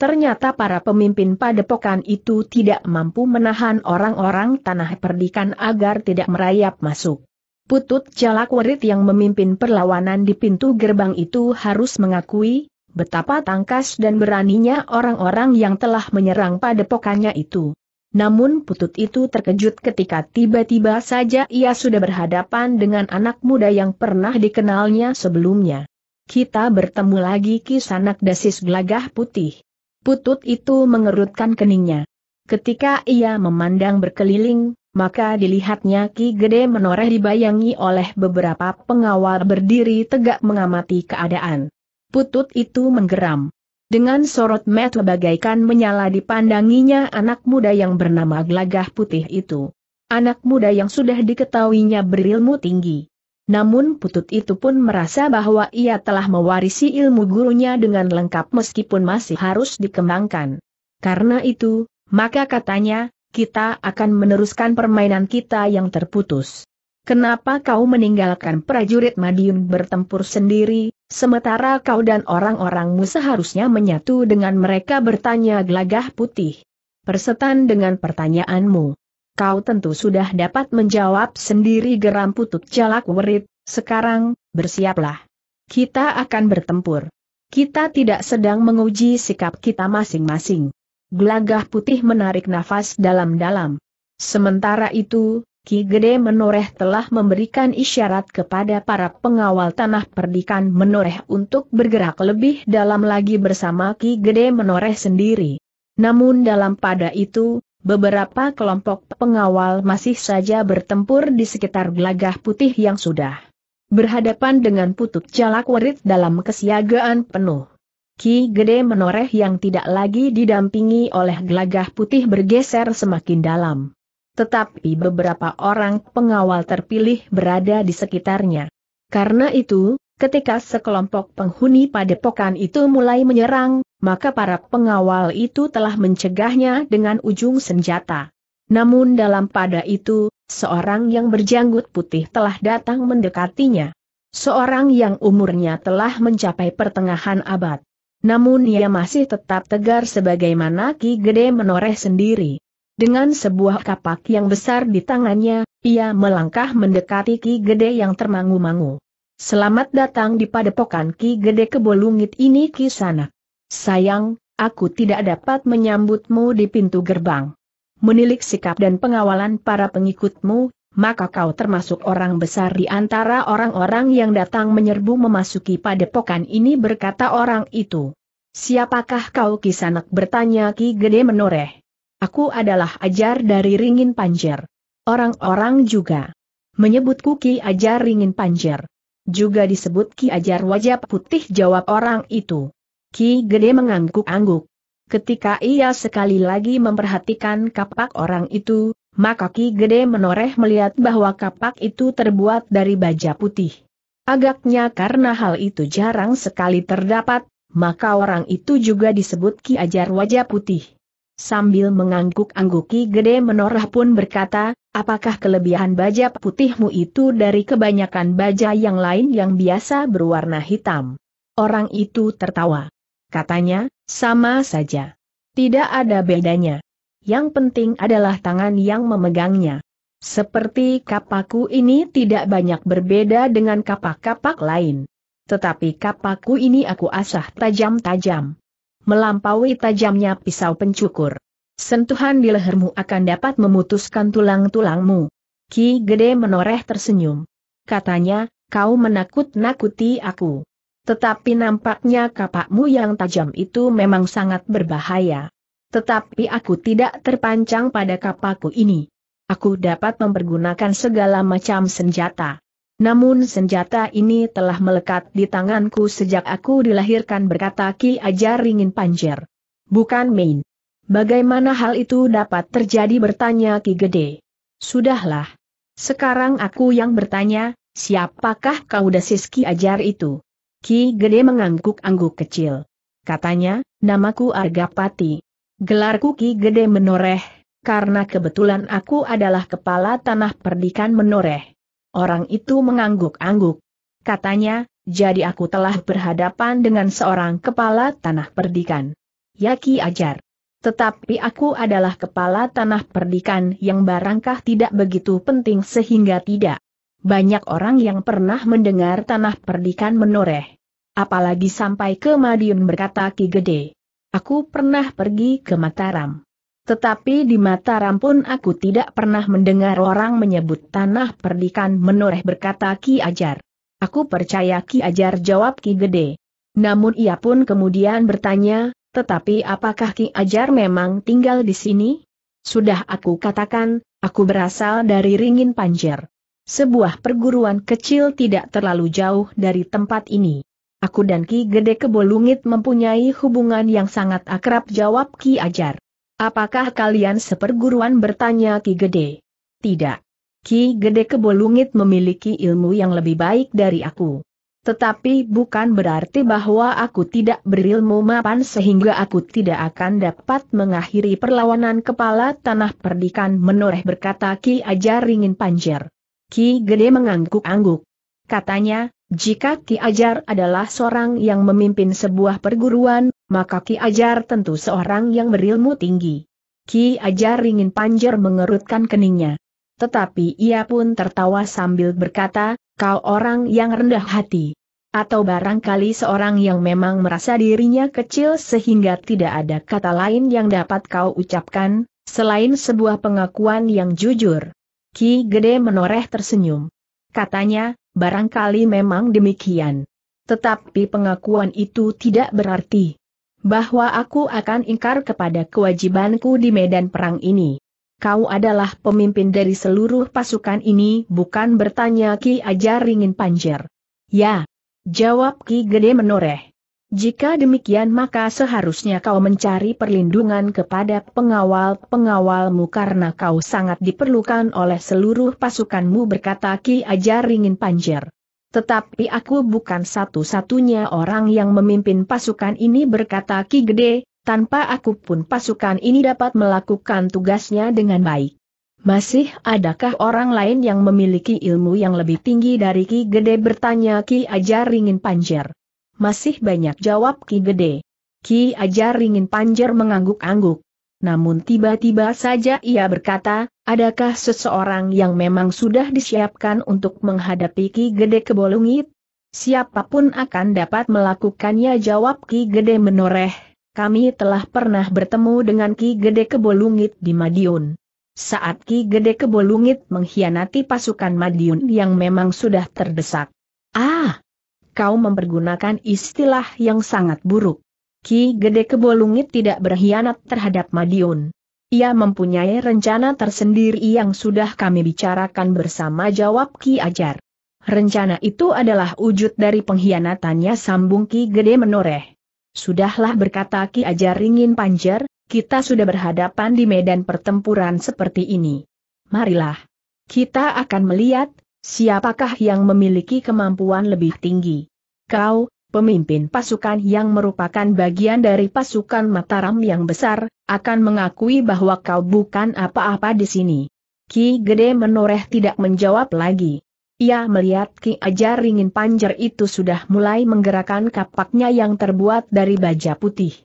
Ternyata para pemimpin padepokan itu tidak mampu menahan orang-orang tanah perdikan agar tidak merayap masuk. Putut jalak warit yang memimpin perlawanan di pintu gerbang itu harus mengakui, betapa tangkas dan beraninya orang-orang yang telah menyerang padepokannya itu. Namun putut itu terkejut ketika tiba-tiba saja ia sudah berhadapan dengan anak muda yang pernah dikenalnya sebelumnya. Kita bertemu lagi kisanak dasis gelagah putih. Putut itu mengerutkan keningnya. Ketika ia memandang berkeliling, maka dilihatnya Ki Gede menoreh dibayangi oleh beberapa pengawal berdiri tegak mengamati keadaan. Putut itu menggeram. Dengan sorot mata bagaikan menyala dipandanginya anak muda yang bernama Glagah Putih itu. Anak muda yang sudah diketahuinya berilmu tinggi. Namun putut itu pun merasa bahwa ia telah mewarisi ilmu gurunya dengan lengkap meskipun masih harus dikembangkan. Karena itu, maka katanya, kita akan meneruskan permainan kita yang terputus. Kenapa kau meninggalkan prajurit Madiun bertempur sendiri, Sementara kau dan orang-orangmu seharusnya menyatu dengan mereka bertanya gelagah putih. Persetan dengan pertanyaanmu. Kau tentu sudah dapat menjawab sendiri geram putut jalak werit, sekarang, bersiaplah. Kita akan bertempur. Kita tidak sedang menguji sikap kita masing-masing. Gelagah putih menarik nafas dalam-dalam. Sementara itu, Ki Gede Menoreh telah memberikan isyarat kepada para pengawal tanah perdikan Menoreh untuk bergerak lebih dalam lagi bersama Ki Gede Menoreh sendiri. Namun dalam pada itu, beberapa kelompok pengawal masih saja bertempur di sekitar gelagah putih yang sudah berhadapan dengan putut jalak werit dalam kesiagaan penuh. Ki Gede Menoreh yang tidak lagi didampingi oleh gelagah putih bergeser semakin dalam tetapi beberapa orang pengawal terpilih berada di sekitarnya. Karena itu, ketika sekelompok penghuni padepokan itu mulai menyerang, maka para pengawal itu telah mencegahnya dengan ujung senjata. Namun dalam pada itu, seorang yang berjanggut putih telah datang mendekatinya. Seorang yang umurnya telah mencapai pertengahan abad. Namun ia masih tetap tegar sebagaimana Ki Gede menoreh sendiri. Dengan sebuah kapak yang besar di tangannya, ia melangkah mendekati Ki Gede yang termangu-mangu. Selamat datang di padepokan Ki Gede Kebolungit ini Ki Sanak. Sayang, aku tidak dapat menyambutmu di pintu gerbang. Menilik sikap dan pengawalan para pengikutmu, maka kau termasuk orang besar di antara orang-orang yang datang menyerbu memasuki padepokan ini berkata orang itu. Siapakah kau Ki Sanak? bertanya Ki Gede menoreh. Aku adalah ajar dari ringin panjer. Orang-orang juga menyebutku Ki Ajar Ringin Panjer. Juga disebut Ki Ajar Wajah Putih jawab orang itu. Ki Gede mengangguk-angguk. Ketika ia sekali lagi memperhatikan kapak orang itu, maka Ki Gede menoreh melihat bahwa kapak itu terbuat dari baja putih. Agaknya karena hal itu jarang sekali terdapat, maka orang itu juga disebut Ki Ajar Wajah Putih sambil mengangguk-angguki gede menorah pun berkata, apakah kelebihan baja putihmu itu dari kebanyakan baja yang lain yang biasa berwarna hitam? Orang itu tertawa. Katanya, sama saja. Tidak ada bedanya. Yang penting adalah tangan yang memegangnya. Seperti kapaku ini tidak banyak berbeda dengan kapak-kapak lain. Tetapi kapaku ini aku asah tajam-tajam melampaui tajamnya pisau pencukur. Sentuhan di lehermu akan dapat memutuskan tulang-tulangmu. Ki Gede menoreh tersenyum. Katanya, kau menakut-nakuti aku. Tetapi nampaknya kapakmu yang tajam itu memang sangat berbahaya. Tetapi aku tidak terpancang pada kapakku ini. Aku dapat mempergunakan segala macam senjata. Namun senjata ini telah melekat di tanganku sejak aku dilahirkan berkata Ki Ajar Ringin Panjer. Bukan main. Bagaimana hal itu dapat terjadi bertanya Ki Gede. Sudahlah. Sekarang aku yang bertanya, siapakah kau desis Ki Ajar itu? Ki Gede mengangguk-angguk kecil. Katanya, namaku Argapati. Gelarku Ki Gede menoreh, karena kebetulan aku adalah kepala tanah perdikan menoreh. Orang itu mengangguk-angguk. Katanya, jadi aku telah berhadapan dengan seorang kepala tanah perdikan. Yaki ajar. Tetapi aku adalah kepala tanah perdikan yang barangkah tidak begitu penting sehingga tidak. Banyak orang yang pernah mendengar tanah perdikan menoreh. Apalagi sampai ke Madiun berkata Ki Gede. Aku pernah pergi ke Mataram. Tetapi di Mataram pun aku tidak pernah mendengar orang menyebut tanah perdikan menoreh berkata Ki Ajar. Aku percaya Ki Ajar jawab Ki Gede. Namun ia pun kemudian bertanya, tetapi apakah Ki Ajar memang tinggal di sini? Sudah aku katakan, aku berasal dari Ringin Panjer. Sebuah perguruan kecil tidak terlalu jauh dari tempat ini. Aku dan Ki Gede Kebolungit mempunyai hubungan yang sangat akrab jawab Ki Ajar. Apakah kalian seperguruan bertanya Ki Gede? Tidak. Ki Gede Kebolungit memiliki ilmu yang lebih baik dari aku. Tetapi bukan berarti bahwa aku tidak berilmu mapan sehingga aku tidak akan dapat mengakhiri perlawanan kepala tanah perdikan menoreh berkata Ki Ajar Ringin Panjer. Ki Gede mengangguk-angguk. Katanya, jika Ki Ajar adalah seorang yang memimpin sebuah perguruan, maka Ki Ajar tentu seorang yang berilmu tinggi. Ki Ajar ingin panjer mengerutkan keningnya. Tetapi ia pun tertawa sambil berkata, kau orang yang rendah hati. Atau barangkali seorang yang memang merasa dirinya kecil sehingga tidak ada kata lain yang dapat kau ucapkan, selain sebuah pengakuan yang jujur. Ki Gede menoreh tersenyum. Katanya, barangkali memang demikian. Tetapi pengakuan itu tidak berarti bahwa aku akan ingkar kepada kewajibanku di medan perang ini. Kau adalah pemimpin dari seluruh pasukan ini bukan bertanya Ki Ajar Ringin Panjer. Ya. Jawab Ki Gede menoreh. Jika demikian maka seharusnya kau mencari perlindungan kepada pengawal-pengawalmu karena kau sangat diperlukan oleh seluruh pasukanmu berkata Ki Ajar Ringin Panjer. Tetapi aku bukan satu-satunya orang yang memimpin pasukan ini berkata Ki Gede, tanpa aku pun pasukan ini dapat melakukan tugasnya dengan baik. Masih adakah orang lain yang memiliki ilmu yang lebih tinggi dari Ki Gede bertanya Ki Ajar Ringin Panjer. Masih banyak jawab Ki Gede. Ki Ajar Ringin Panjer mengangguk-angguk. Namun tiba-tiba saja ia berkata, adakah seseorang yang memang sudah disiapkan untuk menghadapi Ki Gede Kebolungit? Siapapun akan dapat melakukannya jawab Ki Gede menoreh, kami telah pernah bertemu dengan Ki Gede Kebolungit di Madiun. Saat Ki Gede Kebolungit mengkhianati pasukan Madiun yang memang sudah terdesak. Ah! Kau mempergunakan istilah yang sangat buruk. Ki Gede Kebolungit tidak berkhianat terhadap Madiun. Ia mempunyai rencana tersendiri yang sudah kami bicarakan bersama jawab Ki Ajar. Rencana itu adalah wujud dari pengkhianatannya sambung Ki Gede menoreh. Sudahlah berkata Ki Ajar ingin panjer, kita sudah berhadapan di medan pertempuran seperti ini. Marilah. Kita akan melihat, siapakah yang memiliki kemampuan lebih tinggi. Kau, pemimpin pasukan yang merupakan bagian dari pasukan Mataram yang besar, akan mengakui bahwa kau bukan apa-apa di sini. Ki Gede menoreh tidak menjawab lagi. Ia melihat Ki Ajar Ringin Panjer itu sudah mulai menggerakkan kapaknya yang terbuat dari baja putih.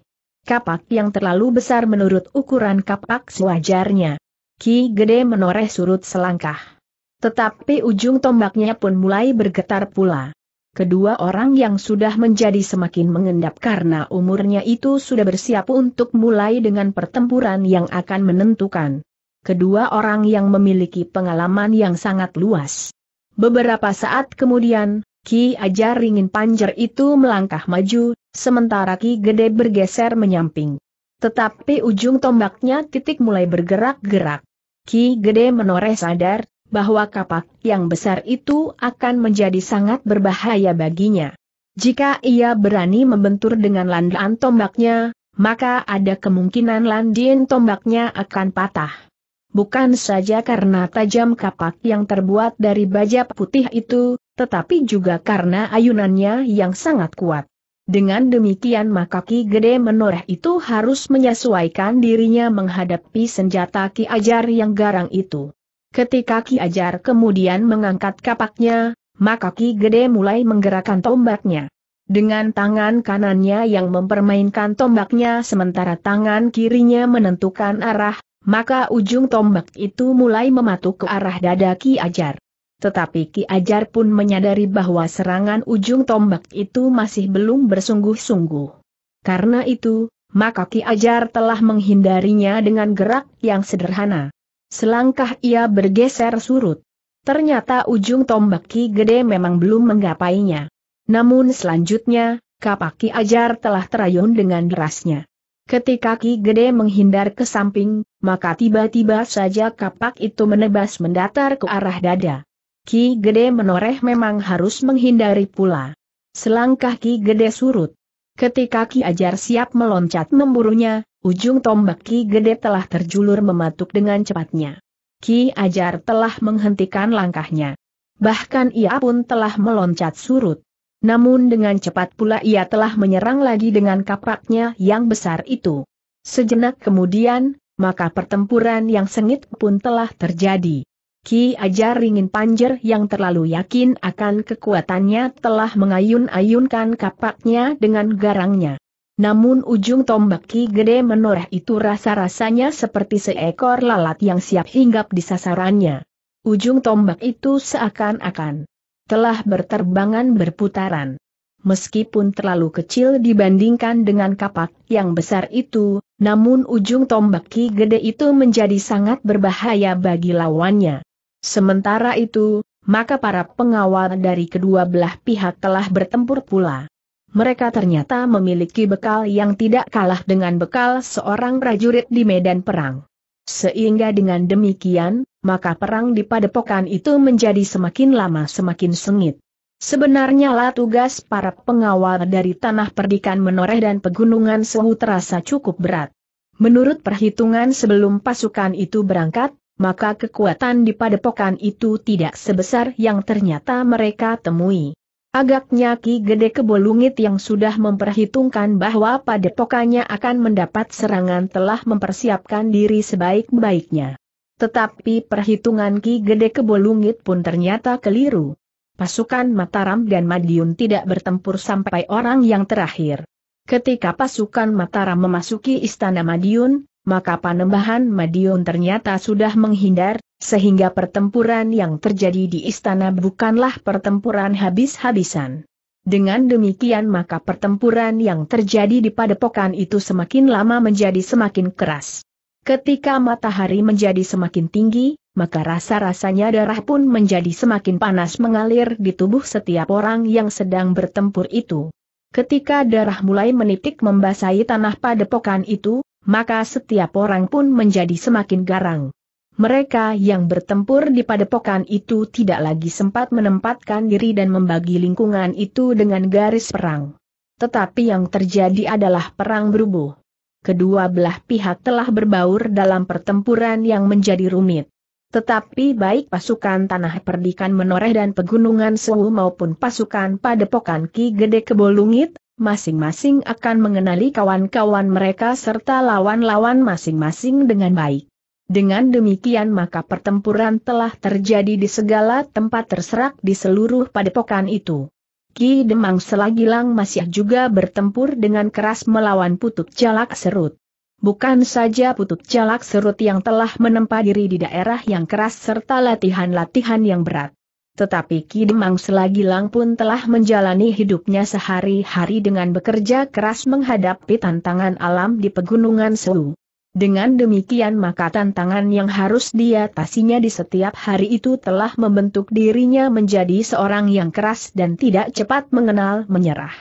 Kapak yang terlalu besar menurut ukuran kapak sewajarnya. Ki Gede menoreh surut selangkah. Tetapi ujung tombaknya pun mulai bergetar pula. Kedua orang yang sudah menjadi semakin mengendap karena umurnya itu sudah bersiap untuk mulai dengan pertempuran yang akan menentukan. Kedua orang yang memiliki pengalaman yang sangat luas. Beberapa saat kemudian, Ki Ajar Ringin Panjer itu melangkah maju, sementara Ki Gede bergeser menyamping. Tetapi ujung tombaknya titik mulai bergerak-gerak. Ki Gede menoreh sadar, bahwa kapak yang besar itu akan menjadi sangat berbahaya baginya. Jika ia berani membentur dengan landaan tombaknya, maka ada kemungkinan landin tombaknya akan patah. Bukan saja karena tajam kapak yang terbuat dari baja putih itu, tetapi juga karena ayunannya yang sangat kuat. Dengan demikian maka Ki Gede Menoreh itu harus menyesuaikan dirinya menghadapi senjata Ki Ajar yang garang itu. Ketika Ki Ajar kemudian mengangkat kapaknya, maka Ki Gede mulai menggerakkan tombaknya. Dengan tangan kanannya yang mempermainkan tombaknya sementara tangan kirinya menentukan arah, maka ujung tombak itu mulai mematuk ke arah dada Ki Ajar. Tetapi Ki Ajar pun menyadari bahwa serangan ujung tombak itu masih belum bersungguh-sungguh. Karena itu, maka Ki Ajar telah menghindarinya dengan gerak yang sederhana. Selangkah ia bergeser surut. Ternyata ujung tombak Ki Gede memang belum menggapainya. Namun selanjutnya, kapak Ki Ajar telah terayun dengan derasnya. Ketika Ki Gede menghindar ke samping, maka tiba-tiba saja kapak itu menebas mendatar ke arah dada. Ki Gede menoreh memang harus menghindari pula. Selangkah Ki Gede surut. Ketika Ki Ajar siap meloncat memburunya, Ujung tombak Ki Gede telah terjulur mematuk dengan cepatnya. Ki Ajar telah menghentikan langkahnya. Bahkan ia pun telah meloncat surut. Namun dengan cepat pula ia telah menyerang lagi dengan kapaknya yang besar itu. Sejenak kemudian, maka pertempuran yang sengit pun telah terjadi. Ki Ajar Ringin Panjer yang terlalu yakin akan kekuatannya telah mengayun-ayunkan kapaknya dengan garangnya. Namun ujung tombak Ki Gede menoreh itu rasa-rasanya seperti seekor lalat yang siap hinggap di sasarannya. Ujung tombak itu seakan-akan telah berterbangan berputaran. Meskipun terlalu kecil dibandingkan dengan kapak yang besar itu, namun ujung tombak Ki Gede itu menjadi sangat berbahaya bagi lawannya. Sementara itu, maka para pengawal dari kedua belah pihak telah bertempur pula mereka ternyata memiliki bekal yang tidak kalah dengan bekal seorang prajurit di medan perang. Sehingga dengan demikian, maka perang di padepokan itu menjadi semakin lama semakin sengit. Sebenarnya lah tugas para pengawal dari tanah perdikan menoreh dan pegunungan suhu terasa cukup berat. Menurut perhitungan sebelum pasukan itu berangkat, maka kekuatan di padepokan itu tidak sebesar yang ternyata mereka temui. Agaknya Ki Gede Kebolungit yang sudah memperhitungkan bahwa padepokannya akan mendapat serangan telah mempersiapkan diri sebaik-baiknya. Tetapi perhitungan Ki Gede Kebolungit pun ternyata keliru. Pasukan Mataram dan Madiun tidak bertempur sampai orang yang terakhir. Ketika pasukan Mataram memasuki Istana Madiun, maka Panembahan Madiun ternyata sudah menghindar, sehingga pertempuran yang terjadi di istana bukanlah pertempuran habis-habisan. Dengan demikian maka pertempuran yang terjadi di padepokan itu semakin lama menjadi semakin keras. Ketika matahari menjadi semakin tinggi, maka rasa-rasanya darah pun menjadi semakin panas mengalir di tubuh setiap orang yang sedang bertempur itu. Ketika darah mulai menitik membasahi tanah padepokan itu, maka setiap orang pun menjadi semakin garang. Mereka yang bertempur di padepokan itu tidak lagi sempat menempatkan diri dan membagi lingkungan itu dengan garis perang. Tetapi yang terjadi adalah perang berubuh. Kedua belah pihak telah berbaur dalam pertempuran yang menjadi rumit. Tetapi baik pasukan Tanah Perdikan Menoreh dan Pegunungan Sewu maupun pasukan Padepokan Ki Gede Kebolungit, masing-masing akan mengenali kawan-kawan mereka serta lawan-lawan masing-masing dengan baik. Dengan demikian maka pertempuran telah terjadi di segala tempat terserak di seluruh padepokan itu. Ki Demang Selagi Lang masih juga bertempur dengan keras melawan Putut Jalak Serut. Bukan saja Putut Jalak Serut yang telah menempa diri di daerah yang keras serta latihan-latihan yang berat. Tetapi Ki Demang Selagi Lang pun telah menjalani hidupnya sehari-hari dengan bekerja keras menghadapi tantangan alam di Pegunungan Selu. Dengan demikian maka tantangan yang harus diatasinya di setiap hari itu telah membentuk dirinya menjadi seorang yang keras dan tidak cepat mengenal menyerah.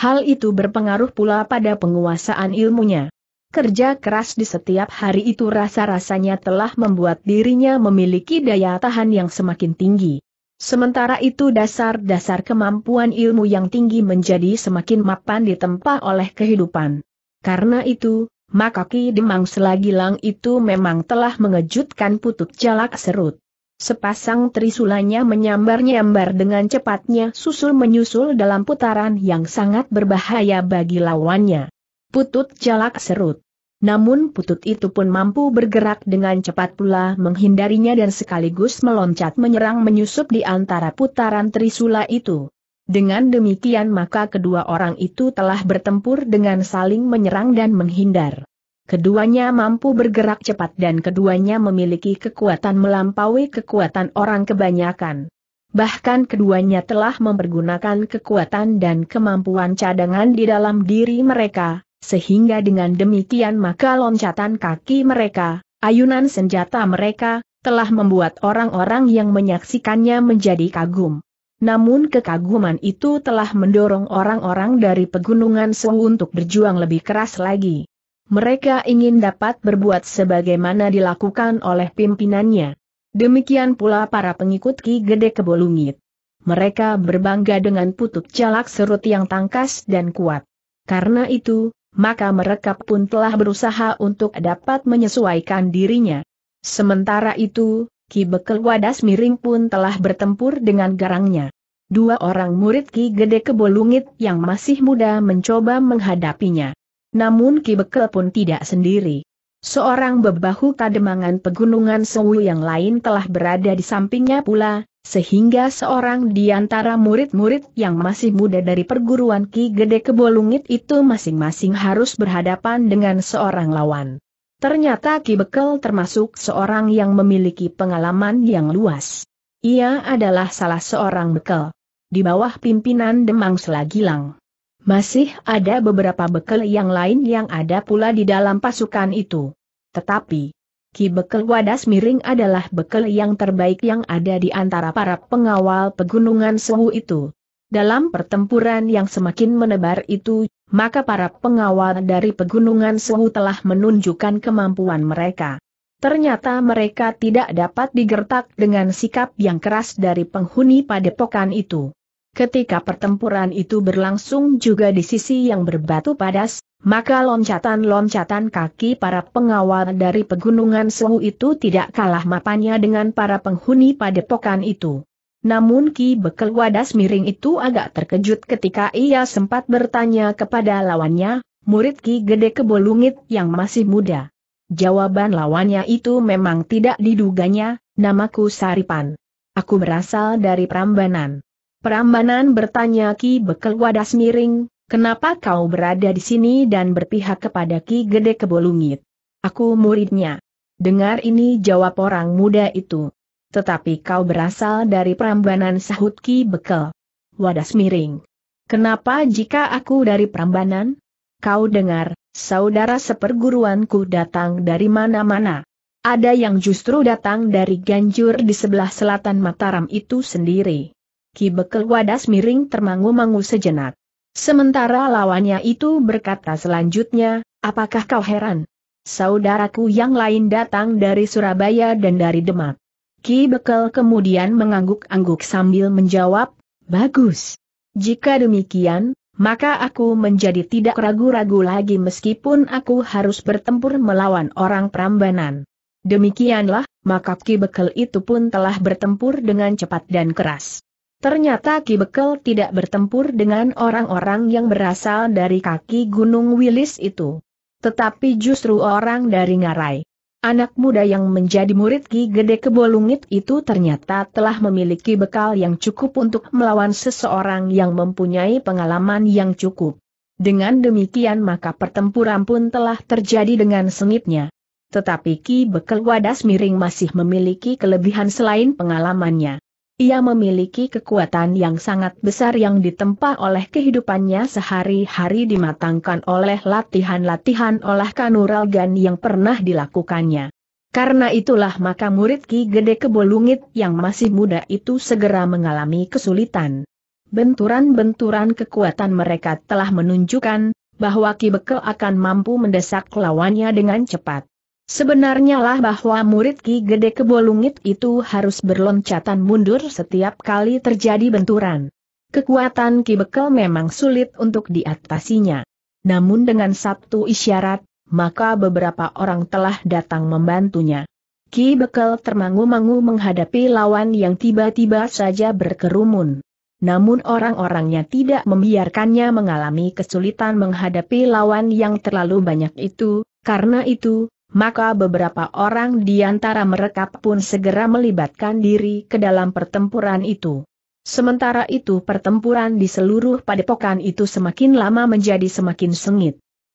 Hal itu berpengaruh pula pada penguasaan ilmunya. Kerja keras di setiap hari itu rasa-rasanya telah membuat dirinya memiliki daya tahan yang semakin tinggi. Sementara itu dasar-dasar kemampuan ilmu yang tinggi menjadi semakin mapan ditempa oleh kehidupan. Karena itu, maka Ki Demang Selagilang itu memang telah mengejutkan putut jalak serut. Sepasang trisulanya menyambar-nyambar dengan cepatnya susul-menyusul dalam putaran yang sangat berbahaya bagi lawannya. Putut jalak serut. Namun putut itu pun mampu bergerak dengan cepat pula menghindarinya dan sekaligus meloncat menyerang menyusup di antara putaran trisula itu. Dengan demikian maka kedua orang itu telah bertempur dengan saling menyerang dan menghindar. Keduanya mampu bergerak cepat dan keduanya memiliki kekuatan melampaui kekuatan orang kebanyakan. Bahkan keduanya telah mempergunakan kekuatan dan kemampuan cadangan di dalam diri mereka, sehingga dengan demikian maka loncatan kaki mereka, ayunan senjata mereka, telah membuat orang-orang yang menyaksikannya menjadi kagum. Namun kekaguman itu telah mendorong orang-orang dari pegunungan Song untuk berjuang lebih keras lagi. Mereka ingin dapat berbuat sebagaimana dilakukan oleh pimpinannya. Demikian pula para pengikut Ki Gede Kebolungit. Mereka berbangga dengan putuk jalak serut yang tangkas dan kuat. Karena itu, maka mereka pun telah berusaha untuk dapat menyesuaikan dirinya. Sementara itu, Ki Bekel Wadas Miring pun telah bertempur dengan garangnya. Dua orang murid Ki Gede Kebolungit yang masih muda mencoba menghadapinya. Namun Ki Bekel pun tidak sendiri. Seorang bebahu kademangan pegunungan Sewu yang lain telah berada di sampingnya pula, sehingga seorang di antara murid-murid yang masih muda dari perguruan Ki Gede Kebolungit itu masing-masing harus berhadapan dengan seorang lawan. Ternyata Ki Bekel termasuk seorang yang memiliki pengalaman yang luas. Ia adalah salah seorang bekel. Di bawah pimpinan Demang Selagilang. Masih ada beberapa bekel yang lain yang ada pula di dalam pasukan itu. Tetapi, Ki Bekel Wadas Miring adalah bekel yang terbaik yang ada di antara para pengawal pegunungan Sewu itu. Dalam pertempuran yang semakin menebar itu, maka para pengawal dari pegunungan Suhu telah menunjukkan kemampuan mereka. Ternyata mereka tidak dapat digertak dengan sikap yang keras dari penghuni padepokan itu. Ketika pertempuran itu berlangsung juga di sisi yang berbatu padas, maka loncatan-loncatan kaki para pengawal dari pegunungan Suhu itu tidak kalah mapannya dengan para penghuni padepokan itu. Namun Ki Bekel Wadas Miring itu agak terkejut ketika ia sempat bertanya kepada lawannya, murid Ki Gede Kebolungit yang masih muda. Jawaban lawannya itu memang tidak diduganya, namaku Saripan. Aku berasal dari Prambanan. Prambanan bertanya Ki Bekel Wadas Miring, kenapa kau berada di sini dan berpihak kepada Ki Gede Kebolungit? Aku muridnya. Dengar ini jawab orang muda itu. Tetapi kau berasal dari Prambanan sahut Ki Bekel. Wadas miring. Kenapa jika aku dari Prambanan? Kau dengar, saudara seperguruanku datang dari mana-mana. Ada yang justru datang dari Ganjur di sebelah selatan Mataram itu sendiri. Ki Bekel Wadas miring termangu-mangu sejenak. Sementara lawannya itu berkata selanjutnya, apakah kau heran? Saudaraku yang lain datang dari Surabaya dan dari Demak. Ki Bekel kemudian mengangguk-angguk sambil menjawab, Bagus. Jika demikian, maka aku menjadi tidak ragu-ragu lagi meskipun aku harus bertempur melawan orang Prambanan. Demikianlah, maka Ki Bekel itu pun telah bertempur dengan cepat dan keras. Ternyata Ki Bekel tidak bertempur dengan orang-orang yang berasal dari kaki Gunung Wilis itu. Tetapi justru orang dari Ngarai. Anak muda yang menjadi murid Ki Gede Kebolungit itu ternyata telah memiliki bekal yang cukup untuk melawan seseorang yang mempunyai pengalaman yang cukup. Dengan demikian maka pertempuran pun telah terjadi dengan sengitnya. Tetapi Ki Bekel Wadas Miring masih memiliki kelebihan selain pengalamannya. Ia memiliki kekuatan yang sangat besar yang ditempa oleh kehidupannya sehari-hari dimatangkan oleh latihan-latihan olah kanuragan yang pernah dilakukannya. Karena itulah maka murid Ki Gede Kebolungit yang masih muda itu segera mengalami kesulitan. Benturan-benturan kekuatan mereka telah menunjukkan bahwa Ki Bekel akan mampu mendesak lawannya dengan cepat. Sebenarnya lah bahwa murid Ki Gede Kebolungit itu harus berloncatan mundur setiap kali terjadi benturan. Kekuatan Ki Bekel memang sulit untuk diatasinya. Namun dengan satu isyarat, maka beberapa orang telah datang membantunya. Ki Bekel termangu-mangu menghadapi lawan yang tiba-tiba saja berkerumun. Namun orang-orangnya tidak membiarkannya mengalami kesulitan menghadapi lawan yang terlalu banyak itu, karena itu, maka beberapa orang di antara mereka pun segera melibatkan diri ke dalam pertempuran itu. Sementara itu pertempuran di seluruh padepokan itu semakin lama menjadi semakin sengit.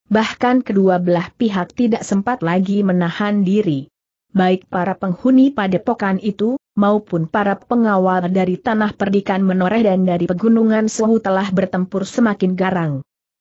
Bahkan kedua belah pihak tidak sempat lagi menahan diri. Baik para penghuni padepokan itu, maupun para pengawal dari tanah perdikan menoreh dan dari pegunungan Suhu telah bertempur semakin garang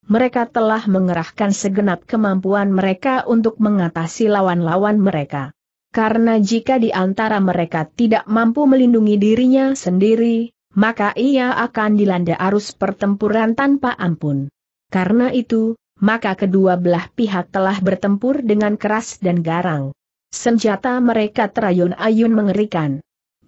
mereka telah mengerahkan segenap kemampuan mereka untuk mengatasi lawan-lawan mereka. Karena jika di antara mereka tidak mampu melindungi dirinya sendiri, maka ia akan dilanda arus pertempuran tanpa ampun. Karena itu, maka kedua belah pihak telah bertempur dengan keras dan garang. Senjata mereka terayun-ayun mengerikan.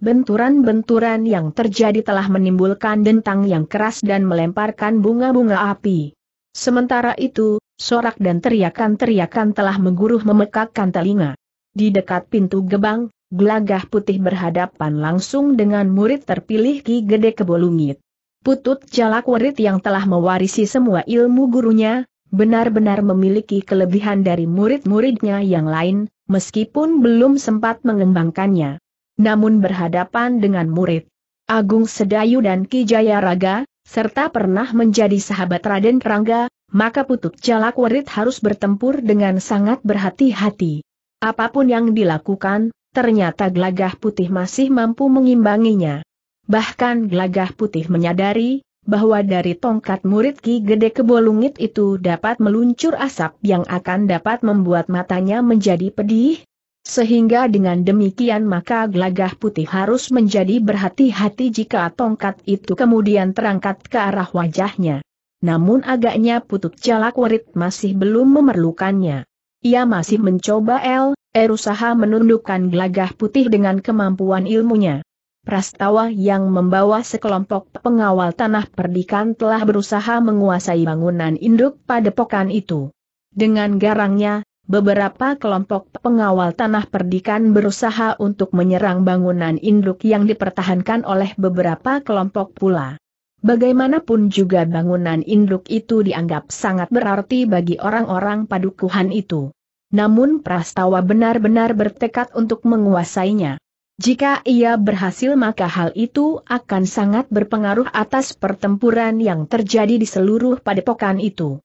Benturan-benturan yang terjadi telah menimbulkan dentang yang keras dan melemparkan bunga-bunga api. Sementara itu, sorak dan teriakan-teriakan telah mengguruh memekakkan telinga. Di dekat pintu gebang, gelagah putih berhadapan langsung dengan murid terpilih Ki Gede Kebolungit. Putut warit yang telah mewarisi semua ilmu gurunya, benar-benar memiliki kelebihan dari murid-muridnya yang lain, meskipun belum sempat mengembangkannya. Namun berhadapan dengan murid Agung Sedayu dan Ki Jayaraga serta pernah menjadi sahabat Raden Rangga, maka Putut Jalak Werit harus bertempur dengan sangat berhati-hati. Apapun yang dilakukan, ternyata Glagah putih masih mampu mengimbanginya. Bahkan Glagah putih menyadari, bahwa dari tongkat murid Ki Gede Kebolungit itu dapat meluncur asap yang akan dapat membuat matanya menjadi pedih, sehingga dengan demikian maka gelagah putih harus menjadi berhati-hati jika tongkat itu kemudian terangkat ke arah wajahnya. Namun agaknya putut jalak warit masih belum memerlukannya. Ia masih mencoba El, erusaha menundukkan gelagah putih dengan kemampuan ilmunya. Prastawa yang membawa sekelompok pengawal tanah perdikan telah berusaha menguasai bangunan induk pada padepokan itu. Dengan garangnya, beberapa kelompok pengawal tanah perdikan berusaha untuk menyerang bangunan induk yang dipertahankan oleh beberapa kelompok pula. Bagaimanapun juga bangunan induk itu dianggap sangat berarti bagi orang-orang padukuhan itu. Namun Prastawa benar-benar bertekad untuk menguasainya. Jika ia berhasil maka hal itu akan sangat berpengaruh atas pertempuran yang terjadi di seluruh padepokan itu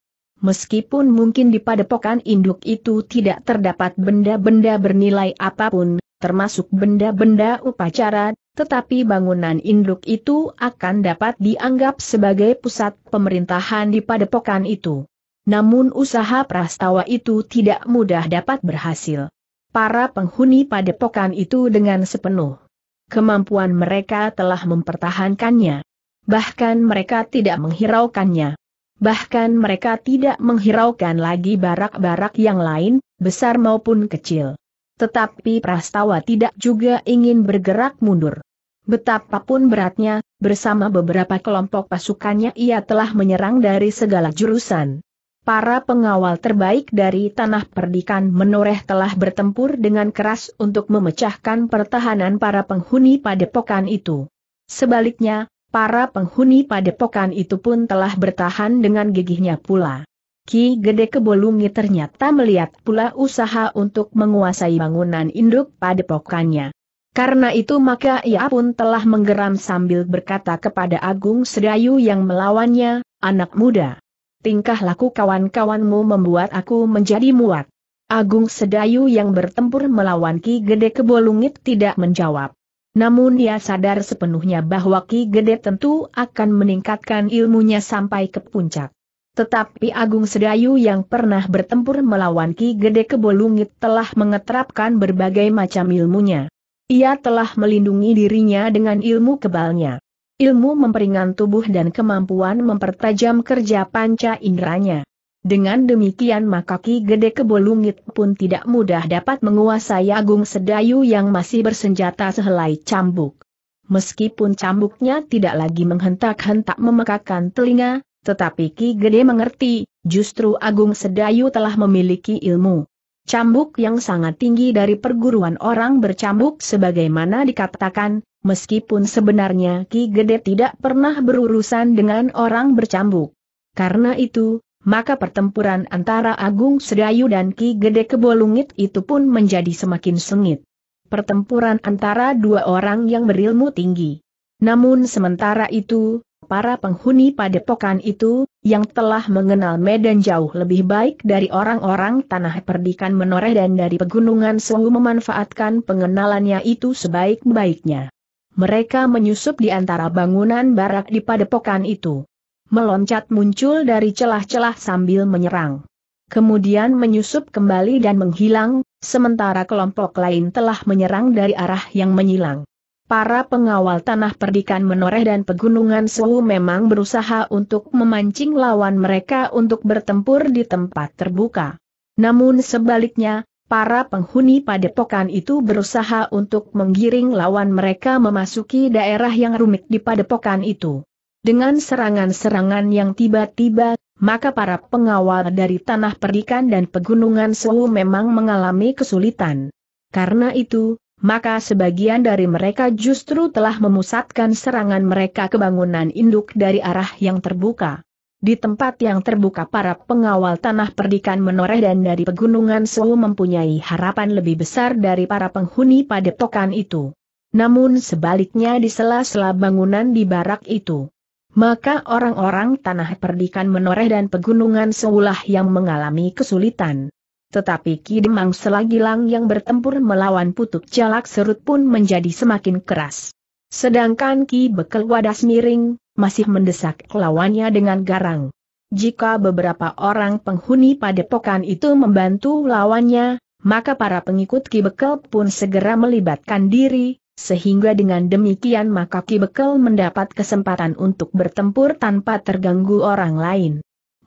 meskipun mungkin di padepokan induk itu tidak terdapat benda-benda bernilai apapun, termasuk benda-benda upacara, tetapi bangunan induk itu akan dapat dianggap sebagai pusat pemerintahan di padepokan itu. Namun usaha prastawa itu tidak mudah dapat berhasil. Para penghuni padepokan itu dengan sepenuh kemampuan mereka telah mempertahankannya. Bahkan mereka tidak menghiraukannya bahkan mereka tidak menghiraukan lagi barak-barak yang lain, besar maupun kecil. Tetapi Prastawa tidak juga ingin bergerak mundur. Betapapun beratnya, bersama beberapa kelompok pasukannya ia telah menyerang dari segala jurusan. Para pengawal terbaik dari Tanah Perdikan Menoreh telah bertempur dengan keras untuk memecahkan pertahanan para penghuni padepokan itu. Sebaliknya, para penghuni padepokan itu pun telah bertahan dengan gigihnya pula. Ki Gede Kebolungi ternyata melihat pula usaha untuk menguasai bangunan induk padepokannya. Karena itu maka ia pun telah menggeram sambil berkata kepada Agung Sedayu yang melawannya, anak muda. Tingkah laku kawan-kawanmu membuat aku menjadi muat. Agung Sedayu yang bertempur melawan Ki Gede Kebolungit tidak menjawab. Namun ia sadar sepenuhnya bahwa Ki Gede tentu akan meningkatkan ilmunya sampai ke puncak. Tetapi Agung Sedayu yang pernah bertempur melawan Ki Gede Kebolungit telah mengetrapkan berbagai macam ilmunya. Ia telah melindungi dirinya dengan ilmu kebalnya. Ilmu memperingan tubuh dan kemampuan mempertajam kerja panca inderanya. Dengan demikian maka Ki Gede Kebolungit pun tidak mudah dapat menguasai Agung Sedayu yang masih bersenjata sehelai cambuk. Meskipun cambuknya tidak lagi menghentak-hentak memekakan telinga, tetapi Ki Gede mengerti, justru Agung Sedayu telah memiliki ilmu. Cambuk yang sangat tinggi dari perguruan orang bercambuk sebagaimana dikatakan, meskipun sebenarnya Ki Gede tidak pernah berurusan dengan orang bercambuk. Karena itu, maka pertempuran antara Agung Sedayu dan Ki Gede Kebolungit itu pun menjadi semakin sengit. Pertempuran antara dua orang yang berilmu tinggi. Namun sementara itu, para penghuni padepokan itu, yang telah mengenal medan jauh lebih baik dari orang-orang tanah perdikan menoreh dan dari pegunungan Sewu memanfaatkan pengenalannya itu sebaik-baiknya. Mereka menyusup di antara bangunan barak di padepokan itu meloncat muncul dari celah-celah sambil menyerang. Kemudian menyusup kembali dan menghilang, sementara kelompok lain telah menyerang dari arah yang menyilang. Para pengawal tanah perdikan menoreh dan pegunungan Sewu memang berusaha untuk memancing lawan mereka untuk bertempur di tempat terbuka. Namun sebaliknya, para penghuni padepokan itu berusaha untuk menggiring lawan mereka memasuki daerah yang rumit di padepokan itu. Dengan serangan-serangan yang tiba-tiba, maka para pengawal dari tanah perdikan dan pegunungan Suhu memang mengalami kesulitan. Karena itu, maka sebagian dari mereka justru telah memusatkan serangan mereka ke bangunan induk dari arah yang terbuka. Di tempat yang terbuka para pengawal tanah perdikan menoreh dan dari pegunungan Suhu mempunyai harapan lebih besar dari para penghuni padepokan itu. Namun sebaliknya di sela-sela bangunan di barak itu, maka orang-orang tanah perdikan menoreh dan pegunungan seulah yang mengalami kesulitan. Tetapi Ki Demang Lang yang bertempur melawan Putuk Jalak Serut pun menjadi semakin keras. Sedangkan Ki Bekel Wadas Miring, masih mendesak lawannya dengan garang. Jika beberapa orang penghuni padepokan itu membantu lawannya, maka para pengikut Ki Bekel pun segera melibatkan diri, sehingga dengan demikian maka Ki Bekel mendapat kesempatan untuk bertempur tanpa terganggu orang lain.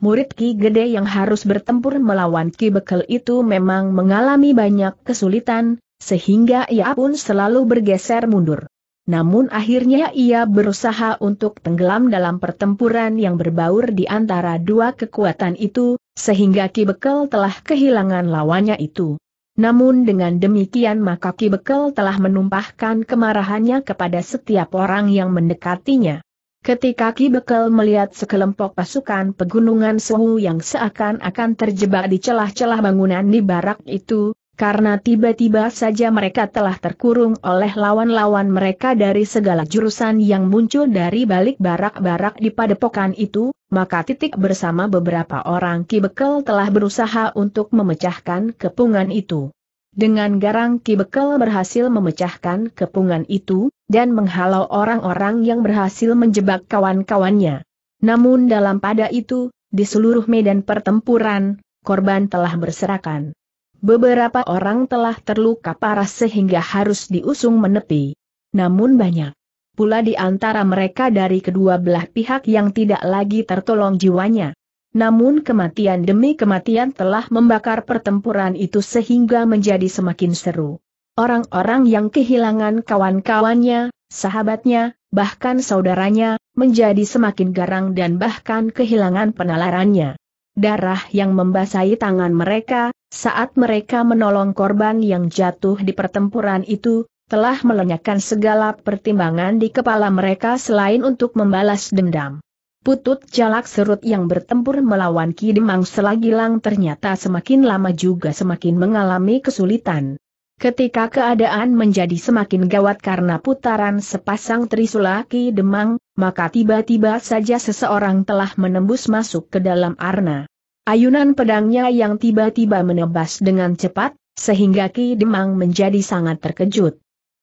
Murid Ki Gede yang harus bertempur melawan Ki Bekel itu memang mengalami banyak kesulitan, sehingga ia pun selalu bergeser mundur. Namun akhirnya ia berusaha untuk tenggelam dalam pertempuran yang berbaur di antara dua kekuatan itu, sehingga Ki Bekel telah kehilangan lawannya itu. Namun dengan demikian maka Ki Bekel telah menumpahkan kemarahannya kepada setiap orang yang mendekatinya. Ketika Ki Bekel melihat sekelompok pasukan pegunungan Suhu yang seakan-akan terjebak di celah-celah bangunan di barak itu, karena tiba-tiba saja mereka telah terkurung oleh lawan-lawan mereka dari segala jurusan yang muncul dari balik barak-barak di padepokan itu, maka titik bersama beberapa orang Kibekel telah berusaha untuk memecahkan kepungan itu. Dengan garang Kibekel berhasil memecahkan kepungan itu, dan menghalau orang-orang yang berhasil menjebak kawan-kawannya. Namun dalam pada itu, di seluruh medan pertempuran, korban telah berserakan. Beberapa orang telah terluka parah sehingga harus diusung menepi. Namun banyak pula di antara mereka dari kedua belah pihak yang tidak lagi tertolong jiwanya. Namun kematian demi kematian telah membakar pertempuran itu sehingga menjadi semakin seru. Orang-orang yang kehilangan kawan-kawannya, sahabatnya, bahkan saudaranya, menjadi semakin garang dan bahkan kehilangan penalarannya darah yang membasahi tangan mereka, saat mereka menolong korban yang jatuh di pertempuran itu, telah melenyapkan segala pertimbangan di kepala mereka selain untuk membalas dendam. Putut jalak serut yang bertempur melawan Ki Demang Selagilang ternyata semakin lama juga semakin mengalami kesulitan. Ketika keadaan menjadi semakin gawat karena putaran sepasang Trisula Ki Demang, maka tiba-tiba saja seseorang telah menembus masuk ke dalam arna. Ayunan pedangnya yang tiba-tiba menebas dengan cepat, sehingga Ki Demang menjadi sangat terkejut.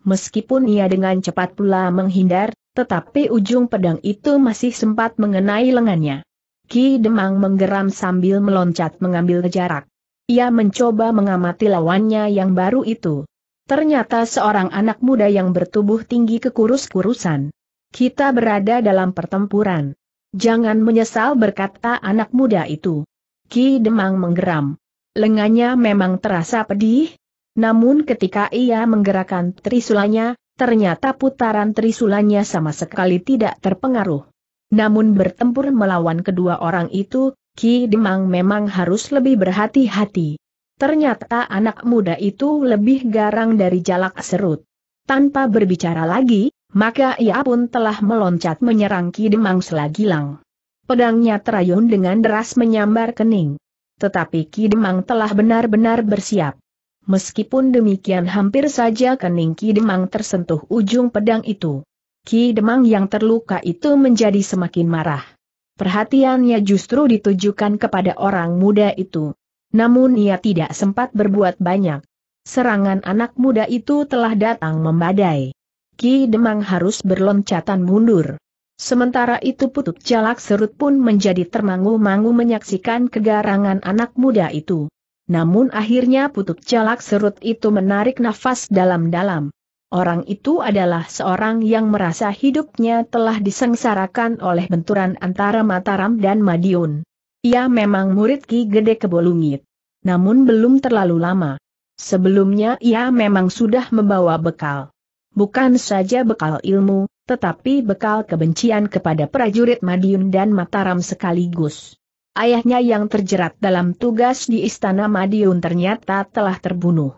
Meskipun ia dengan cepat pula menghindar, tetapi ujung pedang itu masih sempat mengenai lengannya. Ki Demang menggeram sambil meloncat mengambil jarak. Ia mencoba mengamati lawannya yang baru itu. Ternyata seorang anak muda yang bertubuh tinggi kekurus-kurusan. Kita berada dalam pertempuran. Jangan menyesal berkata anak muda itu. Ki Demang menggeram. Lengannya memang terasa pedih, namun ketika ia menggerakkan trisulanya, ternyata putaran trisulanya sama sekali tidak terpengaruh. Namun bertempur melawan kedua orang itu, Ki Demang memang harus lebih berhati-hati. Ternyata anak muda itu lebih garang dari jalak serut. Tanpa berbicara lagi, maka ia pun telah meloncat menyerang Ki Demang selagi lang. Pedangnya terayun dengan deras menyambar kening. Tetapi Ki Demang telah benar-benar bersiap. Meskipun demikian hampir saja kening Ki Demang tersentuh ujung pedang itu. Ki Demang yang terluka itu menjadi semakin marah. Perhatiannya justru ditujukan kepada orang muda itu. Namun ia tidak sempat berbuat banyak. Serangan anak muda itu telah datang membadai. Ki Demang harus berloncatan mundur. Sementara itu Putuk Jalak Serut pun menjadi termangu-mangu menyaksikan kegarangan anak muda itu. Namun akhirnya Putuk Jalak Serut itu menarik nafas dalam-dalam. Orang itu adalah seorang yang merasa hidupnya telah disengsarakan oleh benturan antara Mataram dan Madiun. Ia memang murid Ki Gede Kebolungit. Namun belum terlalu lama. Sebelumnya ia memang sudah membawa bekal bukan saja bekal ilmu, tetapi bekal kebencian kepada prajurit Madiun dan Mataram sekaligus. Ayahnya yang terjerat dalam tugas di Istana Madiun ternyata telah terbunuh.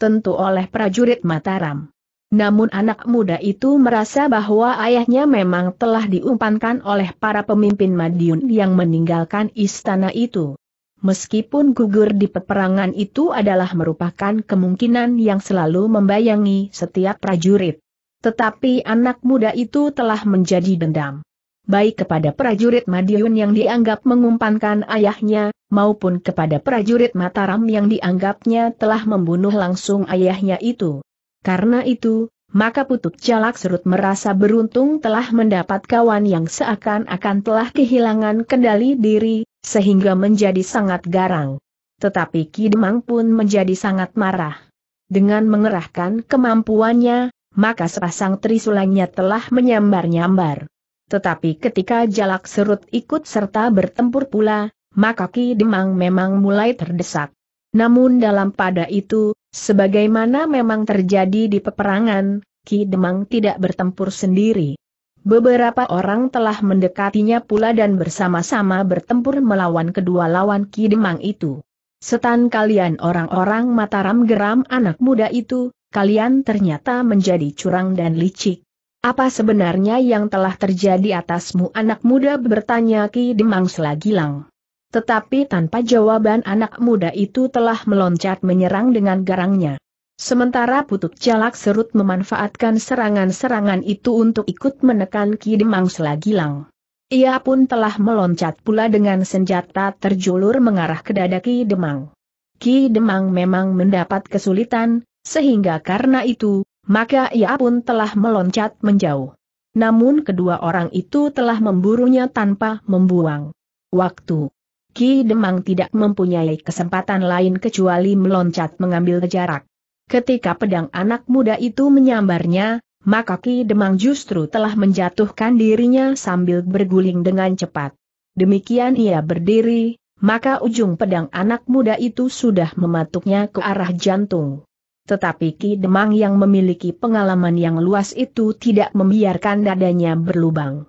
Tentu oleh prajurit Mataram. Namun anak muda itu merasa bahwa ayahnya memang telah diumpankan oleh para pemimpin Madiun yang meninggalkan istana itu meskipun gugur di peperangan itu adalah merupakan kemungkinan yang selalu membayangi setiap prajurit. Tetapi anak muda itu telah menjadi dendam. Baik kepada prajurit Madiun yang dianggap mengumpankan ayahnya, maupun kepada prajurit Mataram yang dianggapnya telah membunuh langsung ayahnya itu. Karena itu, maka Putut Jalak Serut merasa beruntung telah mendapat kawan yang seakan-akan telah kehilangan kendali diri, sehingga menjadi sangat garang. Tetapi Kidemang pun menjadi sangat marah. Dengan mengerahkan kemampuannya, maka sepasang trisulangnya telah menyambar-nyambar. Tetapi ketika jalak serut ikut serta bertempur pula, maka Ki Demang memang mulai terdesak. Namun dalam pada itu, sebagaimana memang terjadi di peperangan, Ki Demang tidak bertempur sendiri. Beberapa orang telah mendekatinya pula dan bersama-sama bertempur melawan kedua lawan Ki Demang itu. Setan kalian orang-orang Mataram geram anak muda itu, kalian ternyata menjadi curang dan licik. Apa sebenarnya yang telah terjadi atasmu anak muda bertanya Ki Demang Selagilang. Tetapi tanpa jawaban anak muda itu telah meloncat menyerang dengan garangnya. Sementara Putut Jalak Serut memanfaatkan serangan-serangan itu untuk ikut menekan Ki Demang Selagilang. Ia pun telah meloncat pula dengan senjata terjulur mengarah ke dada Ki Demang. Ki Demang memang mendapat kesulitan, sehingga karena itu, maka ia pun telah meloncat menjauh. Namun kedua orang itu telah memburunya tanpa membuang waktu. Ki Demang tidak mempunyai kesempatan lain kecuali meloncat mengambil jarak. Ketika pedang anak muda itu menyambarnya, maka Ki Demang justru telah menjatuhkan dirinya sambil berguling dengan cepat. Demikian ia berdiri, maka ujung pedang anak muda itu sudah mematuknya ke arah jantung. Tetapi Ki Demang yang memiliki pengalaman yang luas itu tidak membiarkan dadanya berlubang.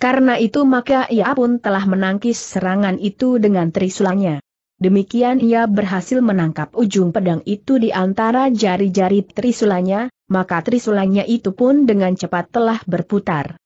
Karena itu maka ia pun telah menangkis serangan itu dengan trisulanya. Demikian ia berhasil menangkap ujung pedang itu di antara jari-jari trisulanya, maka trisulanya itu pun dengan cepat telah berputar.